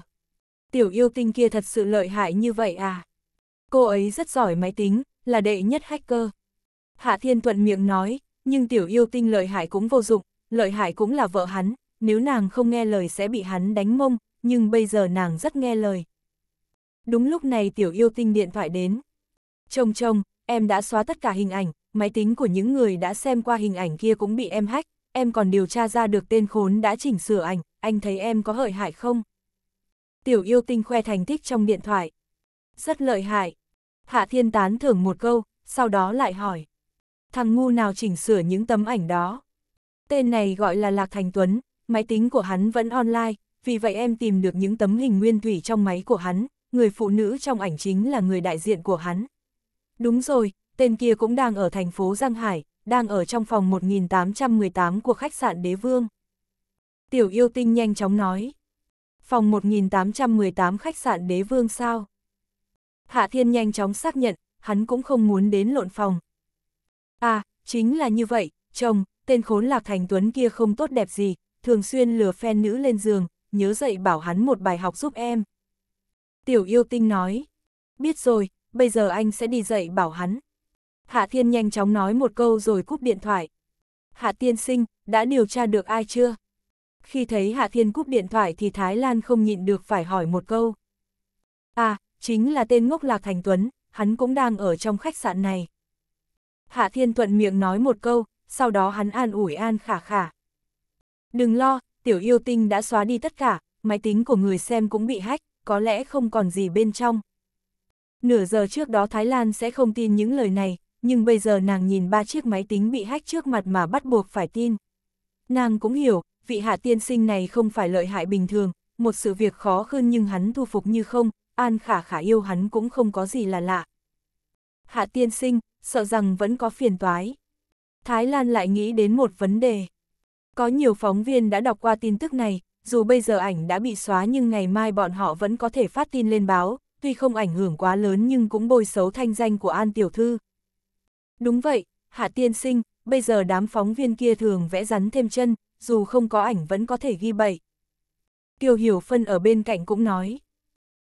A: Tiểu yêu tinh kia thật sự lợi hại như vậy à? Cô ấy rất giỏi máy tính, là đệ nhất hacker. Hạ Thiên Thuận miệng nói, nhưng tiểu yêu tinh lợi hại cũng vô dụng, lợi hại cũng là vợ hắn, nếu nàng không nghe lời sẽ bị hắn đánh mông, nhưng bây giờ nàng rất nghe lời. Đúng lúc này tiểu yêu tinh điện thoại đến. Chồng chồng, em đã xóa tất cả hình ảnh, máy tính của những người đã xem qua hình ảnh kia cũng bị em hack, em còn điều tra ra được tên khốn đã chỉnh sửa ảnh, anh thấy em có hợi hại không? Tiểu yêu tinh khoe thành tích trong điện thoại. Rất lợi hại. Hạ thiên tán thưởng một câu, sau đó lại hỏi. Thằng ngu nào chỉnh sửa những tấm ảnh đó? Tên này gọi là Lạc Thành Tuấn, máy tính của hắn vẫn online, vì vậy em tìm được những tấm hình nguyên thủy trong máy của hắn, người phụ nữ trong ảnh chính là người đại diện của hắn. Đúng rồi, tên kia cũng đang ở thành phố Giang Hải, đang ở trong phòng 1818 của khách sạn Đế Vương. Tiểu yêu tinh nhanh chóng nói. Phòng 1818 khách sạn Đế Vương sao? Hạ Thiên nhanh chóng xác nhận, hắn cũng không muốn đến lộn phòng. À, chính là như vậy, chồng, tên khốn lạc thành tuấn kia không tốt đẹp gì, thường xuyên lừa phen nữ lên giường, nhớ dậy bảo hắn một bài học giúp em. Tiểu yêu tinh nói, biết rồi, bây giờ anh sẽ đi dậy bảo hắn. Hạ Thiên nhanh chóng nói một câu rồi cúp điện thoại. Hạ Tiên sinh, đã điều tra được ai chưa? Khi thấy Hạ Thiên cúp điện thoại thì Thái Lan không nhịn được phải hỏi một câu. À, chính là tên ngốc Lạc Thành Tuấn, hắn cũng đang ở trong khách sạn này. Hạ Thiên thuận miệng nói một câu, sau đó hắn an ủi An Khả Khả. Đừng lo, tiểu yêu tinh đã xóa đi tất cả, máy tính của người xem cũng bị hack, có lẽ không còn gì bên trong. Nửa giờ trước đó Thái Lan sẽ không tin những lời này, nhưng bây giờ nàng nhìn ba chiếc máy tính bị hack trước mặt mà bắt buộc phải tin. Nàng cũng hiểu, vị hạ tiên sinh này không phải lợi hại bình thường, một sự việc khó khăn nhưng hắn thu phục như không, An Khả Khả yêu hắn cũng không có gì là lạ. Hạ tiên sinh, sợ rằng vẫn có phiền toái. Thái Lan lại nghĩ đến một vấn đề. Có nhiều phóng viên đã đọc qua tin tức này, dù bây giờ ảnh đã bị xóa nhưng ngày mai bọn họ vẫn có thể phát tin lên báo, tuy không ảnh hưởng quá lớn nhưng cũng bôi xấu thanh danh của An Tiểu Thư. Đúng vậy, Hạ Tiên Sinh, bây giờ đám phóng viên kia thường vẽ rắn thêm chân, dù không có ảnh vẫn có thể ghi bậy. Kiều Hiểu Phân ở bên cạnh cũng nói.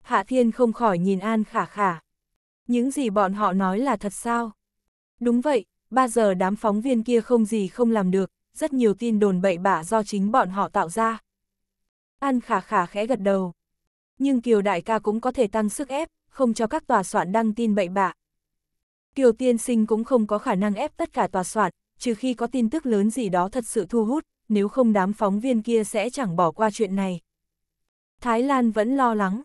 A: Hạ Thiên không khỏi nhìn An khả khả. Những gì bọn họ nói là thật sao? Đúng vậy, ba giờ đám phóng viên kia không gì không làm được, rất nhiều tin đồn bậy bạ do chính bọn họ tạo ra. An khả khả khẽ gật đầu. Nhưng Kiều đại ca cũng có thể tăng sức ép, không cho các tòa soạn đăng tin bậy bạ. Kiều tiên sinh cũng không có khả năng ép tất cả tòa soạn, trừ khi có tin tức lớn gì đó thật sự thu hút, nếu không đám phóng viên kia sẽ chẳng bỏ qua chuyện này. Thái Lan vẫn lo lắng.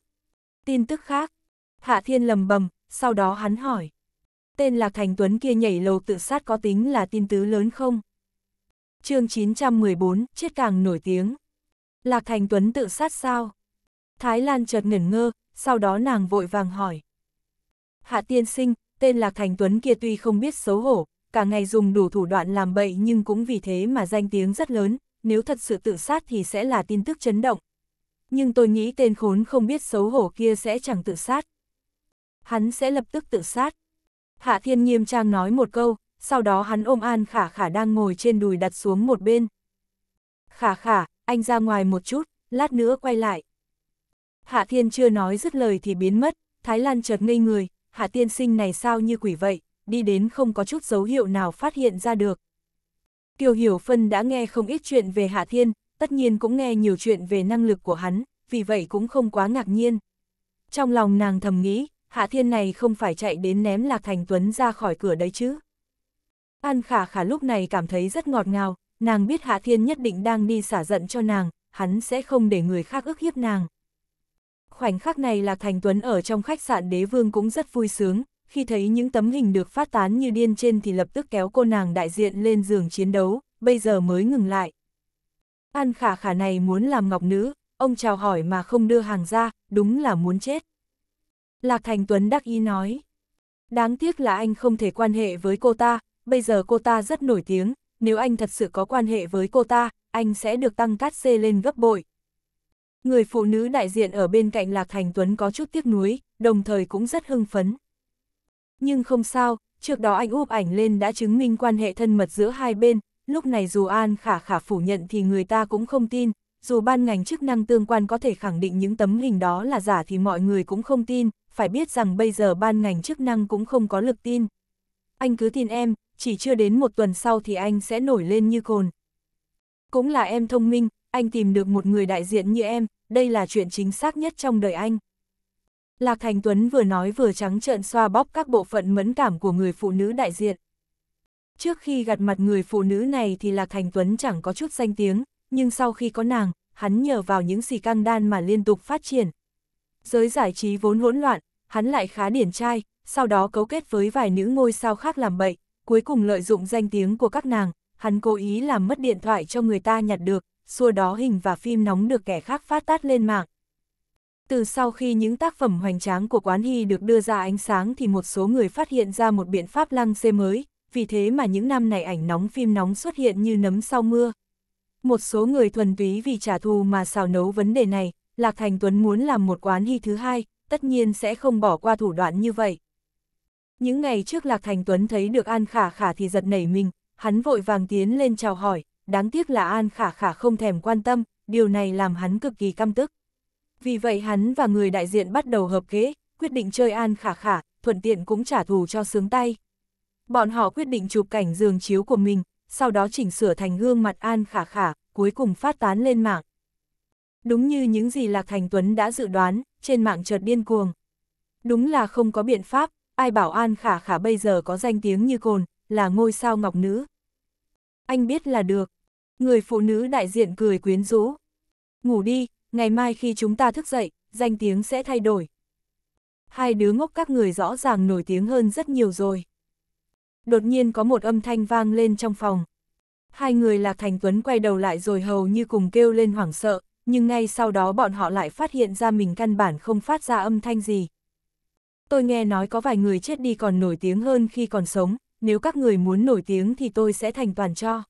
A: Tin tức khác. Hạ Thiên lầm bầm, sau đó hắn hỏi tên Lạc Thành Tuấn kia nhảy lầu tự sát có tính là tin tứ lớn không? chương 914, chết càng nổi tiếng. Lạc Thành Tuấn tự sát sao? Thái Lan chợt ngẩn ngơ, sau đó nàng vội vàng hỏi. Hạ tiên sinh, tên Lạc Thành Tuấn kia tuy không biết xấu hổ, cả ngày dùng đủ thủ đoạn làm bậy nhưng cũng vì thế mà danh tiếng rất lớn, nếu thật sự tự sát thì sẽ là tin tức chấn động. Nhưng tôi nghĩ tên khốn không biết xấu hổ kia sẽ chẳng tự sát. Hắn sẽ lập tức tự sát. Hạ Thiên nghiêm trang nói một câu, sau đó hắn ôm An Khả Khả đang ngồi trên đùi đặt xuống một bên. Khả Khả, anh ra ngoài một chút, lát nữa quay lại. Hạ Thiên chưa nói dứt lời thì biến mất, Thái Lan chợt ngây người, Hạ Tiên sinh này sao như quỷ vậy, đi đến không có chút dấu hiệu nào phát hiện ra được. Kiều Hiểu Phân đã nghe không ít chuyện về Hạ Thiên, tất nhiên cũng nghe nhiều chuyện về năng lực của hắn, vì vậy cũng không quá ngạc nhiên. Trong lòng nàng thầm nghĩ, Hạ Thiên này không phải chạy đến ném Lạc Thành Tuấn ra khỏi cửa đấy chứ. An Khả Khả lúc này cảm thấy rất ngọt ngào, nàng biết Hạ Thiên nhất định đang đi xả giận cho nàng, hắn sẽ không để người khác ức hiếp nàng. Khoảnh khắc này Lạc Thành Tuấn ở trong khách sạn đế vương cũng rất vui sướng, khi thấy những tấm hình được phát tán như điên trên thì lập tức kéo cô nàng đại diện lên giường chiến đấu, bây giờ mới ngừng lại. An Khả Khả này muốn làm ngọc nữ, ông chào hỏi mà không đưa hàng ra, đúng là muốn chết. Lạc Thành Tuấn đắc ý nói. Đáng tiếc là anh không thể quan hệ với cô ta, bây giờ cô ta rất nổi tiếng, nếu anh thật sự có quan hệ với cô ta, anh sẽ được tăng cát xê lên gấp bội. Người phụ nữ đại diện ở bên cạnh Lạc Thành Tuấn có chút tiếc nuối, đồng thời cũng rất hưng phấn. Nhưng không sao, trước đó anh úp ảnh lên đã chứng minh quan hệ thân mật giữa hai bên, lúc này dù An khả khả phủ nhận thì người ta cũng không tin, dù ban ngành chức năng tương quan có thể khẳng định những tấm hình đó là giả thì mọi người cũng không tin, phải biết rằng bây giờ ban ngành chức năng cũng không có lực tin. Anh cứ tin em, chỉ chưa đến một tuần sau thì anh sẽ nổi lên như cồn. Cũng là em thông minh, anh tìm được một người đại diện như em, đây là chuyện chính xác nhất trong đời anh. Lạc Thành Tuấn vừa nói vừa trắng trợn xoa bóp các bộ phận mẫn cảm của người phụ nữ đại diện. Trước khi gặt mặt người phụ nữ này thì Lạc Thành Tuấn chẳng có chút danh tiếng, nhưng sau khi có nàng, hắn nhờ vào những xì căng đan mà liên tục phát triển. Giới giải trí vốn hỗn loạn, hắn lại khá điển trai, sau đó cấu kết với vài nữ ngôi sao khác làm bậy, cuối cùng lợi dụng danh tiếng của các nàng, hắn cố ý làm mất điện thoại cho người ta nhặt được, xua đó hình và phim nóng được kẻ khác phát tát lên mạng. Từ sau khi những tác phẩm hoành tráng của Quán Hy được đưa ra ánh sáng thì một số người phát hiện ra một biện pháp lăng xê mới, vì thế mà những năm này ảnh nóng phim nóng xuất hiện như nấm sau mưa. Một số người thuần túy vì trả thù mà xào nấu vấn đề này, Lạc Thành Tuấn muốn làm một quán hy thứ hai, tất nhiên sẽ không bỏ qua thủ đoạn như vậy. Những ngày trước Lạc Thành Tuấn thấy được An Khả Khả thì giật nảy mình, hắn vội vàng tiến lên chào hỏi, đáng tiếc là An Khả Khả không thèm quan tâm, điều này làm hắn cực kỳ căm tức. Vì vậy hắn và người đại diện bắt đầu hợp kế, quyết định chơi An Khả Khả, thuận tiện cũng trả thù cho sướng tay. Bọn họ quyết định chụp cảnh giường chiếu của mình, sau đó chỉnh sửa thành gương mặt An Khả Khả, cuối cùng phát tán lên mạng. Đúng như những gì Lạc Thành Tuấn đã dự đoán, trên mạng chợt điên cuồng. Đúng là không có biện pháp, ai bảo An Khả Khả bây giờ có danh tiếng như cồn, là ngôi sao ngọc nữ. Anh biết là được. Người phụ nữ đại diện cười quyến rũ. Ngủ đi, ngày mai khi chúng ta thức dậy, danh tiếng sẽ thay đổi. Hai đứa ngốc các người rõ ràng nổi tiếng hơn rất nhiều rồi. Đột nhiên có một âm thanh vang lên trong phòng. Hai người là Thành Tuấn quay đầu lại rồi hầu như cùng kêu lên hoảng sợ, nhưng ngay sau đó bọn họ lại phát hiện ra mình căn bản không phát ra âm thanh gì. Tôi nghe nói có vài người chết đi còn nổi tiếng hơn khi còn sống, nếu các người muốn nổi tiếng thì tôi sẽ thành toàn cho.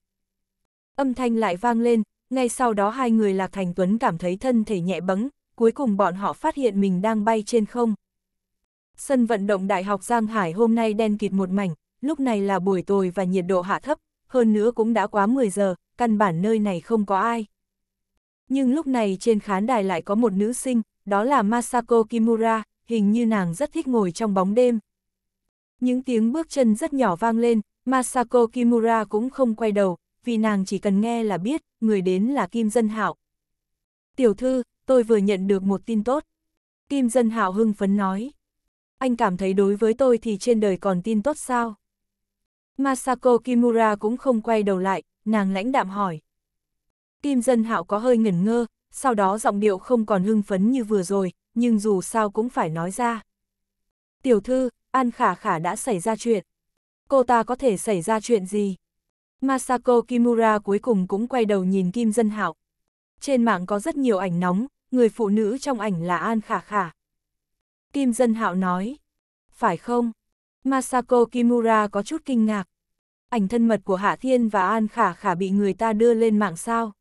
A: Âm thanh lại vang lên, ngay sau đó hai người Lạc Thành Tuấn cảm thấy thân thể nhẹ bẫng, cuối cùng bọn họ phát hiện mình đang bay trên không. Sân vận động Đại học Giang Hải hôm nay đen kịt một mảnh, lúc này là buổi tối và nhiệt độ hạ thấp, hơn nữa cũng đã quá 10 giờ, căn bản nơi này không có ai nhưng lúc này trên khán đài lại có một nữ sinh, đó là Masako Kimura, hình như nàng rất thích ngồi trong bóng đêm. Những tiếng bước chân rất nhỏ vang lên, Masako Kimura cũng không quay đầu, vì nàng chỉ cần nghe là biết, người đến là Kim Dân Hạo. Tiểu thư, tôi vừa nhận được một tin tốt. Kim Dân Hạo hưng phấn nói. Anh cảm thấy đối với tôi thì trên đời còn tin tốt sao? Masako Kimura cũng không quay đầu lại, nàng lãnh đạm hỏi. Kim Dân Hạo có hơi ngẩn ngơ, sau đó giọng điệu không còn hưng phấn như vừa rồi, nhưng dù sao cũng phải nói ra. Tiểu thư, An Khả Khả đã xảy ra chuyện. Cô ta có thể xảy ra chuyện gì? Masako Kimura cuối cùng cũng quay đầu nhìn Kim Dân Hạo. Trên mạng có rất nhiều ảnh nóng, người phụ nữ trong ảnh là An Khả Khả. Kim Dân Hạo nói, phải không? Masako Kimura có chút kinh ngạc. Ảnh thân mật của Hạ Thiên và An Khả Khả bị người ta đưa lên mạng sao?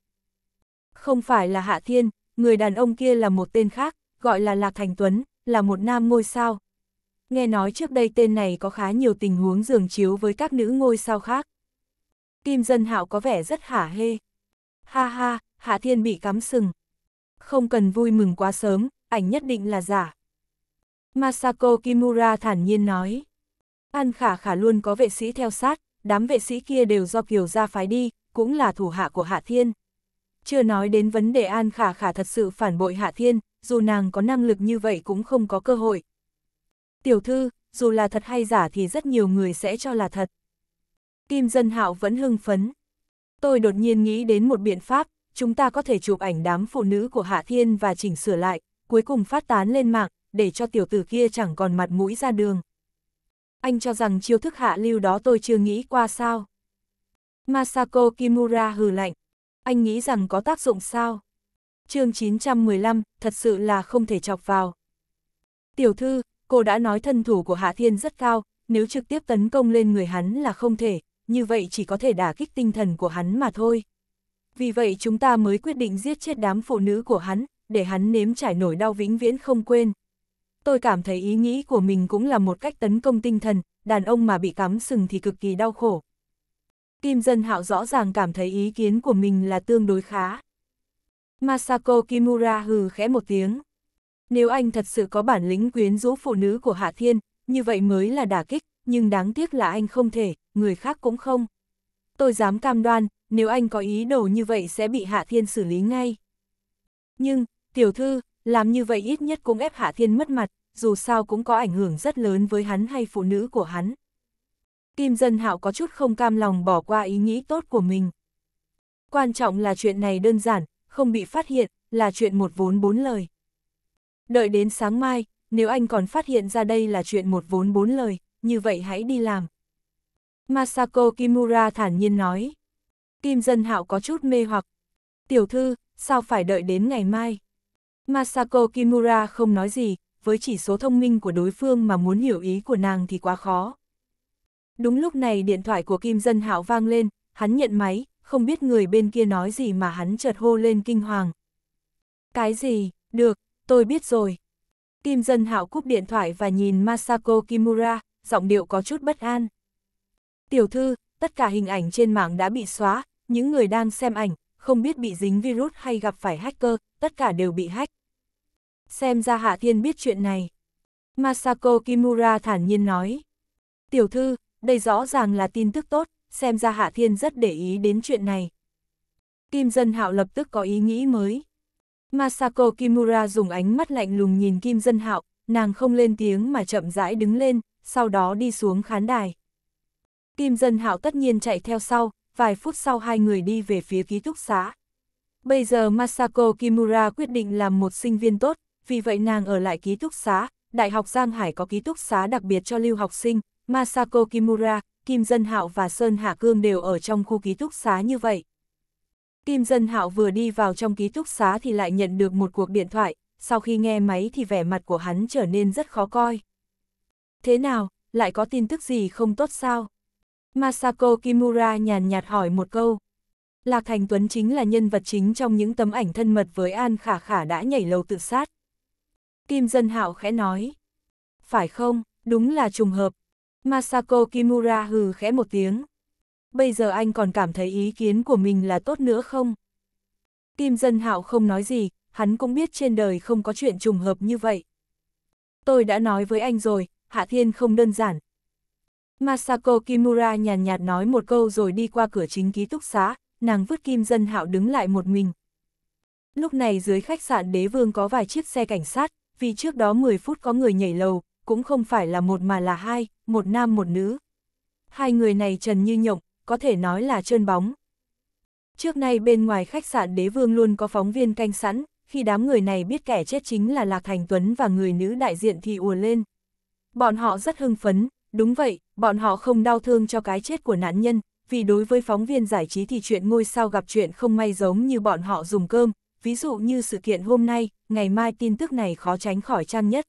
A: Không phải là Hạ Thiên, người đàn ông kia là một tên khác, gọi là Lạc Thành Tuấn, là một nam ngôi sao. Nghe nói trước đây tên này có khá nhiều tình huống dường chiếu với các nữ ngôi sao khác. Kim Dân Hạo có vẻ rất hả hê. Ha ha, Hạ Thiên bị cắm sừng. Không cần vui mừng quá sớm, ảnh nhất định là giả. Masako Kimura thản nhiên nói. An khả khả luôn có vệ sĩ theo sát, đám vệ sĩ kia đều do Kiều gia phái đi, cũng là thủ hạ của Hạ Thiên. Chưa nói đến vấn đề An Khả Khả thật sự phản bội Hạ Thiên, dù nàng có năng lực như vậy cũng không có cơ hội. Tiểu thư, dù là thật hay giả thì rất nhiều người sẽ cho là thật. Kim Dân Hạo vẫn hưng phấn. Tôi đột nhiên nghĩ đến một biện pháp, chúng ta có thể chụp ảnh đám phụ nữ của Hạ Thiên và chỉnh sửa lại, cuối cùng phát tán lên mạng, để cho tiểu tử kia chẳng còn mặt mũi ra đường. Anh cho rằng chiêu thức hạ lưu đó tôi chưa nghĩ qua sao. Masako Kimura hừ lạnh, anh nghĩ rằng có tác dụng sao? chương 915, thật sự là không thể chọc vào. Tiểu thư, cô đã nói thân thủ của Hạ Thiên rất cao, nếu trực tiếp tấn công lên người hắn là không thể, như vậy chỉ có thể đả kích tinh thần của hắn mà thôi. Vì vậy chúng ta mới quyết định giết chết đám phụ nữ của hắn, để hắn nếm trải nổi đau vĩnh viễn không quên. Tôi cảm thấy ý nghĩ của mình cũng là một cách tấn công tinh thần, đàn ông mà bị cắm sừng thì cực kỳ đau khổ, Kim Dân Hạo rõ ràng cảm thấy ý kiến của mình là tương đối khá. Masako Kimura hừ khẽ một tiếng. Nếu anh thật sự có bản lĩnh quyến rũ phụ nữ của Hạ Thiên, như vậy mới là đả kích, nhưng đáng tiếc là anh không thể, người khác cũng không. Tôi dám cam đoan, nếu anh có ý đồ như vậy sẽ bị Hạ Thiên xử lý ngay. Nhưng, tiểu thư, làm như vậy ít nhất cũng ép Hạ Thiên mất mặt, dù sao cũng có ảnh hưởng rất lớn với hắn hay phụ nữ của hắn. Kim Dân Hạo có chút không cam lòng bỏ qua ý nghĩ tốt của mình. Quan trọng là chuyện này đơn giản, không bị phát hiện, là chuyện một vốn bốn lời. Đợi đến sáng mai, nếu anh còn phát hiện ra đây là chuyện một vốn bốn lời, như vậy hãy đi làm. Masako Kimura thản nhiên nói. Kim Dân Hạo có chút mê hoặc. Tiểu thư, sao phải đợi đến ngày mai? Masako Kimura không nói gì, với chỉ số thông minh của đối phương mà muốn hiểu ý của nàng thì quá khó. Đúng lúc này điện thoại của Kim Dân Hạo vang lên, hắn nhận máy, không biết người bên kia nói gì mà hắn chợt hô lên kinh hoàng. Cái gì? Được, tôi biết rồi. Kim Dân Hạo cúp điện thoại và nhìn Masako Kimura, giọng điệu có chút bất an. Tiểu thư, tất cả hình ảnh trên mạng đã bị xóa, những người đang xem ảnh, không biết bị dính virus hay gặp phải hacker, tất cả đều bị hack. Xem ra Hạ Thiên biết chuyện này. Masako Kimura thản nhiên nói. Tiểu thư, đây rõ ràng là tin tức tốt, xem ra Hạ Thiên rất để ý đến chuyện này. Kim Dân Hạo lập tức có ý nghĩ mới. Masako Kimura dùng ánh mắt lạnh lùng nhìn Kim Dân Hạo, nàng không lên tiếng mà chậm rãi đứng lên, sau đó đi xuống khán đài. Kim Dân Hạo tất nhiên chạy theo sau, vài phút sau hai người đi về phía ký túc xá. Bây giờ Masako Kimura quyết định làm một sinh viên tốt, vì vậy nàng ở lại ký túc xá, Đại học Giang Hải có ký túc xá đặc biệt cho lưu học sinh, Masako Kimura, Kim Dân Hạo và Sơn Hạ Cương đều ở trong khu ký túc xá như vậy. Kim Dân Hạo vừa đi vào trong ký túc xá thì lại nhận được một cuộc điện thoại, sau khi nghe máy thì vẻ mặt của hắn trở nên rất khó coi. Thế nào, lại có tin tức gì không tốt sao? Masako Kimura nhàn nhạt hỏi một câu. Lạc Thành Tuấn chính là nhân vật chính trong những tấm ảnh thân mật với An Khả Khả đã nhảy lầu tự sát. Kim Dân Hạo khẽ nói. Phải không, đúng là trùng hợp, Masako Kimura hừ khẽ một tiếng. Bây giờ anh còn cảm thấy ý kiến của mình là tốt nữa không? Kim Dân Hạo không nói gì, hắn cũng biết trên đời không có chuyện trùng hợp như vậy. Tôi đã nói với anh rồi, Hạ Thiên không đơn giản. Masako Kimura nhàn nhạt, nhạt nói một câu rồi đi qua cửa chính ký túc xá, nàng vứt Kim Dân Hạo đứng lại một mình. Lúc này dưới khách sạn đế vương có vài chiếc xe cảnh sát, vì trước đó 10 phút có người nhảy lầu, cũng không phải là một mà là hai, một nam một nữ. Hai người này trần như nhộng, có thể nói là trơn bóng. Trước nay bên ngoài khách sạn đế vương luôn có phóng viên canh sẵn, khi đám người này biết kẻ chết chính là Lạc Thành Tuấn và người nữ đại diện thì ùa lên. Bọn họ rất hưng phấn, đúng vậy, bọn họ không đau thương cho cái chết của nạn nhân, vì đối với phóng viên giải trí thì chuyện ngôi sao gặp chuyện không may giống như bọn họ dùng cơm, ví dụ như sự kiện hôm nay, ngày mai tin tức này khó tránh khỏi trang nhất.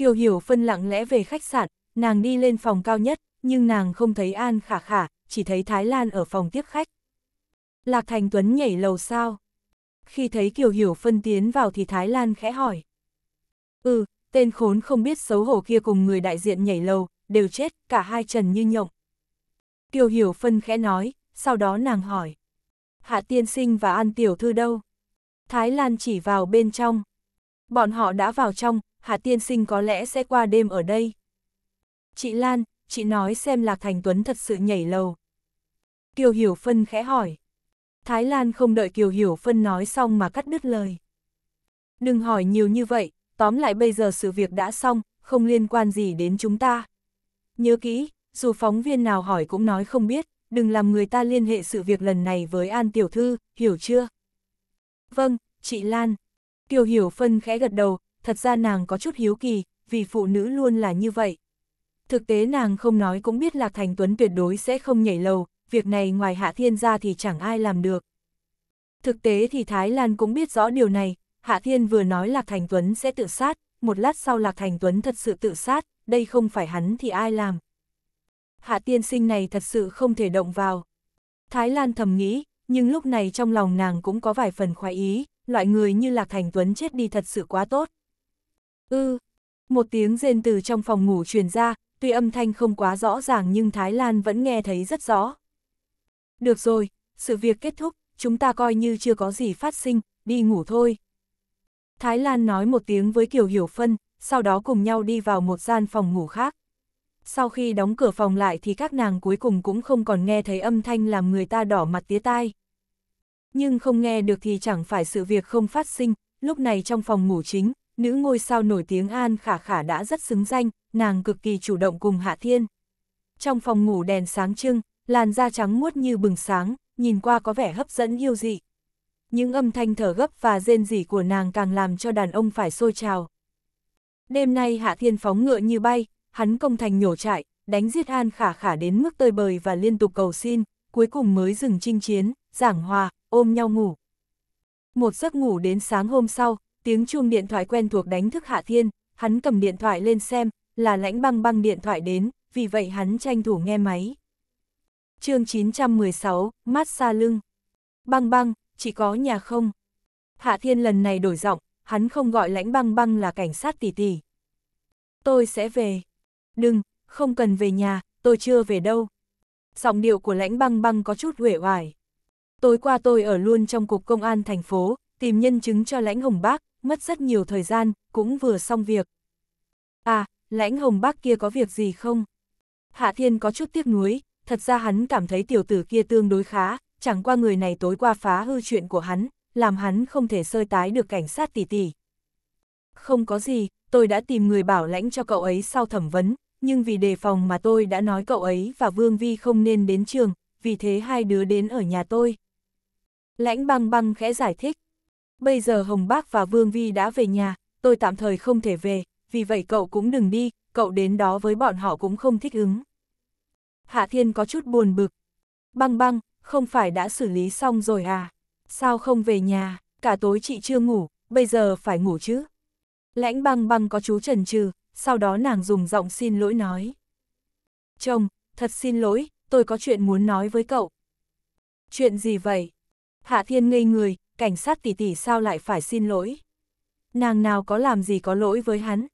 A: Kiều Hiểu Phân lặng lẽ về khách sạn, nàng đi lên phòng cao nhất, nhưng nàng không thấy An Khả Khả, chỉ thấy Thái Lan ở phòng tiếp khách. Lạc Thành Tuấn nhảy lầu sao? Khi thấy Kiều Hiểu Phân tiến vào thì Thái Lan khẽ hỏi. Ừ, tên khốn không biết xấu hổ kia cùng người đại diện nhảy lầu, đều chết, cả hai trần như nhộng. Kiều Hiểu Phân khẽ nói, sau đó nàng hỏi. Hạ Tiên Sinh và An Tiểu Thư đâu? Thái Lan chỉ vào bên trong. Bọn họ đã vào trong, Hà Tiên Sinh có lẽ sẽ qua đêm ở đây. Chị Lan, chị nói xem Lạc Thành Tuấn thật sự nhảy lầu. Kiều Hiểu Phân khẽ hỏi. Thái Lan không đợi Kiều Hiểu Phân nói xong mà cắt đứt lời. Đừng hỏi nhiều như vậy, tóm lại bây giờ sự việc đã xong, không liên quan gì đến chúng ta. Nhớ kỹ, dù phóng viên nào hỏi cũng nói không biết, đừng làm người ta liên hệ sự việc lần này với An Tiểu Thư, hiểu chưa? Vâng, chị Lan. Kiều Hiểu Phân khẽ gật đầu, thật ra nàng có chút hiếu kỳ, vì phụ nữ luôn là như vậy. Thực tế nàng không nói cũng biết Lạc Thành Tuấn tuyệt đối sẽ không nhảy lầu, việc này ngoài Hạ Thiên ra thì chẳng ai làm được. Thực tế thì Thái Lan cũng biết rõ điều này, Hạ Thiên vừa nói Lạc Thành Tuấn sẽ tự sát, một lát sau Lạc Thành Tuấn thật sự tự sát, đây không phải hắn thì ai làm. Hạ tiên sinh này thật sự không thể động vào. Thái Lan thầm nghĩ, nhưng lúc này trong lòng nàng cũng có vài phần khoái ý, loại người như Lạc Thành Tuấn chết đi thật sự quá tốt. Ư, ừ. một tiếng rên từ trong phòng ngủ truyền ra, tuy âm thanh không quá rõ ràng nhưng Thái Lan vẫn nghe thấy rất rõ. Được rồi, sự việc kết thúc, chúng ta coi như chưa có gì phát sinh, đi ngủ thôi. Thái Lan nói một tiếng với Kiều Hiểu Phân, sau đó cùng nhau đi vào một gian phòng ngủ khác. Sau khi đóng cửa phòng lại thì các nàng cuối cùng cũng không còn nghe thấy âm thanh làm người ta đỏ mặt tía tai. Nhưng không nghe được thì chẳng phải sự việc không phát sinh, lúc này trong phòng ngủ chính, nữ ngôi sao nổi tiếng An Khả Khả đã rất xứng danh, nàng cực kỳ chủ động cùng Hạ Thiên. Trong phòng ngủ đèn sáng trưng, làn da trắng muốt như bừng sáng, nhìn qua có vẻ hấp dẫn yêu dị. Những âm thanh thở gấp và rên rỉ của nàng càng làm cho đàn ông phải sôi trào. Đêm nay Hạ Thiên phóng ngựa như bay, hắn công thành nhổ trại, đánh giết An Khả Khả đến mức tơi bời và liên tục cầu xin, cuối cùng mới dừng chinh chiến, giảng hòa, ôm nhau ngủ. Một giấc ngủ đến sáng hôm sau, tiếng chuông điện thoại quen thuộc đánh thức Hạ Thiên, hắn cầm điện thoại lên xem, là lãnh băng băng điện thoại đến, vì vậy hắn tranh thủ nghe máy. chương 916, xa lưng. Băng băng, chỉ có nhà không? Hạ Thiên lần này đổi giọng, hắn không gọi lãnh băng băng là cảnh sát tỷ tỷ. Tôi sẽ về. Đừng, không cần về nhà, tôi chưa về đâu. Giọng điệu của lãnh băng băng có chút uể oải. Tối qua tôi ở luôn trong cục công an thành phố, tìm nhân chứng cho lãnh hồng bác, mất rất nhiều thời gian, cũng vừa xong việc. À, lãnh hồng bác kia có việc gì không? Hạ Thiên có chút tiếc nuối, thật ra hắn cảm thấy tiểu tử kia tương đối khá, chẳng qua người này tối qua phá hư chuyện của hắn, làm hắn không thể sơi tái được cảnh sát tỷ tỷ. Không có gì, tôi đã tìm người bảo lãnh cho cậu ấy sau thẩm vấn, nhưng vì đề phòng mà tôi đã nói cậu ấy và Vương Vi không nên đến trường, vì thế hai đứa đến ở nhà tôi. Lãnh băng băng khẽ giải thích, bây giờ Hồng Bác và Vương Vi đã về nhà, tôi tạm thời không thể về, vì vậy cậu cũng đừng đi, cậu đến đó với bọn họ cũng không thích ứng. Hạ Thiên có chút buồn bực. Băng băng, không phải đã xử lý xong rồi à? Sao không về nhà, cả tối chị chưa ngủ, bây giờ phải ngủ chứ? Lãnh băng băng có chú trần trừ, sau đó nàng dùng giọng xin lỗi nói. Chồng, thật xin lỗi, tôi có chuyện muốn nói với cậu. Chuyện gì vậy? Hạ Thiên ngây người, cảnh sát tỷ tỷ sao lại phải xin lỗi? Nàng nào có làm gì có lỗi với hắn?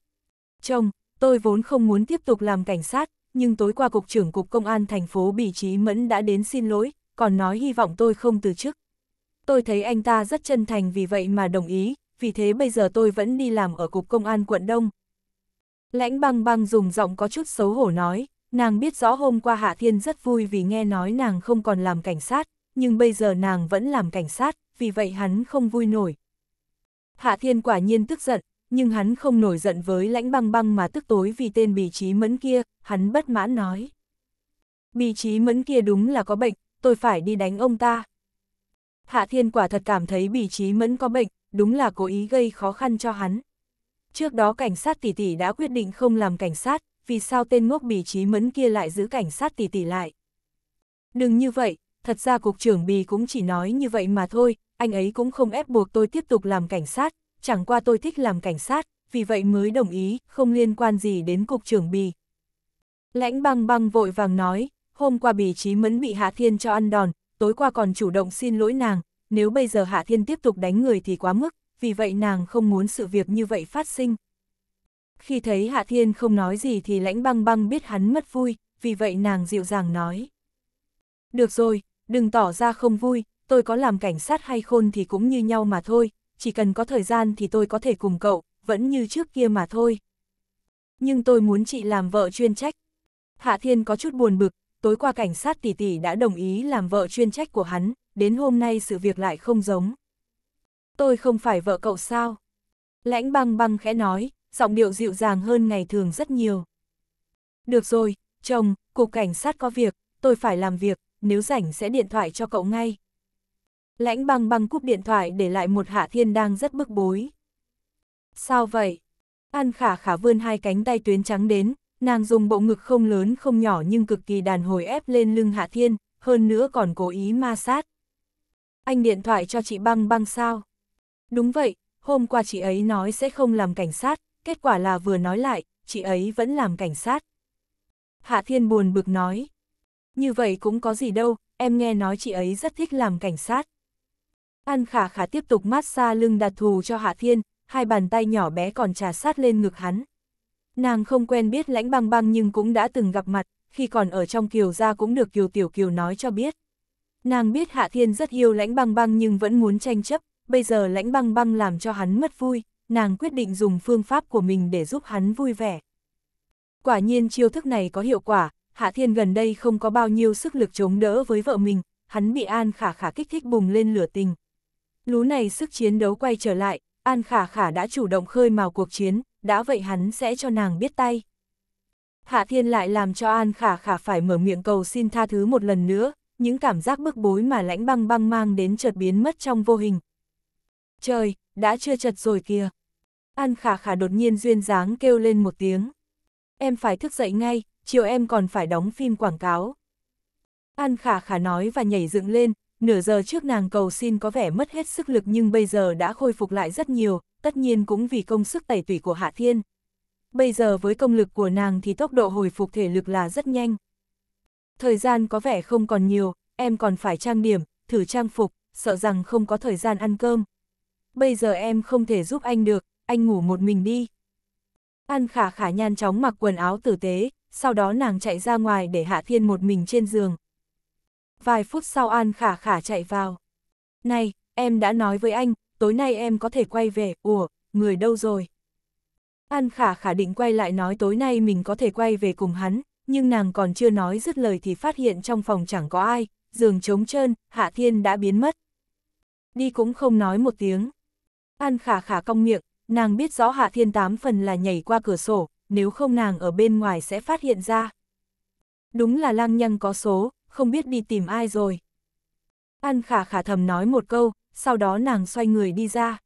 A: Chồng, tôi vốn không muốn tiếp tục làm cảnh sát, nhưng tối qua Cục trưởng Cục Công an thành phố Bỉ Trí Mẫn đã đến xin lỗi, còn nói hy vọng tôi không từ chức. Tôi thấy anh ta rất chân thành vì vậy mà đồng ý, vì thế bây giờ tôi vẫn đi làm ở Cục Công an quận Đông. Lãnh băng băng dùng giọng có chút xấu hổ nói, nàng biết rõ hôm qua Hạ Thiên rất vui vì nghe nói nàng không còn làm cảnh sát, nhưng bây giờ nàng vẫn làm cảnh sát, vì vậy hắn không vui nổi. Hạ Thiên quả nhiên tức giận, nhưng hắn không nổi giận với lãnh băng băng mà tức tối vì tên bì trí mẫn kia, hắn bất mãn nói. Bì trí mẫn kia đúng là có bệnh, tôi phải đi đánh ông ta. Hạ Thiên quả thật cảm thấy bì trí mẫn có bệnh, đúng là cố ý gây khó khăn cho hắn. Trước đó cảnh sát tỷ tỷ đã quyết định không làm cảnh sát, vì sao tên ngốc bì trí mẫn kia lại giữ cảnh sát tỷ tỷ lại. Đừng như vậy, thật ra cục trưởng Bì cũng chỉ nói như vậy mà thôi, anh ấy cũng không ép buộc tôi tiếp tục làm cảnh sát, chẳng qua tôi thích làm cảnh sát, vì vậy mới đồng ý, không liên quan gì đến cục trưởng Bì. Lãnh băng băng vội vàng nói, hôm qua Bì Chí Mẫn bị Hạ Thiên cho ăn đòn, tối qua còn chủ động xin lỗi nàng, nếu bây giờ Hạ Thiên tiếp tục đánh người thì quá mức, vì vậy nàng không muốn sự việc như vậy phát sinh. Khi thấy Hạ Thiên không nói gì thì lãnh băng băng biết hắn mất vui, vì vậy nàng dịu dàng nói. Được rồi, đừng tỏ ra không vui, tôi có làm cảnh sát hay khôn thì cũng như nhau mà thôi, chỉ cần có thời gian thì tôi có thể cùng cậu, vẫn như trước kia mà thôi. Nhưng tôi muốn chị làm vợ chuyên trách. Hạ Thiên có chút buồn bực, tối qua cảnh sát tỷ tỷ đã đồng ý làm vợ chuyên trách của hắn, đến hôm nay sự việc lại không giống. Tôi không phải vợ cậu sao? Lãnh băng băng khẽ nói, giọng điệu dịu dàng hơn ngày thường rất nhiều. Được rồi, chồng, cục cảnh sát có việc, tôi phải làm việc, nếu rảnh sẽ điện thoại cho cậu ngay. Lãnh băng băng cúp điện thoại để lại một hạ thiên đang rất bức bối. Sao vậy? An khả khả vươn hai cánh tay tuyến trắng đến, nàng dùng bộ ngực không lớn không nhỏ nhưng cực kỳ đàn hồi ép lên lưng hạ thiên, hơn nữa còn cố ý ma sát. Anh điện thoại cho chị băng băng sao? Đúng vậy, hôm qua chị ấy nói sẽ không làm cảnh sát, kết quả là vừa nói lại, chị ấy vẫn làm cảnh sát. Hạ Thiên buồn bực nói như vậy cũng có gì đâu, em nghe nói chị ấy rất thích làm cảnh sát. An khả khả tiếp tục mát xa lưng đặt thù cho Hạ Thiên, hai bàn tay nhỏ bé còn trà sát lên ngực hắn. Nàng không quen biết lãnh băng băng nhưng cũng đã từng gặp mặt, khi còn ở trong kiều gia cũng được kiều tiểu kiều nói cho biết. Nàng biết Hạ Thiên rất yêu lãnh băng băng nhưng vẫn muốn tranh chấp, bây giờ lãnh băng băng làm cho hắn mất vui, nàng quyết định dùng phương pháp của mình để giúp hắn vui vẻ. Quả nhiên chiêu thức này có hiệu quả, Hạ Thiên gần đây không có bao nhiêu sức lực chống đỡ với vợ mình, hắn bị An Khả Khả kích thích bùng lên lửa tình. Lú này sức chiến đấu quay trở lại, An Khả Khả đã chủ động khơi mào cuộc chiến, đã vậy hắn sẽ cho nàng biết tay. Hạ Thiên lại làm cho An Khả Khả phải mở miệng cầu xin tha thứ một lần nữa, những cảm giác bức bối mà lãnh băng băng mang đến chợt biến mất trong vô hình. Trời, đã chưa chật rồi kìa. An Khả Khả đột nhiên duyên dáng kêu lên một tiếng. Em phải thức dậy ngay, chiều em còn phải đóng phim quảng cáo. An khả khả nói và nhảy dựng lên, nửa giờ trước nàng cầu xin có vẻ mất hết sức lực nhưng bây giờ đã khôi phục lại rất nhiều, tất nhiên cũng vì công sức tẩy tủy của Hạ Thiên. Bây giờ với công lực của nàng thì tốc độ hồi phục thể lực là rất nhanh. Thời gian có vẻ không còn nhiều, em còn phải trang điểm, thử trang phục, sợ rằng không có thời gian ăn cơm. Bây giờ em không thể giúp anh được, anh ngủ một mình đi. An khả khả nhan chóng mặc quần áo tử tế, sau đó nàng chạy ra ngoài để Hạ Thiên một mình trên giường. Vài phút sau An Khả Khả chạy vào. Này, em đã nói với anh, tối nay em có thể quay về, ủa, người đâu rồi? An Khả Khả định quay lại nói tối nay mình có thể quay về cùng hắn, nhưng nàng còn chưa nói dứt lời thì phát hiện trong phòng chẳng có ai, giường trống trơn, Hạ Thiên đã biến mất. Đi cũng không nói một tiếng. An Khả Khả cong miệng, nàng biết rõ Hạ Thiên tám phần là nhảy qua cửa sổ, nếu không nàng ở bên ngoài sẽ phát hiện ra. Đúng là lang nhân có số, không biết đi tìm ai rồi. An khả khả thầm nói một câu, sau đó nàng xoay người đi ra.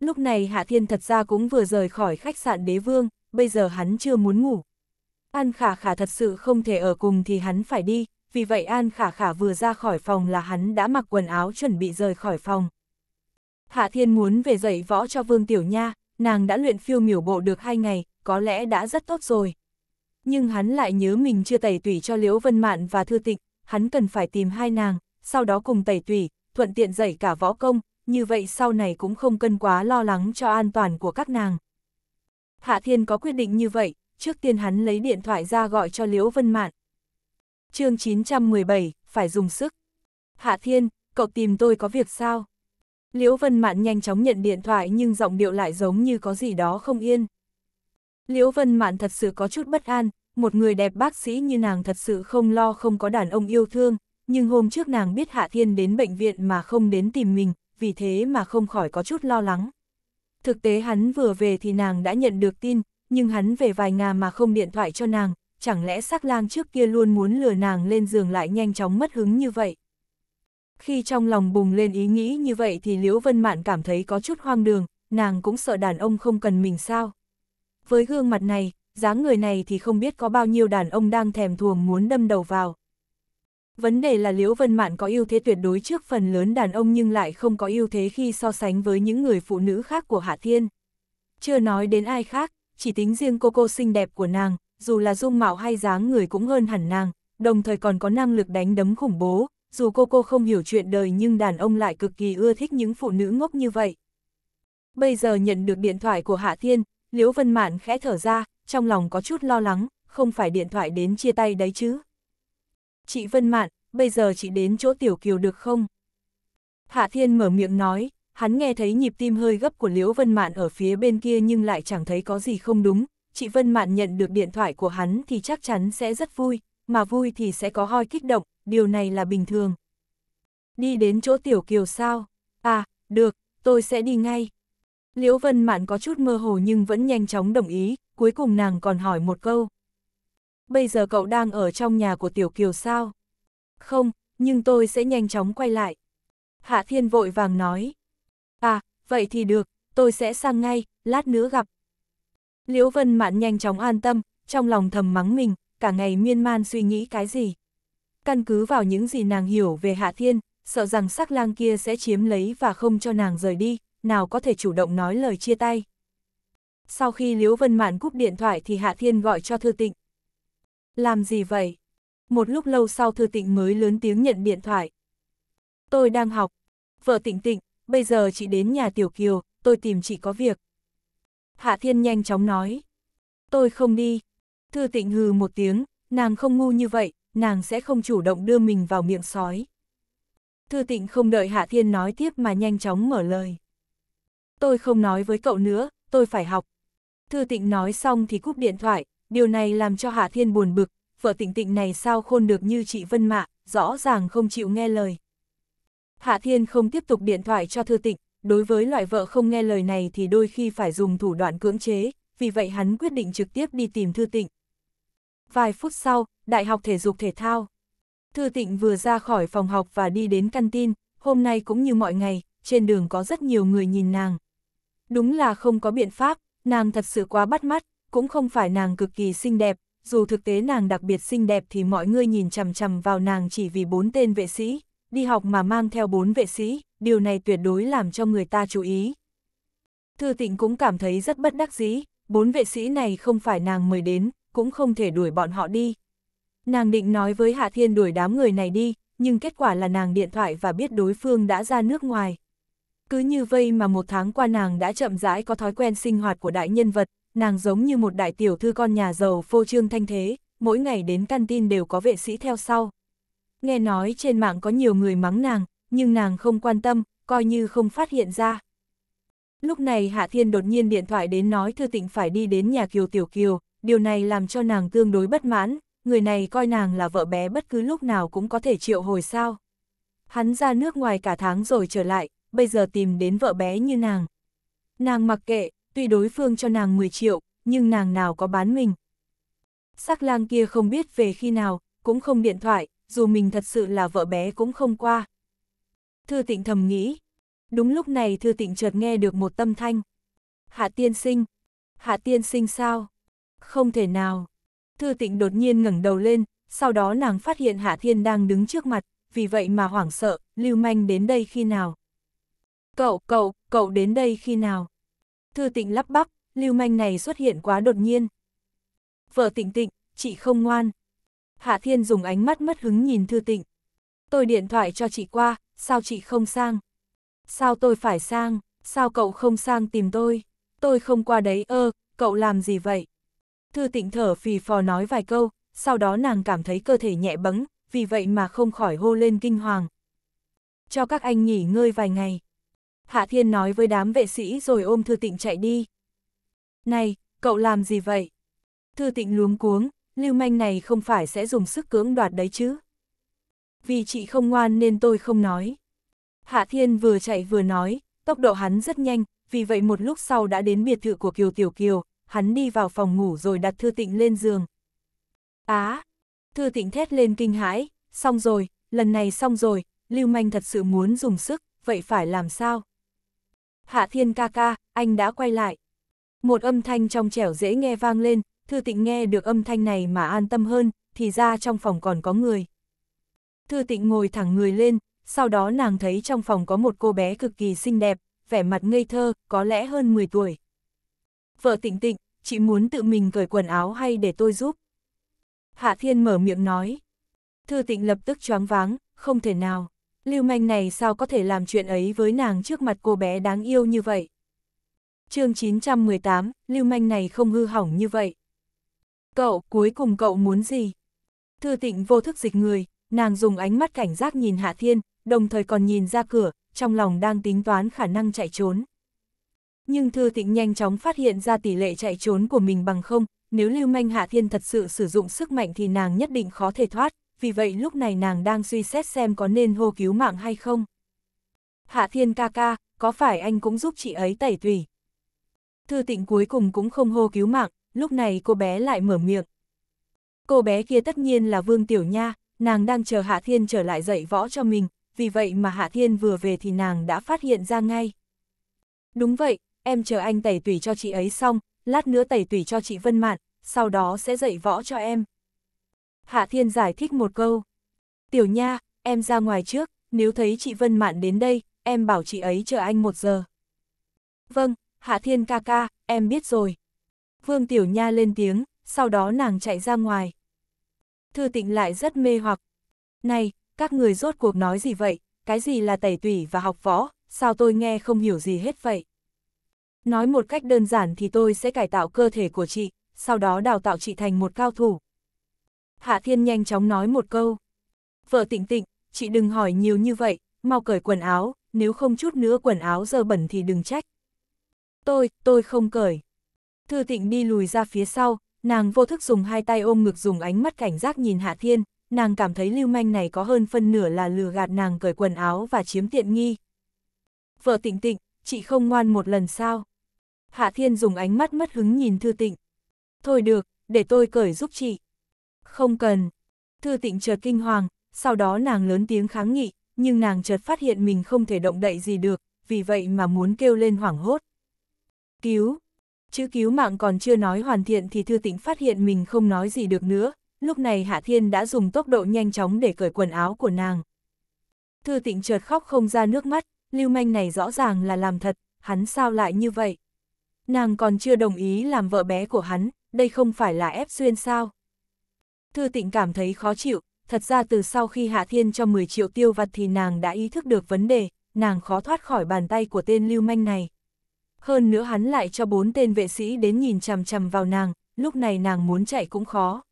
A: Lúc này Hạ Thiên thật ra cũng vừa rời khỏi khách sạn đế vương, bây giờ hắn chưa muốn ngủ. An khả khả thật sự không thể ở cùng thì hắn phải đi, vì vậy An khả khả vừa ra khỏi phòng là hắn đã mặc quần áo chuẩn bị rời khỏi phòng. Hạ Thiên muốn về dạy võ cho Vương Tiểu Nha, nàng đã luyện phiêu miểu bộ được hai ngày, có lẽ đã rất tốt rồi. Nhưng hắn lại nhớ mình chưa tẩy tủy cho Liễu Vân Mạn và Thư Tịch, hắn cần phải tìm hai nàng, sau đó cùng tẩy tủy, thuận tiện dạy cả võ công, như vậy sau này cũng không cần quá lo lắng cho an toàn của các nàng. Hạ Thiên có quyết định như vậy, trước tiên hắn lấy điện thoại ra gọi cho Liễu Vân Mạn. chương 917, phải dùng sức. Hạ Thiên, cậu tìm tôi có việc sao? Liễu Vân Mạn nhanh chóng nhận điện thoại nhưng giọng điệu lại giống như có gì đó không yên. Liễu Vân Mạn thật sự có chút bất an, một người đẹp bác sĩ như nàng thật sự không lo không có đàn ông yêu thương, nhưng hôm trước nàng biết Hạ Thiên đến bệnh viện mà không đến tìm mình, vì thế mà không khỏi có chút lo lắng. Thực tế hắn vừa về thì nàng đã nhận được tin, nhưng hắn về vài ngà mà không điện thoại cho nàng, chẳng lẽ sắc lang trước kia luôn muốn lừa nàng lên giường lại nhanh chóng mất hứng như vậy. Khi trong lòng bùng lên ý nghĩ như vậy thì Liễu Vân Mạn cảm thấy có chút hoang đường, nàng cũng sợ đàn ông không cần mình sao. Với gương mặt này, dáng người này thì không biết có bao nhiêu đàn ông đang thèm thuồng muốn đâm đầu vào. Vấn đề là Liễu Vân Mạn có ưu thế tuyệt đối trước phần lớn đàn ông nhưng lại không có ưu thế khi so sánh với những người phụ nữ khác của Hạ Thiên. Chưa nói đến ai khác, chỉ tính riêng cô cô xinh đẹp của nàng, dù là dung mạo hay dáng người cũng hơn hẳn nàng, đồng thời còn có năng lực đánh đấm khủng bố, dù cô cô không hiểu chuyện đời nhưng đàn ông lại cực kỳ ưa thích những phụ nữ ngốc như vậy. Bây giờ nhận được điện thoại của Hạ Thiên, Liễu Vân Mạn khẽ thở ra, trong lòng có chút lo lắng, không phải điện thoại đến chia tay đấy chứ. Chị Vân Mạn, bây giờ chị đến chỗ Tiểu Kiều được không? Hạ Thiên mở miệng nói, hắn nghe thấy nhịp tim hơi gấp của Liễu Vân Mạn ở phía bên kia nhưng lại chẳng thấy có gì không đúng. Chị Vân Mạn nhận được điện thoại của hắn thì chắc chắn sẽ rất vui, mà vui thì sẽ có hoi kích động, điều này là bình thường. Đi đến chỗ Tiểu Kiều sao? À, được, tôi sẽ đi ngay. Liễu Vân Mạn có chút mơ hồ nhưng vẫn nhanh chóng đồng ý, cuối cùng nàng còn hỏi một câu. Bây giờ cậu đang ở trong nhà của Tiểu Kiều sao? Không, nhưng tôi sẽ nhanh chóng quay lại. Hạ Thiên vội vàng nói. À, vậy thì được, tôi sẽ sang ngay, lát nữa gặp. Liễu Vân Mạn nhanh chóng an tâm, trong lòng thầm mắng mình, cả ngày miên man suy nghĩ cái gì. Căn cứ vào những gì nàng hiểu về Hạ Thiên, sợ rằng sắc lang kia sẽ chiếm lấy và không cho nàng rời đi, nào có thể chủ động nói lời chia tay. Sau khi Liễu Vân Mạn cúp điện thoại thì Hạ Thiên gọi cho Thư Tịnh. Làm gì vậy? Một lúc lâu sau Thư Tịnh mới lớn tiếng nhận điện thoại. Tôi đang học. Vợ Tịnh Tịnh, bây giờ chị đến nhà Tiểu Kiều, tôi tìm chị có việc. Hạ Thiên nhanh chóng nói. Tôi không đi. Thư Tịnh hừ một tiếng, nàng không ngu như vậy, nàng sẽ không chủ động đưa mình vào miệng sói. Thư Tịnh không đợi Hạ Thiên nói tiếp mà nhanh chóng mở lời tôi không nói với cậu nữa, tôi phải học. Thư Tịnh nói xong thì cúp điện thoại, điều này làm cho Hạ Thiên buồn bực, vợ Tịnh Tịnh này sao khôn được như chị Vân Mạ, rõ ràng không chịu nghe lời. Hạ Thiên không tiếp tục điện thoại cho Thư Tịnh, đối với loại vợ không nghe lời này thì đôi khi phải dùng thủ đoạn cưỡng chế, vì vậy hắn quyết định trực tiếp đi tìm Thư Tịnh. Vài phút sau, Đại học Thể dục Thể thao. Thư Tịnh vừa ra khỏi phòng học và đi đến căn tin, hôm nay cũng như mọi ngày, trên đường có rất nhiều người nhìn nàng. Đúng là không có biện pháp, nàng thật sự quá bắt mắt, cũng không phải nàng cực kỳ xinh đẹp, dù thực tế nàng đặc biệt xinh đẹp thì mọi người nhìn chằm chằm vào nàng chỉ vì bốn tên vệ sĩ, đi học mà mang theo bốn vệ sĩ, điều này tuyệt đối làm cho người ta chú ý. Thư tịnh cũng cảm thấy rất bất đắc dĩ, bốn vệ sĩ này không phải nàng mời đến, cũng không thể đuổi bọn họ đi. Nàng định nói với Hạ Thiên đuổi đám người này đi, nhưng kết quả là nàng điện thoại và biết đối phương đã ra nước ngoài, cứ như vây mà một tháng qua nàng đã chậm rãi có thói quen sinh hoạt của đại nhân vật, nàng giống như một đại tiểu thư con nhà giàu phô trương thanh thế, mỗi ngày đến căn tin đều có vệ sĩ theo sau. Nghe nói trên mạng có nhiều người mắng nàng, nhưng nàng không quan tâm, coi như không phát hiện ra. Lúc này Hạ Thiên đột nhiên điện thoại đến nói Thư Tịnh phải đi đến nhà Kiều Tiểu Kiều, điều này làm cho nàng tương đối bất mãn, người này coi nàng là vợ bé bất cứ lúc nào cũng có thể triệu hồi sao. Hắn ra nước ngoài cả tháng rồi trở lại, bây giờ tìm đến vợ bé như nàng. Nàng mặc kệ, tuy đối phương cho nàng 10 triệu, nhưng nàng nào có bán mình. Sắc lang kia không biết về khi nào, cũng không điện thoại, dù mình thật sự là vợ bé cũng không qua. Thư tịnh thầm nghĩ. Đúng lúc này thư tịnh chợt nghe được một tâm thanh. Hạ tiên sinh. Hạ tiên sinh sao? Không thể nào. Thư tịnh đột nhiên ngẩng đầu lên, sau đó nàng phát hiện Hạ Thiên đang đứng trước mặt, vì vậy mà hoảng sợ, lưu manh đến đây khi nào. Cậu, cậu, cậu đến đây khi nào? Thư tịnh lắp bắp, lưu manh này xuất hiện quá đột nhiên. Vợ tịnh tịnh, chị không ngoan. Hạ Thiên dùng ánh mắt mất hứng nhìn Thư tịnh. Tôi điện thoại cho chị qua, sao chị không sang? Sao tôi phải sang, sao cậu không sang tìm tôi? Tôi không qua đấy ơ, cậu làm gì vậy? Thư tịnh thở phì phò nói vài câu, sau đó nàng cảm thấy cơ thể nhẹ bẫng, vì vậy mà không khỏi hô lên kinh hoàng. Cho các anh nghỉ ngơi vài ngày. Hạ Thiên nói với đám vệ sĩ rồi ôm Thư Tịnh chạy đi. Này, cậu làm gì vậy? Thư Tịnh luống cuống, lưu manh này không phải sẽ dùng sức cưỡng đoạt đấy chứ? Vì chị không ngoan nên tôi không nói. Hạ Thiên vừa chạy vừa nói, tốc độ hắn rất nhanh, vì vậy một lúc sau đã đến biệt thự của Kiều Tiểu Kiều, hắn đi vào phòng ngủ rồi đặt Thư Tịnh lên giường. Á! À, Thư Tịnh thét lên kinh hãi, xong rồi, lần này xong rồi, Lưu Manh thật sự muốn dùng sức, vậy phải làm sao? Hạ Thiên ca ca, anh đã quay lại. Một âm thanh trong trẻo dễ nghe vang lên, Thư Tịnh nghe được âm thanh này mà an tâm hơn, thì ra trong phòng còn có người. Thư Tịnh ngồi thẳng người lên, sau đó nàng thấy trong phòng có một cô bé cực kỳ xinh đẹp, vẻ mặt ngây thơ, có lẽ hơn 10 tuổi. Vợ Tịnh Tịnh, chị muốn tự mình cởi quần áo hay để tôi giúp? Hạ Thiên mở miệng nói. Thư Tịnh lập tức choáng váng, không thể nào lưu manh này sao có thể làm chuyện ấy với nàng trước mặt cô bé đáng yêu như vậy. chương 918, lưu manh này không hư hỏng như vậy. Cậu, cuối cùng cậu muốn gì? Thư tịnh vô thức dịch người, nàng dùng ánh mắt cảnh giác nhìn Hạ Thiên, đồng thời còn nhìn ra cửa, trong lòng đang tính toán khả năng chạy trốn. Nhưng Thư Tịnh nhanh chóng phát hiện ra tỷ lệ chạy trốn của mình bằng không, nếu Lưu Manh Hạ Thiên thật sự sử dụng sức mạnh thì nàng nhất định khó thể thoát, vì vậy lúc này nàng đang suy xét xem có nên hô cứu mạng hay không. Hạ Thiên ca ca, có phải anh cũng giúp chị ấy tẩy tùy? Thư tịnh cuối cùng cũng không hô cứu mạng, lúc này cô bé lại mở miệng. Cô bé kia tất nhiên là Vương Tiểu Nha, nàng đang chờ Hạ Thiên trở lại dạy võ cho mình, vì vậy mà Hạ Thiên vừa về thì nàng đã phát hiện ra ngay. Đúng vậy, em chờ anh tẩy tùy cho chị ấy xong, lát nữa tẩy tùy cho chị Vân Mạn, sau đó sẽ dạy võ cho em. Hạ Thiên giải thích một câu. Tiểu nha, em ra ngoài trước, nếu thấy chị Vân Mạn đến đây, em bảo chị ấy chờ anh một giờ. Vâng, Hạ Thiên ca ca, em biết rồi. Vương Tiểu Nha lên tiếng, sau đó nàng chạy ra ngoài. Thư tịnh lại rất mê hoặc. Này, các người rốt cuộc nói gì vậy, cái gì là tẩy tủy và học võ, sao tôi nghe không hiểu gì hết vậy? Nói một cách đơn giản thì tôi sẽ cải tạo cơ thể của chị, sau đó đào tạo chị thành một cao thủ. Hạ Thiên nhanh chóng nói một câu. Vợ tịnh tịnh, chị đừng hỏi nhiều như vậy, mau cởi quần áo, nếu không chút nữa quần áo dơ bẩn thì đừng trách. Tôi, tôi không cởi. Thư tịnh đi lùi ra phía sau, nàng vô thức dùng hai tay ôm ngực dùng ánh mắt cảnh giác nhìn Hạ Thiên, nàng cảm thấy lưu manh này có hơn phân nửa là lừa gạt nàng cởi quần áo và chiếm tiện nghi. Vợ tịnh tịnh, chị không ngoan một lần sao? Hạ Thiên dùng ánh mắt mất hứng nhìn Thư Tịnh. Thôi được, để tôi cởi giúp chị. Không cần. Thư tịnh chợt kinh hoàng, sau đó nàng lớn tiếng kháng nghị, nhưng nàng chợt phát hiện mình không thể động đậy gì được, vì vậy mà muốn kêu lên hoảng hốt. Cứu! Chữ cứu mạng còn chưa nói hoàn thiện thì Thư Tịnh phát hiện mình không nói gì được nữa, lúc này Hạ Thiên đã dùng tốc độ nhanh chóng để cởi quần áo của nàng. Thư Tịnh chợt khóc không ra nước mắt, lưu manh này rõ ràng là làm thật, hắn sao lại như vậy? Nàng còn chưa đồng ý làm vợ bé của hắn, đây không phải là ép xuyên sao? Thư Tịnh cảm thấy khó chịu, thật ra từ sau khi Hạ Thiên cho 10 triệu tiêu vặt thì nàng đã ý thức được vấn đề, nàng khó thoát khỏi bàn tay của tên lưu manh này. Hơn nữa hắn lại cho bốn tên vệ sĩ đến nhìn chằm chằm vào nàng, lúc này nàng muốn chạy cũng khó.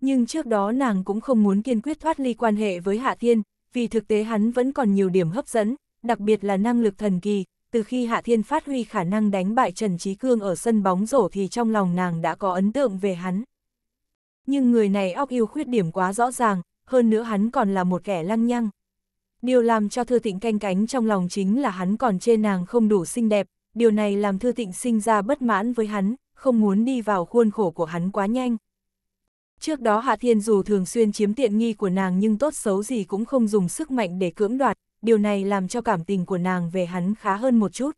A: Nhưng trước đó nàng cũng không muốn kiên quyết thoát ly quan hệ với Hạ Thiên, vì thực tế hắn vẫn còn nhiều điểm hấp dẫn, đặc biệt là năng lực thần kỳ. Từ khi Hạ Thiên phát huy khả năng đánh bại Trần Trí Cương ở sân bóng rổ thì trong lòng nàng đã có ấn tượng về hắn. Nhưng người này óc yêu khuyết điểm quá rõ ràng, hơn nữa hắn còn là một kẻ lăng nhăng. Điều làm cho Thư Tịnh canh cánh trong lòng chính là hắn còn chê nàng không đủ xinh đẹp, điều này làm Thư Tịnh sinh ra bất mãn với hắn, không muốn đi vào khuôn khổ của hắn quá nhanh. Trước đó Hạ Thiên dù thường xuyên chiếm tiện nghi của nàng nhưng tốt xấu gì cũng không dùng sức mạnh để cưỡng đoạt, điều này làm cho cảm tình của nàng về hắn khá hơn một chút.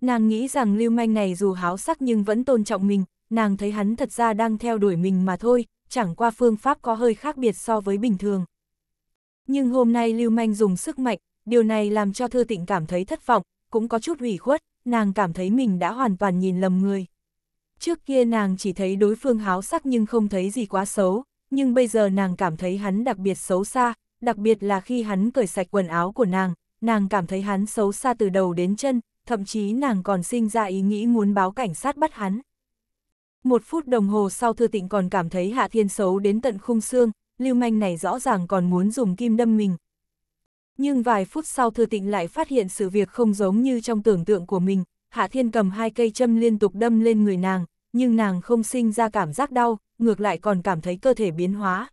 A: Nàng nghĩ rằng lưu manh này dù háo sắc nhưng vẫn tôn trọng mình, nàng thấy hắn thật ra đang theo đuổi mình mà thôi, chẳng qua phương pháp có hơi khác biệt so với bình thường. Nhưng hôm nay Lưu Manh dùng sức mạnh, điều này làm cho Thư Tịnh cảm thấy thất vọng, cũng có chút ủy khuất, nàng cảm thấy mình đã hoàn toàn nhìn lầm người. Trước kia nàng chỉ thấy đối phương háo sắc nhưng không thấy gì quá xấu, nhưng bây giờ nàng cảm thấy hắn đặc biệt xấu xa, đặc biệt là khi hắn cởi sạch quần áo của nàng, nàng cảm thấy hắn xấu xa từ đầu đến chân, thậm chí nàng còn sinh ra ý nghĩ muốn báo cảnh sát bắt hắn. Một phút đồng hồ sau Thư Tịnh còn cảm thấy Hạ Thiên xấu đến tận khung xương, lưu manh này rõ ràng còn muốn dùng kim đâm mình. Nhưng vài phút sau Thư Tịnh lại phát hiện sự việc không giống như trong tưởng tượng của mình, Hạ Thiên cầm hai cây châm liên tục đâm lên người nàng, nhưng nàng không sinh ra cảm giác đau, ngược lại còn cảm thấy cơ thể biến hóa.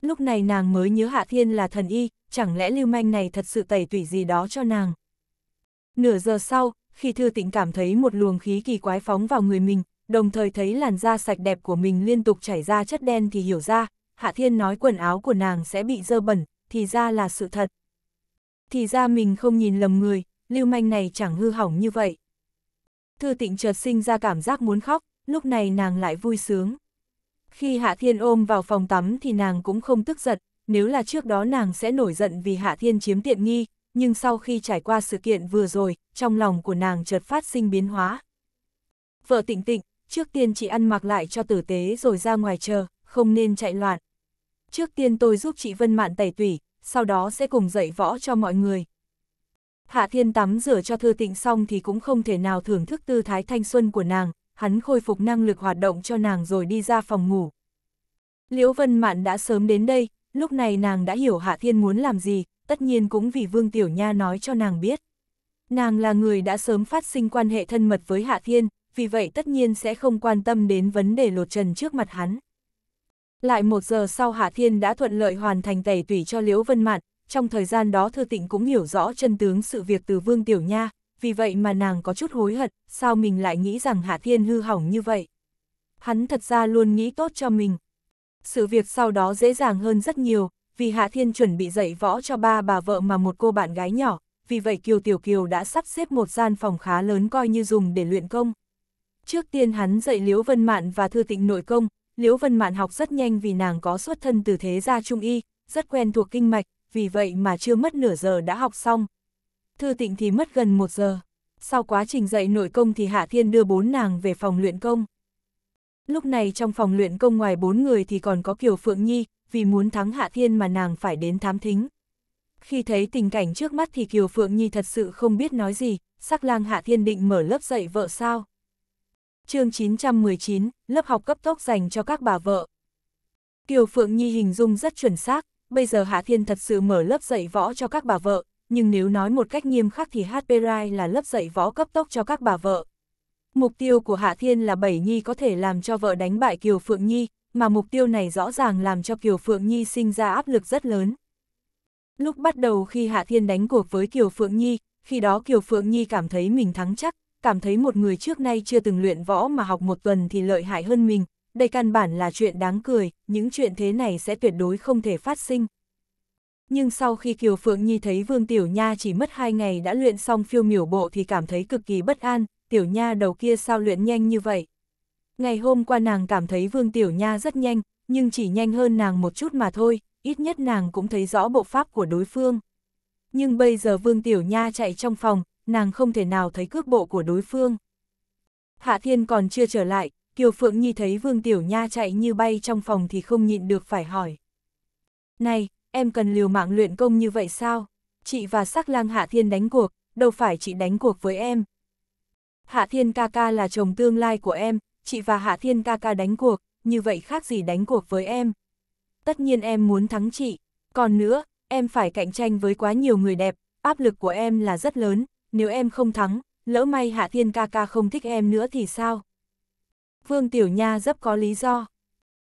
A: Lúc này nàng mới nhớ Hạ Thiên là thần y, chẳng lẽ lưu manh này thật sự tẩy tủy gì đó cho nàng. Nửa giờ sau, khi Thư Tịnh cảm thấy một luồng khí kỳ quái phóng vào người mình, đồng thời thấy làn da sạch đẹp của mình liên tục chảy ra chất đen thì hiểu ra, Hạ Thiên nói quần áo của nàng sẽ bị dơ bẩn, thì ra là sự thật. Thì ra mình không nhìn lầm người, lưu manh này chẳng hư hỏng như vậy. Thư tịnh chợt sinh ra cảm giác muốn khóc, lúc này nàng lại vui sướng. Khi Hạ Thiên ôm vào phòng tắm thì nàng cũng không tức giận, nếu là trước đó nàng sẽ nổi giận vì Hạ Thiên chiếm tiện nghi, nhưng sau khi trải qua sự kiện vừa rồi, trong lòng của nàng chợt phát sinh biến hóa. Vợ tịnh tịnh, trước tiên chị ăn mặc lại cho tử tế rồi ra ngoài chờ, không nên chạy loạn. Trước tiên tôi giúp chị Vân Mạn tẩy tủy, sau đó sẽ cùng dạy võ cho mọi người. Hạ Thiên tắm rửa cho Thư Tịnh xong thì cũng không thể nào thưởng thức tư thái thanh xuân của nàng, hắn khôi phục năng lực hoạt động cho nàng rồi đi ra phòng ngủ. Liễu Vân Mạn đã sớm đến đây, lúc này nàng đã hiểu Hạ Thiên muốn làm gì, tất nhiên cũng vì Vương Tiểu Nha nói cho nàng biết. Nàng là người đã sớm phát sinh quan hệ thân mật với Hạ Thiên, vì vậy tất nhiên sẽ không quan tâm đến vấn đề lột trần trước mặt hắn. Lại một giờ sau Hạ Thiên đã thuận lợi hoàn thành tẩy tủy cho Liễu Vân Mạn, trong thời gian đó Thư Tịnh cũng hiểu rõ chân tướng sự việc từ Vương Tiểu Nha, vì vậy mà nàng có chút hối hận, sao mình lại nghĩ rằng Hạ Thiên hư hỏng như vậy. Hắn thật ra luôn nghĩ tốt cho mình. Sự việc sau đó dễ dàng hơn rất nhiều, vì Hạ Thiên chuẩn bị dạy võ cho ba bà vợ mà một cô bạn gái nhỏ, vì vậy Kiều Tiểu Kiều đã sắp xếp một gian phòng khá lớn coi như dùng để luyện công, Trước tiên hắn dạy Liễu Vân Mạn và Thư Tịnh nội công, Liễu Vân Mạn học rất nhanh vì nàng có xuất thân từ thế gia trung y, rất quen thuộc kinh mạch, vì vậy mà chưa mất nửa giờ đã học xong. Thư Tịnh thì mất gần một giờ. Sau quá trình dạy nội công thì Hạ Thiên đưa bốn nàng về phòng luyện công. Lúc này trong phòng luyện công ngoài bốn người thì còn có Kiều Phượng Nhi, vì muốn thắng Hạ Thiên mà nàng phải đến thám thính. Khi thấy tình cảnh trước mắt thì Kiều Phượng Nhi thật sự không biết nói gì, sắc lang Hạ Thiên định mở lớp dạy vợ sao chương 919, lớp học cấp tốc dành cho các bà vợ. Kiều Phượng Nhi hình dung rất chuẩn xác, bây giờ Hạ Thiên thật sự mở lớp dạy võ cho các bà vợ, nhưng nếu nói một cách nghiêm khắc thì HP Rai là lớp dạy võ cấp tốc cho các bà vợ. Mục tiêu của Hạ Thiên là Bảy Nhi có thể làm cho vợ đánh bại Kiều Phượng Nhi, mà mục tiêu này rõ ràng làm cho Kiều Phượng Nhi sinh ra áp lực rất lớn. Lúc bắt đầu khi Hạ Thiên đánh cuộc với Kiều Phượng Nhi, khi đó Kiều Phượng Nhi cảm thấy mình thắng chắc, cảm thấy một người trước nay chưa từng luyện võ mà học một tuần thì lợi hại hơn mình, đây căn bản là chuyện đáng cười, những chuyện thế này sẽ tuyệt đối không thể phát sinh. Nhưng sau khi Kiều Phượng Nhi thấy Vương Tiểu Nha chỉ mất hai ngày đã luyện xong phiêu miểu bộ thì cảm thấy cực kỳ bất an, Tiểu Nha đầu kia sao luyện nhanh như vậy. Ngày hôm qua nàng cảm thấy Vương Tiểu Nha rất nhanh, nhưng chỉ nhanh hơn nàng một chút mà thôi, ít nhất nàng cũng thấy rõ bộ pháp của đối phương. Nhưng bây giờ Vương Tiểu Nha chạy trong phòng, nàng không thể nào thấy cước bộ của đối phương. Hạ Thiên còn chưa trở lại, Kiều Phượng Nhi thấy Vương Tiểu Nha chạy như bay trong phòng thì không nhịn được phải hỏi. Này, em cần liều mạng luyện công như vậy sao? Chị và sắc lang Hạ Thiên đánh cuộc, đâu phải chị đánh cuộc với em. Hạ Thiên ca ca là chồng tương lai của em, chị và Hạ Thiên ca ca đánh cuộc, như vậy khác gì đánh cuộc với em. Tất nhiên em muốn thắng chị, còn nữa, em phải cạnh tranh với quá nhiều người đẹp, áp lực của em là rất lớn, nếu em không thắng, lỡ may Hạ Thiên ca ca không thích em nữa thì sao? Vương Tiểu Nha rất có lý do.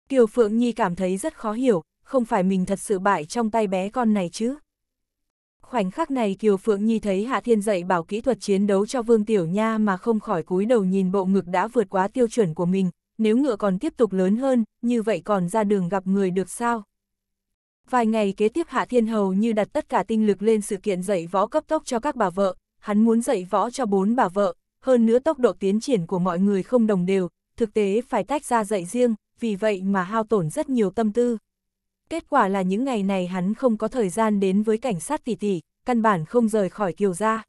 A: Kiều Phượng Nhi cảm thấy rất khó hiểu, không phải mình thật sự bại trong tay bé con này chứ. Khoảnh khắc này Kiều Phượng Nhi thấy Hạ Thiên dạy bảo kỹ thuật chiến đấu cho Vương Tiểu Nha mà không khỏi cúi đầu nhìn bộ ngực đã vượt quá tiêu chuẩn của mình, nếu ngựa còn tiếp tục lớn hơn, như vậy còn ra đường gặp người được sao? Vài ngày kế tiếp Hạ Thiên Hầu như đặt tất cả tinh lực lên sự kiện dạy võ cấp tốc cho các bà vợ, hắn muốn dạy võ cho bốn bà vợ, hơn nữa tốc độ tiến triển của mọi người không đồng đều, thực tế phải tách ra dạy riêng, vì vậy mà hao tổn rất nhiều tâm tư. Kết quả là những ngày này hắn không có thời gian đến với cảnh sát tỷ tỷ, căn bản không rời khỏi Kiều gia.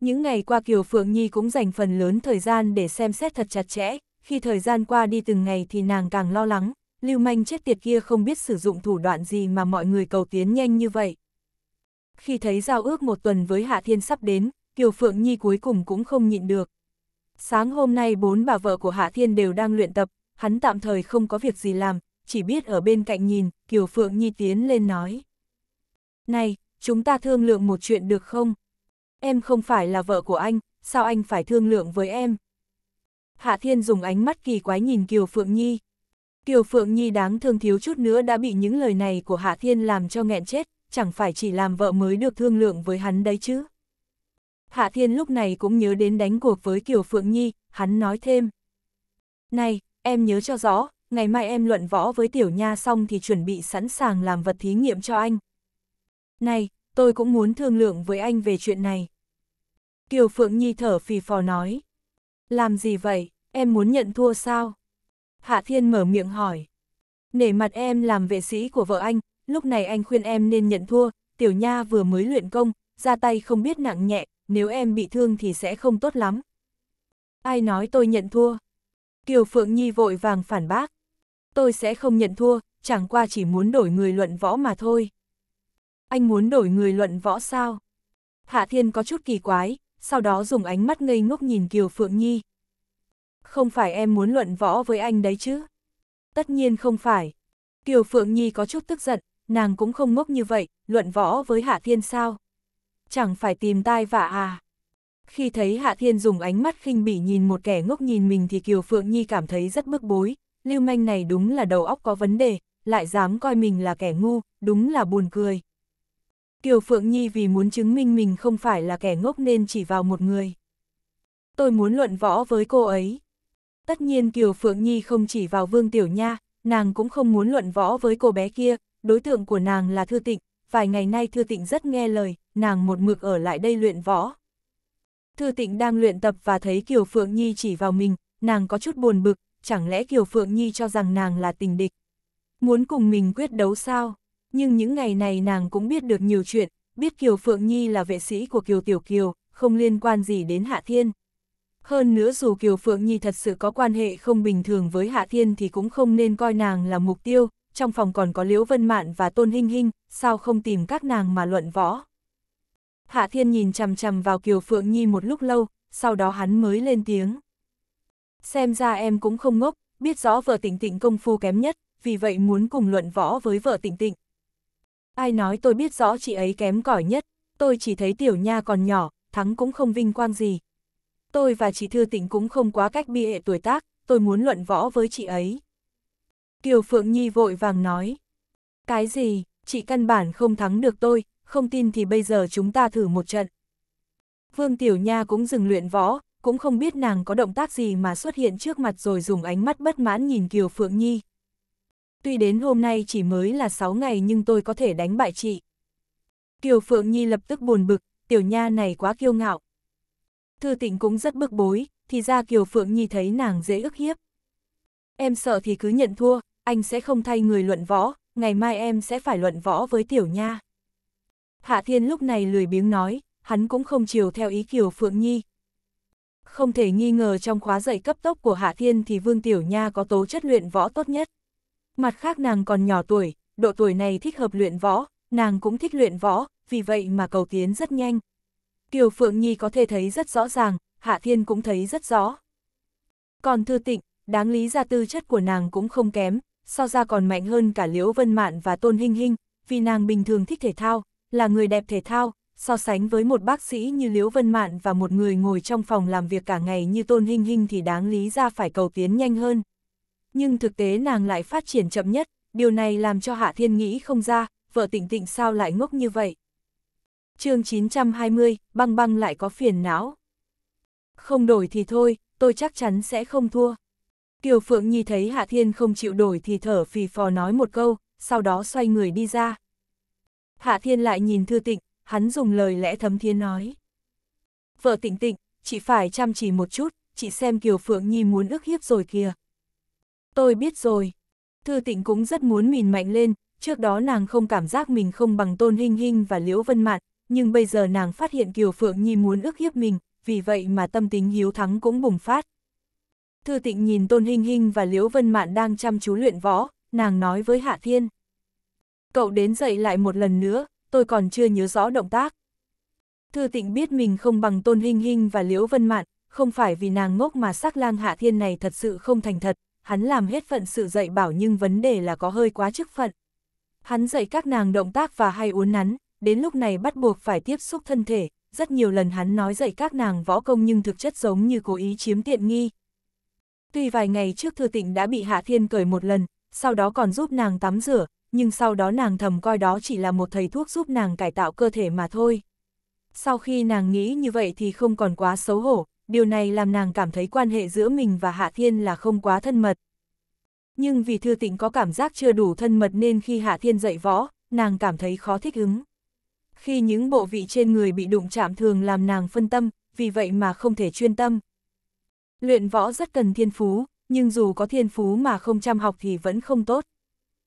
A: Những ngày qua Kiều Phượng Nhi cũng dành phần lớn thời gian để xem xét thật chặt chẽ, khi thời gian qua đi từng ngày thì nàng càng lo lắng, lưu manh chết tiệt kia không biết sử dụng thủ đoạn gì mà mọi người cầu tiến nhanh như vậy khi thấy giao ước một tuần với Hạ Thiên sắp đến, Kiều Phượng Nhi cuối cùng cũng không nhịn được. Sáng hôm nay bốn bà vợ của Hạ Thiên đều đang luyện tập, hắn tạm thời không có việc gì làm, chỉ biết ở bên cạnh nhìn, Kiều Phượng Nhi tiến lên nói. Này, chúng ta thương lượng một chuyện được không? Em không phải là vợ của anh, sao anh phải thương lượng với em? Hạ Thiên dùng ánh mắt kỳ quái nhìn Kiều Phượng Nhi. Kiều Phượng Nhi đáng thương thiếu chút nữa đã bị những lời này của Hạ Thiên làm cho nghẹn chết, chẳng phải chỉ làm vợ mới được thương lượng với hắn đấy chứ. Hạ Thiên lúc này cũng nhớ đến đánh cuộc với Kiều Phượng Nhi, hắn nói thêm. Này, em nhớ cho rõ, ngày mai em luận võ với Tiểu Nha xong thì chuẩn bị sẵn sàng làm vật thí nghiệm cho anh. Này, tôi cũng muốn thương lượng với anh về chuyện này. Kiều Phượng Nhi thở phì phò nói. Làm gì vậy, em muốn nhận thua sao? Hạ Thiên mở miệng hỏi. Nể mặt em làm vệ sĩ của vợ anh, lúc này anh khuyên em nên nhận thua, tiểu nha vừa mới luyện công, ra tay không biết nặng nhẹ, nếu em bị thương thì sẽ không tốt lắm. Ai nói tôi nhận thua? Kiều Phượng Nhi vội vàng phản bác. Tôi sẽ không nhận thua, chẳng qua chỉ muốn đổi người luận võ mà thôi. Anh muốn đổi người luận võ sao? Hạ Thiên có chút kỳ quái, sau đó dùng ánh mắt ngây ngốc nhìn Kiều Phượng Nhi. Không phải em muốn luận võ với anh đấy chứ? Tất nhiên không phải. Kiều Phượng Nhi có chút tức giận, nàng cũng không ngốc như vậy, luận võ với Hạ Thiên sao? Chẳng phải tìm tai vạ à? Khi thấy Hạ Thiên dùng ánh mắt khinh bỉ nhìn một kẻ ngốc nhìn mình thì Kiều Phượng Nhi cảm thấy rất bức bối, lưu manh này đúng là đầu óc có vấn đề, lại dám coi mình là kẻ ngu, đúng là buồn cười. Kiều Phượng Nhi vì muốn chứng minh mình không phải là kẻ ngốc nên chỉ vào một người. Tôi muốn luận võ với cô ấy. Tất nhiên Kiều Phượng Nhi không chỉ vào Vương Tiểu Nha, nàng cũng không muốn luận võ với cô bé kia, đối tượng của nàng là Thư Tịnh, vài ngày nay Thư Tịnh rất nghe lời, nàng một mực ở lại đây luyện võ. Thư Tịnh đang luyện tập và thấy Kiều Phượng Nhi chỉ vào mình, nàng có chút buồn bực, chẳng lẽ Kiều Phượng Nhi cho rằng nàng là tình địch. Muốn cùng mình quyết đấu sao? Nhưng những ngày này nàng cũng biết được nhiều chuyện, biết Kiều Phượng Nhi là vệ sĩ của Kiều Tiểu Kiều, không liên quan gì đến Hạ Thiên. Hơn nữa dù Kiều Phượng Nhi thật sự có quan hệ không bình thường với Hạ Thiên thì cũng không nên coi nàng là mục tiêu, trong phòng còn có Liễu Vân Mạn và Tôn Hinh Hinh, sao không tìm các nàng mà luận võ. Hạ Thiên nhìn chằm chằm vào Kiều Phượng Nhi một lúc lâu, sau đó hắn mới lên tiếng. Xem ra em cũng không ngốc, biết rõ vợ tỉnh tịnh công phu kém nhất, vì vậy muốn cùng luận võ với vợ tỉnh tịnh. Ai nói tôi biết rõ chị ấy kém cỏi nhất, tôi chỉ thấy tiểu nha còn nhỏ, thắng cũng không vinh quang gì. Tôi và chị Thư Tịnh cũng không quá cách bi hệ tuổi tác, tôi muốn luận võ với chị ấy. Kiều Phượng Nhi vội vàng nói. Cái gì, chị căn bản không thắng được tôi, không tin thì bây giờ chúng ta thử một trận. Vương Tiểu Nha cũng dừng luyện võ, cũng không biết nàng có động tác gì mà xuất hiện trước mặt rồi dùng ánh mắt bất mãn nhìn Kiều Phượng Nhi. Tuy đến hôm nay chỉ mới là 6 ngày nhưng tôi có thể đánh bại chị. Kiều Phượng Nhi lập tức buồn bực, Tiểu Nha này quá kiêu ngạo. Thư tịnh cũng rất bức bối, thì ra Kiều Phượng Nhi thấy nàng dễ ức hiếp. Em sợ thì cứ nhận thua, anh sẽ không thay người luận võ, ngày mai em sẽ phải luận võ với tiểu nha. Hạ Thiên lúc này lười biếng nói, hắn cũng không chiều theo ý Kiều Phượng Nhi. Không thể nghi ngờ trong khóa dạy cấp tốc của Hạ Thiên thì Vương Tiểu Nha có tố chất luyện võ tốt nhất. Mặt khác nàng còn nhỏ tuổi, độ tuổi này thích hợp luyện võ, nàng cũng thích luyện võ, vì vậy mà cầu tiến rất nhanh. Kiều Phượng Nhi có thể thấy rất rõ ràng, Hạ Thiên cũng thấy rất rõ. Còn Thư Tịnh, đáng lý ra tư chất của nàng cũng không kém, so ra còn mạnh hơn cả Liễu Vân Mạn và Tôn Hinh Hinh, vì nàng bình thường thích thể thao, là người đẹp thể thao, so sánh với một bác sĩ như Liễu Vân Mạn và một người ngồi trong phòng làm việc cả ngày như Tôn Hinh Hinh thì đáng lý ra phải cầu tiến nhanh hơn. Nhưng thực tế nàng lại phát triển chậm nhất, điều này làm cho Hạ Thiên nghĩ không ra, vợ tịnh tịnh sao lại ngốc như vậy. chương 920, băng băng lại có phiền não. Không đổi thì thôi, tôi chắc chắn sẽ không thua. Kiều Phượng Nhi thấy Hạ Thiên không chịu đổi thì thở phì phò nói một câu, sau đó xoay người đi ra. Hạ Thiên lại nhìn Thư Tịnh, hắn dùng lời lẽ thấm thiên nói. Vợ Tịnh Tịnh, chị phải chăm chỉ một chút, chị xem Kiều Phượng Nhi muốn ức hiếp rồi kìa. Tôi biết rồi. Thư Tịnh cũng rất muốn mìn mạnh lên, trước đó nàng không cảm giác mình không bằng Tôn Hinh Hinh và Liễu Vân Mạn, nhưng bây giờ nàng phát hiện Kiều Phượng Nhi muốn ức hiếp mình, vì vậy mà tâm tính hiếu thắng cũng bùng phát. Thư tịnh nhìn Tôn Hinh Hinh và Liễu Vân Mạn đang chăm chú luyện võ, nàng nói với Hạ Thiên. Cậu đến dậy lại một lần nữa, tôi còn chưa nhớ rõ động tác. Thư tịnh biết mình không bằng Tôn Hinh Hinh và Liễu Vân Mạn, không phải vì nàng ngốc mà sắc lang Hạ Thiên này thật sự không thành thật, hắn làm hết phận sự dạy bảo nhưng vấn đề là có hơi quá chức phận. Hắn dạy các nàng động tác và hay uốn nắn, đến lúc này bắt buộc phải tiếp xúc thân thể, rất nhiều lần hắn nói dạy các nàng võ công nhưng thực chất giống như cố ý chiếm tiện nghi, Tuy vài ngày trước Thư Tịnh đã bị Hạ Thiên cởi một lần, sau đó còn giúp nàng tắm rửa, nhưng sau đó nàng thầm coi đó chỉ là một thầy thuốc giúp nàng cải tạo cơ thể mà thôi. Sau khi nàng nghĩ như vậy thì không còn quá xấu hổ, điều này làm nàng cảm thấy quan hệ giữa mình và Hạ Thiên là không quá thân mật. Nhưng vì Thư Tịnh có cảm giác chưa đủ thân mật nên khi Hạ Thiên dạy võ, nàng cảm thấy khó thích ứng. Khi những bộ vị trên người bị đụng chạm thường làm nàng phân tâm, vì vậy mà không thể chuyên tâm. Luyện võ rất cần thiên phú, nhưng dù có thiên phú mà không chăm học thì vẫn không tốt.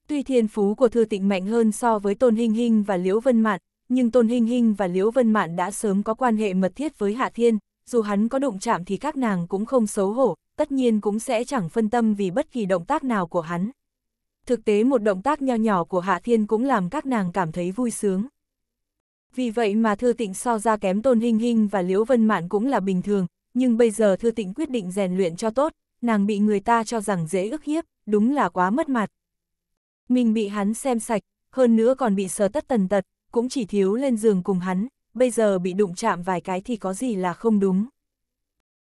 A: Tuy thiên phú của Thư Tịnh mạnh hơn so với Tôn Hinh Hinh và Liễu Vân Mạn, nhưng Tôn Hinh Hinh và Liễu Vân Mạn đã sớm có quan hệ mật thiết với Hạ Thiên, dù hắn có đụng chạm thì các nàng cũng không xấu hổ, tất nhiên cũng sẽ chẳng phân tâm vì bất kỳ động tác nào của hắn. Thực tế một động tác nho nhỏ của Hạ Thiên cũng làm các nàng cảm thấy vui sướng. Vì vậy mà Thư Tịnh so ra kém Tôn Hinh Hinh và Liễu Vân Mạn cũng là bình thường, nhưng bây giờ thưa Tịnh quyết định rèn luyện cho tốt, nàng bị người ta cho rằng dễ ức hiếp, đúng là quá mất mặt. Mình bị hắn xem sạch, hơn nữa còn bị sờ tất tần tật, cũng chỉ thiếu lên giường cùng hắn, bây giờ bị đụng chạm vài cái thì có gì là không đúng.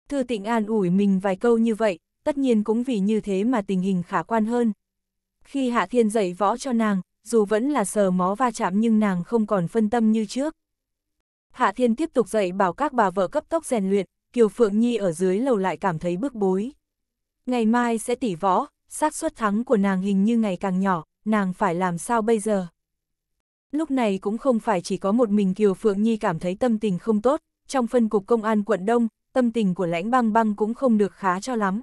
A: thưa Tịnh an ủi mình vài câu như vậy, tất nhiên cũng vì như thế mà tình hình khả quan hơn. Khi Hạ Thiên dạy võ cho nàng, dù vẫn là sờ mó va chạm nhưng nàng không còn phân tâm như trước. Hạ Thiên tiếp tục dạy bảo các bà vợ cấp tốc rèn luyện, Kiều Phượng Nhi ở dưới lầu lại cảm thấy bức bối. Ngày mai sẽ tỉ võ, xác suất thắng của nàng hình như ngày càng nhỏ, nàng phải làm sao bây giờ? Lúc này cũng không phải chỉ có một mình Kiều Phượng Nhi cảm thấy tâm tình không tốt, trong phân cục công an quận Đông, tâm tình của lãnh băng băng cũng không được khá cho lắm.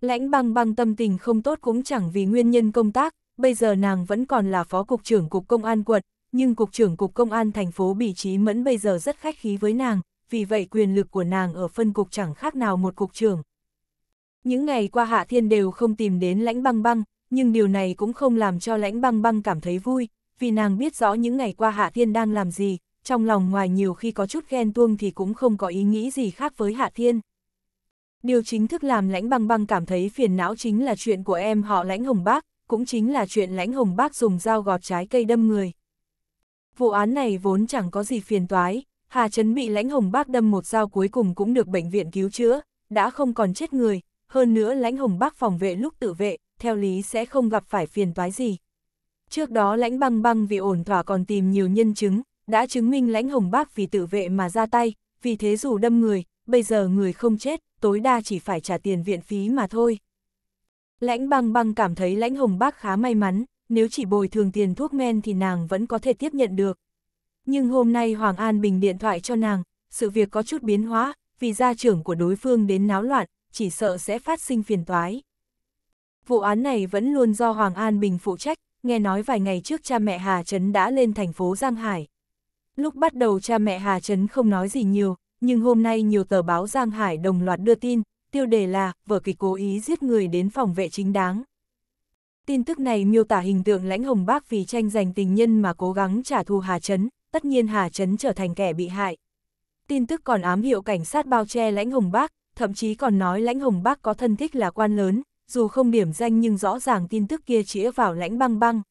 A: Lãnh băng băng tâm tình không tốt cũng chẳng vì nguyên nhân công tác, bây giờ nàng vẫn còn là phó cục trưởng cục công an quận, nhưng cục trưởng cục công an thành phố Bỉ Trí Mẫn bây giờ rất khách khí với nàng, vì vậy quyền lực của nàng ở phân cục chẳng khác nào một cục trưởng. Những ngày qua Hạ Thiên đều không tìm đến lãnh băng băng, nhưng điều này cũng không làm cho lãnh băng băng cảm thấy vui, vì nàng biết rõ những ngày qua Hạ Thiên đang làm gì, trong lòng ngoài nhiều khi có chút ghen tuông thì cũng không có ý nghĩ gì khác với Hạ Thiên. Điều chính thức làm lãnh băng băng cảm thấy phiền não chính là chuyện của em họ lãnh hồng bác, cũng chính là chuyện lãnh hồng bác dùng dao gọt trái cây đâm người. Vụ án này vốn chẳng có gì phiền toái, Hà Trấn bị lãnh hồng bác đâm một dao cuối cùng cũng được bệnh viện cứu chữa, đã không còn chết người, hơn nữa lãnh hồng bác phòng vệ lúc tự vệ, theo lý sẽ không gặp phải phiền toái gì. Trước đó lãnh băng băng vì ổn thỏa còn tìm nhiều nhân chứng, đã chứng minh lãnh hồng bác vì tự vệ mà ra tay, vì thế dù đâm người, bây giờ người không chết, tối đa chỉ phải trả tiền viện phí mà thôi. Lãnh băng băng cảm thấy lãnh hồng bác khá may mắn, nếu chỉ bồi thường tiền thuốc men thì nàng vẫn có thể tiếp nhận được, nhưng hôm nay Hoàng An Bình điện thoại cho nàng, sự việc có chút biến hóa, vì gia trưởng của đối phương đến náo loạn, chỉ sợ sẽ phát sinh phiền toái. Vụ án này vẫn luôn do Hoàng An Bình phụ trách, nghe nói vài ngày trước cha mẹ Hà Trấn đã lên thành phố Giang Hải. Lúc bắt đầu cha mẹ Hà Trấn không nói gì nhiều, nhưng hôm nay nhiều tờ báo Giang Hải đồng loạt đưa tin, tiêu đề là vở kịch cố ý giết người đến phòng vệ chính đáng. Tin tức này miêu tả hình tượng lãnh hồng bác vì tranh giành tình nhân mà cố gắng trả thù Hà Trấn, tất nhiên Hà Trấn trở thành kẻ bị hại. Tin tức còn ám hiệu cảnh sát bao che lãnh hồng bác, thậm chí còn nói lãnh hồng bác có thân thích là quan lớn, dù không điểm danh nhưng rõ ràng tin tức kia chĩa vào lãnh băng băng.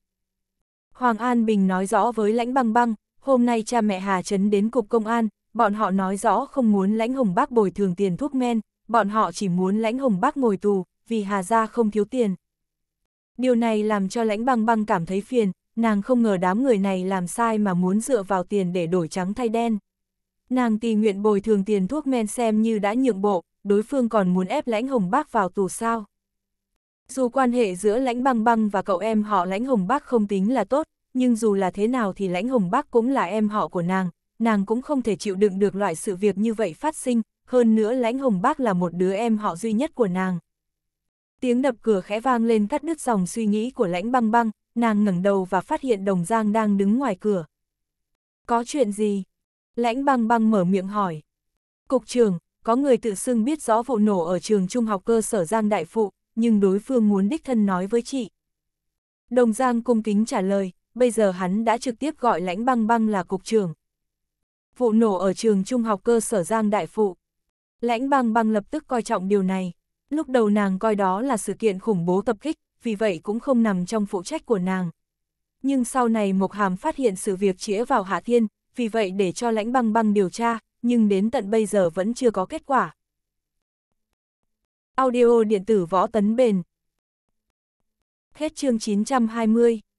A: Hoàng An Bình nói rõ với lãnh băng băng, hôm nay cha mẹ Hà Trấn đến cục công an, bọn họ nói rõ không muốn lãnh hồng bác bồi thường tiền thuốc men, bọn họ chỉ muốn lãnh hồng bác ngồi tù, vì Hà Gia không thiếu tiền. Điều này làm cho lãnh băng băng cảm thấy phiền, nàng không ngờ đám người này làm sai mà muốn dựa vào tiền để đổi trắng thay đen. Nàng tì nguyện bồi thường tiền thuốc men xem như đã nhượng bộ, đối phương còn muốn ép lãnh hồng bác vào tù sao. Dù quan hệ giữa lãnh băng băng và cậu em họ lãnh hồng bác không tính là tốt, nhưng dù là thế nào thì lãnh hồng bác cũng là em họ của nàng, nàng cũng không thể chịu đựng được loại sự việc như vậy phát sinh, hơn nữa lãnh hồng bác là một đứa em họ duy nhất của nàng. Tiếng đập cửa khẽ vang lên cắt đứt dòng suy nghĩ của lãnh băng băng, nàng ngẩng đầu và phát hiện đồng giang đang đứng ngoài cửa. Có chuyện gì? Lãnh băng băng mở miệng hỏi. Cục trường, có người tự xưng biết rõ vụ nổ ở trường trung học cơ sở Giang Đại Phụ, nhưng đối phương muốn đích thân nói với chị. Đồng Giang cung kính trả lời, bây giờ hắn đã trực tiếp gọi lãnh băng băng là cục trưởng. Vụ nổ ở trường trung học cơ sở Giang Đại Phụ. Lãnh băng băng lập tức coi trọng điều này. Lúc đầu nàng coi đó là sự kiện khủng bố tập kích, vì vậy cũng không nằm trong phụ trách của nàng. Nhưng sau này Mộc Hàm phát hiện sự việc chĩa vào Hạ Thiên, vì vậy để cho lãnh băng băng điều tra, nhưng đến tận bây giờ vẫn chưa có kết quả. Audio điện tử võ tấn bền Hết chương 920